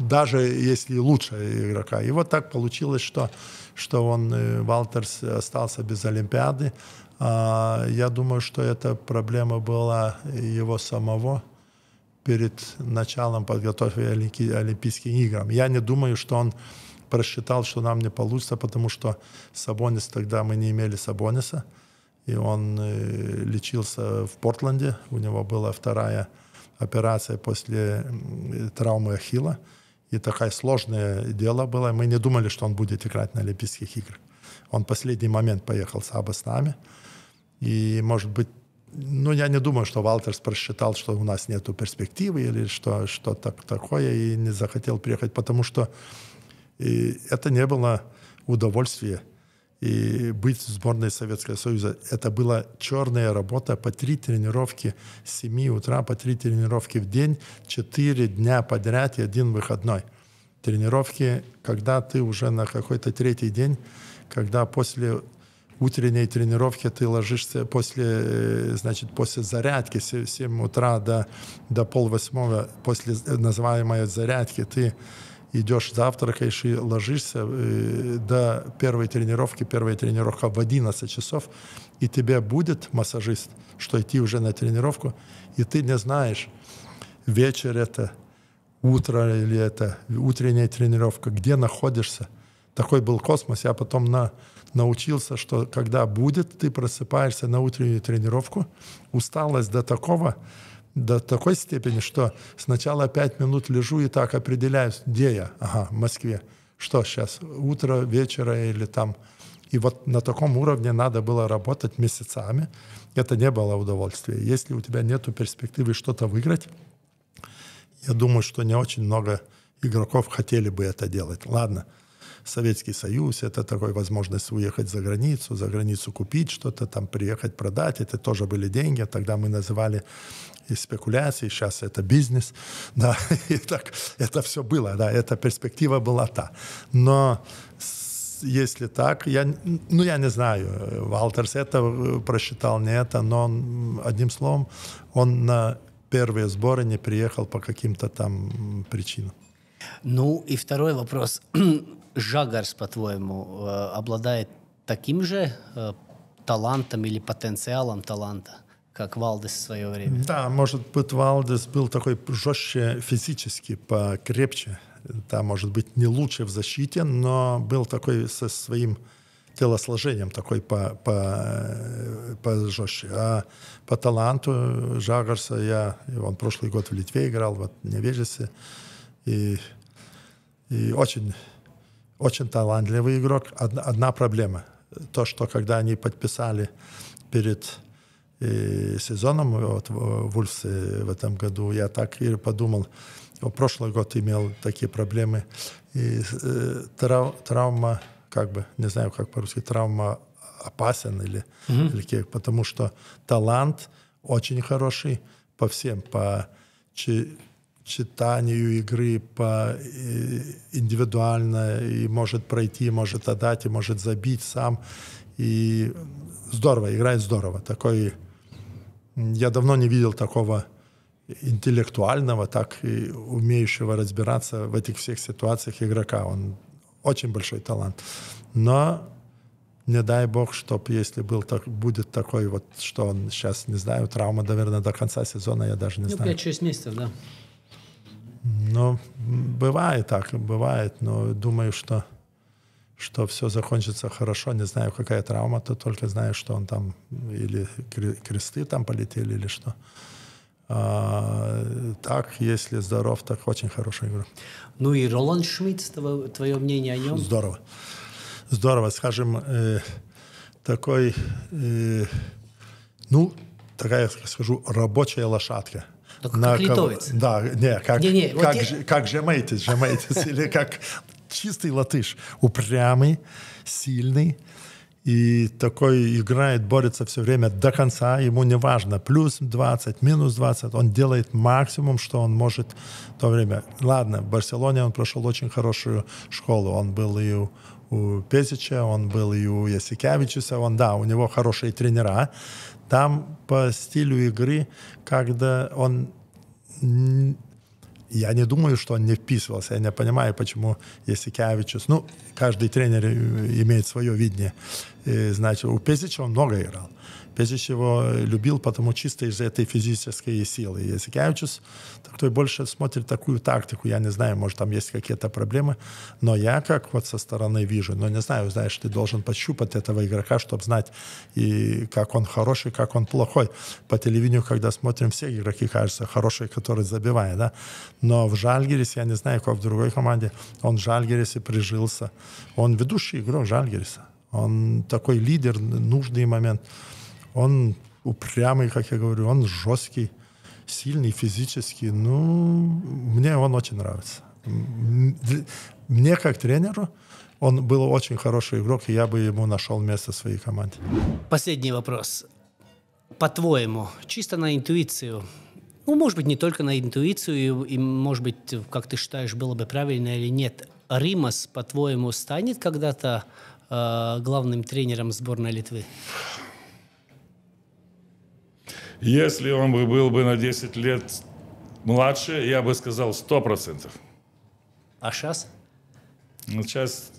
даже если лучшего игрока. И вот так получилось, что, что он, Валтерс, остался без Олимпиады. А, я думаю, что эта проблема была его самого перед началом подготовки к Олимпийским играм. Я не думаю, что он просчитал, что нам не получится, потому что Сабонис тогда мы не имели Сабониса, и он э, лечился в Портленде, у него была вторая операция после травмы Ахилла, и такое сложное дело было. Мы не думали, что он будет играть на Олимпийских играх. Он последний момент поехал Саба с нами. И, может быть, ну, я не думаю, что Валтерс просчитал, что у нас нет перспективы или что, что так, такое, и не захотел приехать, потому что и это не было удовольствие. И быть в сборной Советского Союза, это была черная работа по три тренировки с 7 утра, по три тренировки в день, четыре дня подряд и один выходной. Тренировки, когда ты уже на какой-то третий день, когда после утренней тренировке ты ложишься после, э, значит, после зарядки, с 7 утра до, до полвосьмого, после э, называемой зарядки, ты идешь завтракаешь и ложишься э, до первой тренировки. Первая тренировка в 11 часов, и тебе будет массажист, что идти уже на тренировку, и ты не знаешь, вечер это, утро или это, утренняя тренировка, где находишься. Такой был космос. Я потом на научился, что когда будет, ты просыпаешься на утреннюю тренировку, усталость до такого, до такой степени, что сначала пять минут лежу и так определяюсь, где я, ага, в Москве, что сейчас, утро, вечера или там. И вот на таком уровне надо было работать месяцами. Это не было удовольствие. Если у тебя нет перспективы что-то выиграть, я думаю, что не очень много игроков хотели бы это делать. Ладно, Советский Союз, это такой возможность уехать за границу, за границу купить что-то, там приехать продать, это тоже были деньги, тогда мы называли и спекуляции, сейчас это бизнес, да, и так это все было, да, эта перспектива была та. Но если так, я, ну, я не знаю, Валтерс это э, просчитал, не это, но он, одним словом, он на первые сборы не приехал по каким-то там причинам. Ну и второй вопрос. Э, Жагарс, по-твоему, э, обладает таким же э, талантом или потенциалом таланта, как Валдес в свое время? Да, может быть, Валдес был такой жестче физически, покрепче. Да, может быть, не лучше в защите, но был такой со своим телосложением такой по, по, по жестче. А по таланту Жагарса я, он прошлый год в Литве играл, вот в Невежесе, и, и очень очень талантливый игрок. Одна, одна проблема. То, что когда они подписали перед э, сезоном э, вот, Ульсе э, э, в этом году, я так и подумал, прошлый год имел такие проблемы. И, э, трав, травма, как бы, не знаю, как по-русски, травма опасен или, mm-hmm. или как, потому что талант очень хороший по всем, по читанию игры по э, индивидуально и может пройти, может отдать, и может забить сам. И здорово, играет здорово. Такой, я давно не видел такого интеллектуального, так и умеющего разбираться в этих всех ситуациях игрока. Он очень большой талант. Но не дай бог, чтоб если был так, будет такой вот, что он сейчас, не знаю, травма, наверное, до конца сезона, я даже не ну, знаю. 5-6 месяцев, да. Ну, бывает так, бывает, но думаю, что, что все закончится хорошо. Не знаю, какая травма, то только знаю, что он там или кресты там полетели, или что. А, так, если здоров, так очень хорошая игра. Ну и Роланд Шмидт, твое мнение о нем? Здорово. Здорово, скажем, э, такой, э, ну, такая, скажу, рабочая лошадка – только ну, на как литовец. Да, не, как, не, не, как, вот как, я... как жемейтис, жемейтис, или как чистый латыш, упрямый, сильный, и такой играет, борется все время до конца, ему не важно, плюс 20, минус 20, он делает максимум, что он может в то время. Ладно, в Барселоне он прошел очень хорошую школу, он был и у, у Песича, он был и у Ясикевичуса, он, да, у него хорошие тренера, там по стилю игры, когда он... Я не думаю, что он не вписывался. Я не понимаю, почему если Кявичус... Ну, каждый тренер э, имеет свое видение. И, э, значит, у Песича он много играл. Uh, Прежде всего, э, любил, потому чисто из этой физической силы. то кто больше смотрит такую тактику, я не знаю, может, там есть какие-то проблемы, но я как вот со стороны вижу, но не знаю, знаешь, ты должен пощупать этого игрока, чтобы знать, и как он хороший, как он плохой. По телевидению, когда смотрим, все игроки, кажутся хорошие, которые забивают, да? Но в Жальгирисе, я не знаю, как в другой команде, он в Жальгерисе прижился. Он ведущий игрок Жальгериса, Он такой лидер, нужный момент. Он упрямый, как я говорю, он жесткий, сильный физически. Ну, мне он очень нравится. Мне как тренеру он был очень хороший игрок, и я бы ему нашел место в своей команде. Последний вопрос. По-твоему, чисто на интуицию, ну, может быть, не только на интуицию, и, может быть, как ты считаешь, было бы правильно или нет, Римас, по-твоему, станет когда-то э, главным тренером сборной Литвы? Если он бы был бы на 10 лет младше, я бы сказал 100%. А сейчас? Ну, сейчас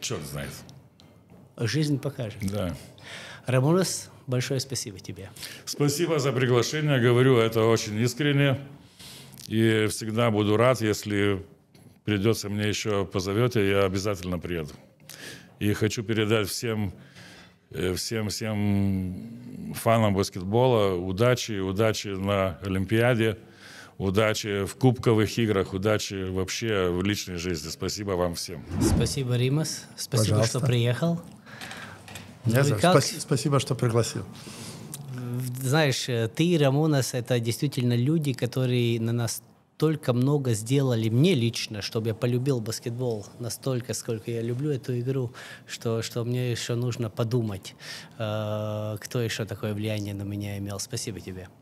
черт знает. Жизнь покажет. Да. Рамонес, большое спасибо тебе. Спасибо за приглашение. Говорю это очень искренне. И всегда буду рад, если придется мне еще позовете, я обязательно приеду. И хочу передать всем всем-всем э, фанам баскетбола удачи, удачи на Олимпиаде, удачи в кубковых играх, удачи вообще в личной жизни. Спасибо вам всем. Спасибо, Римас. Спасибо, Пожалуйста. что приехал. Ну Не за. Как... Спас- спасибо, что пригласил. Знаешь, э, ты, и Рамонас, это действительно люди, которые на нас настолько много сделали мне лично, чтобы я полюбил баскетбол настолько, сколько я люблю эту игру, что, что мне еще нужно подумать, э, кто еще такое влияние на меня имел. Спасибо тебе.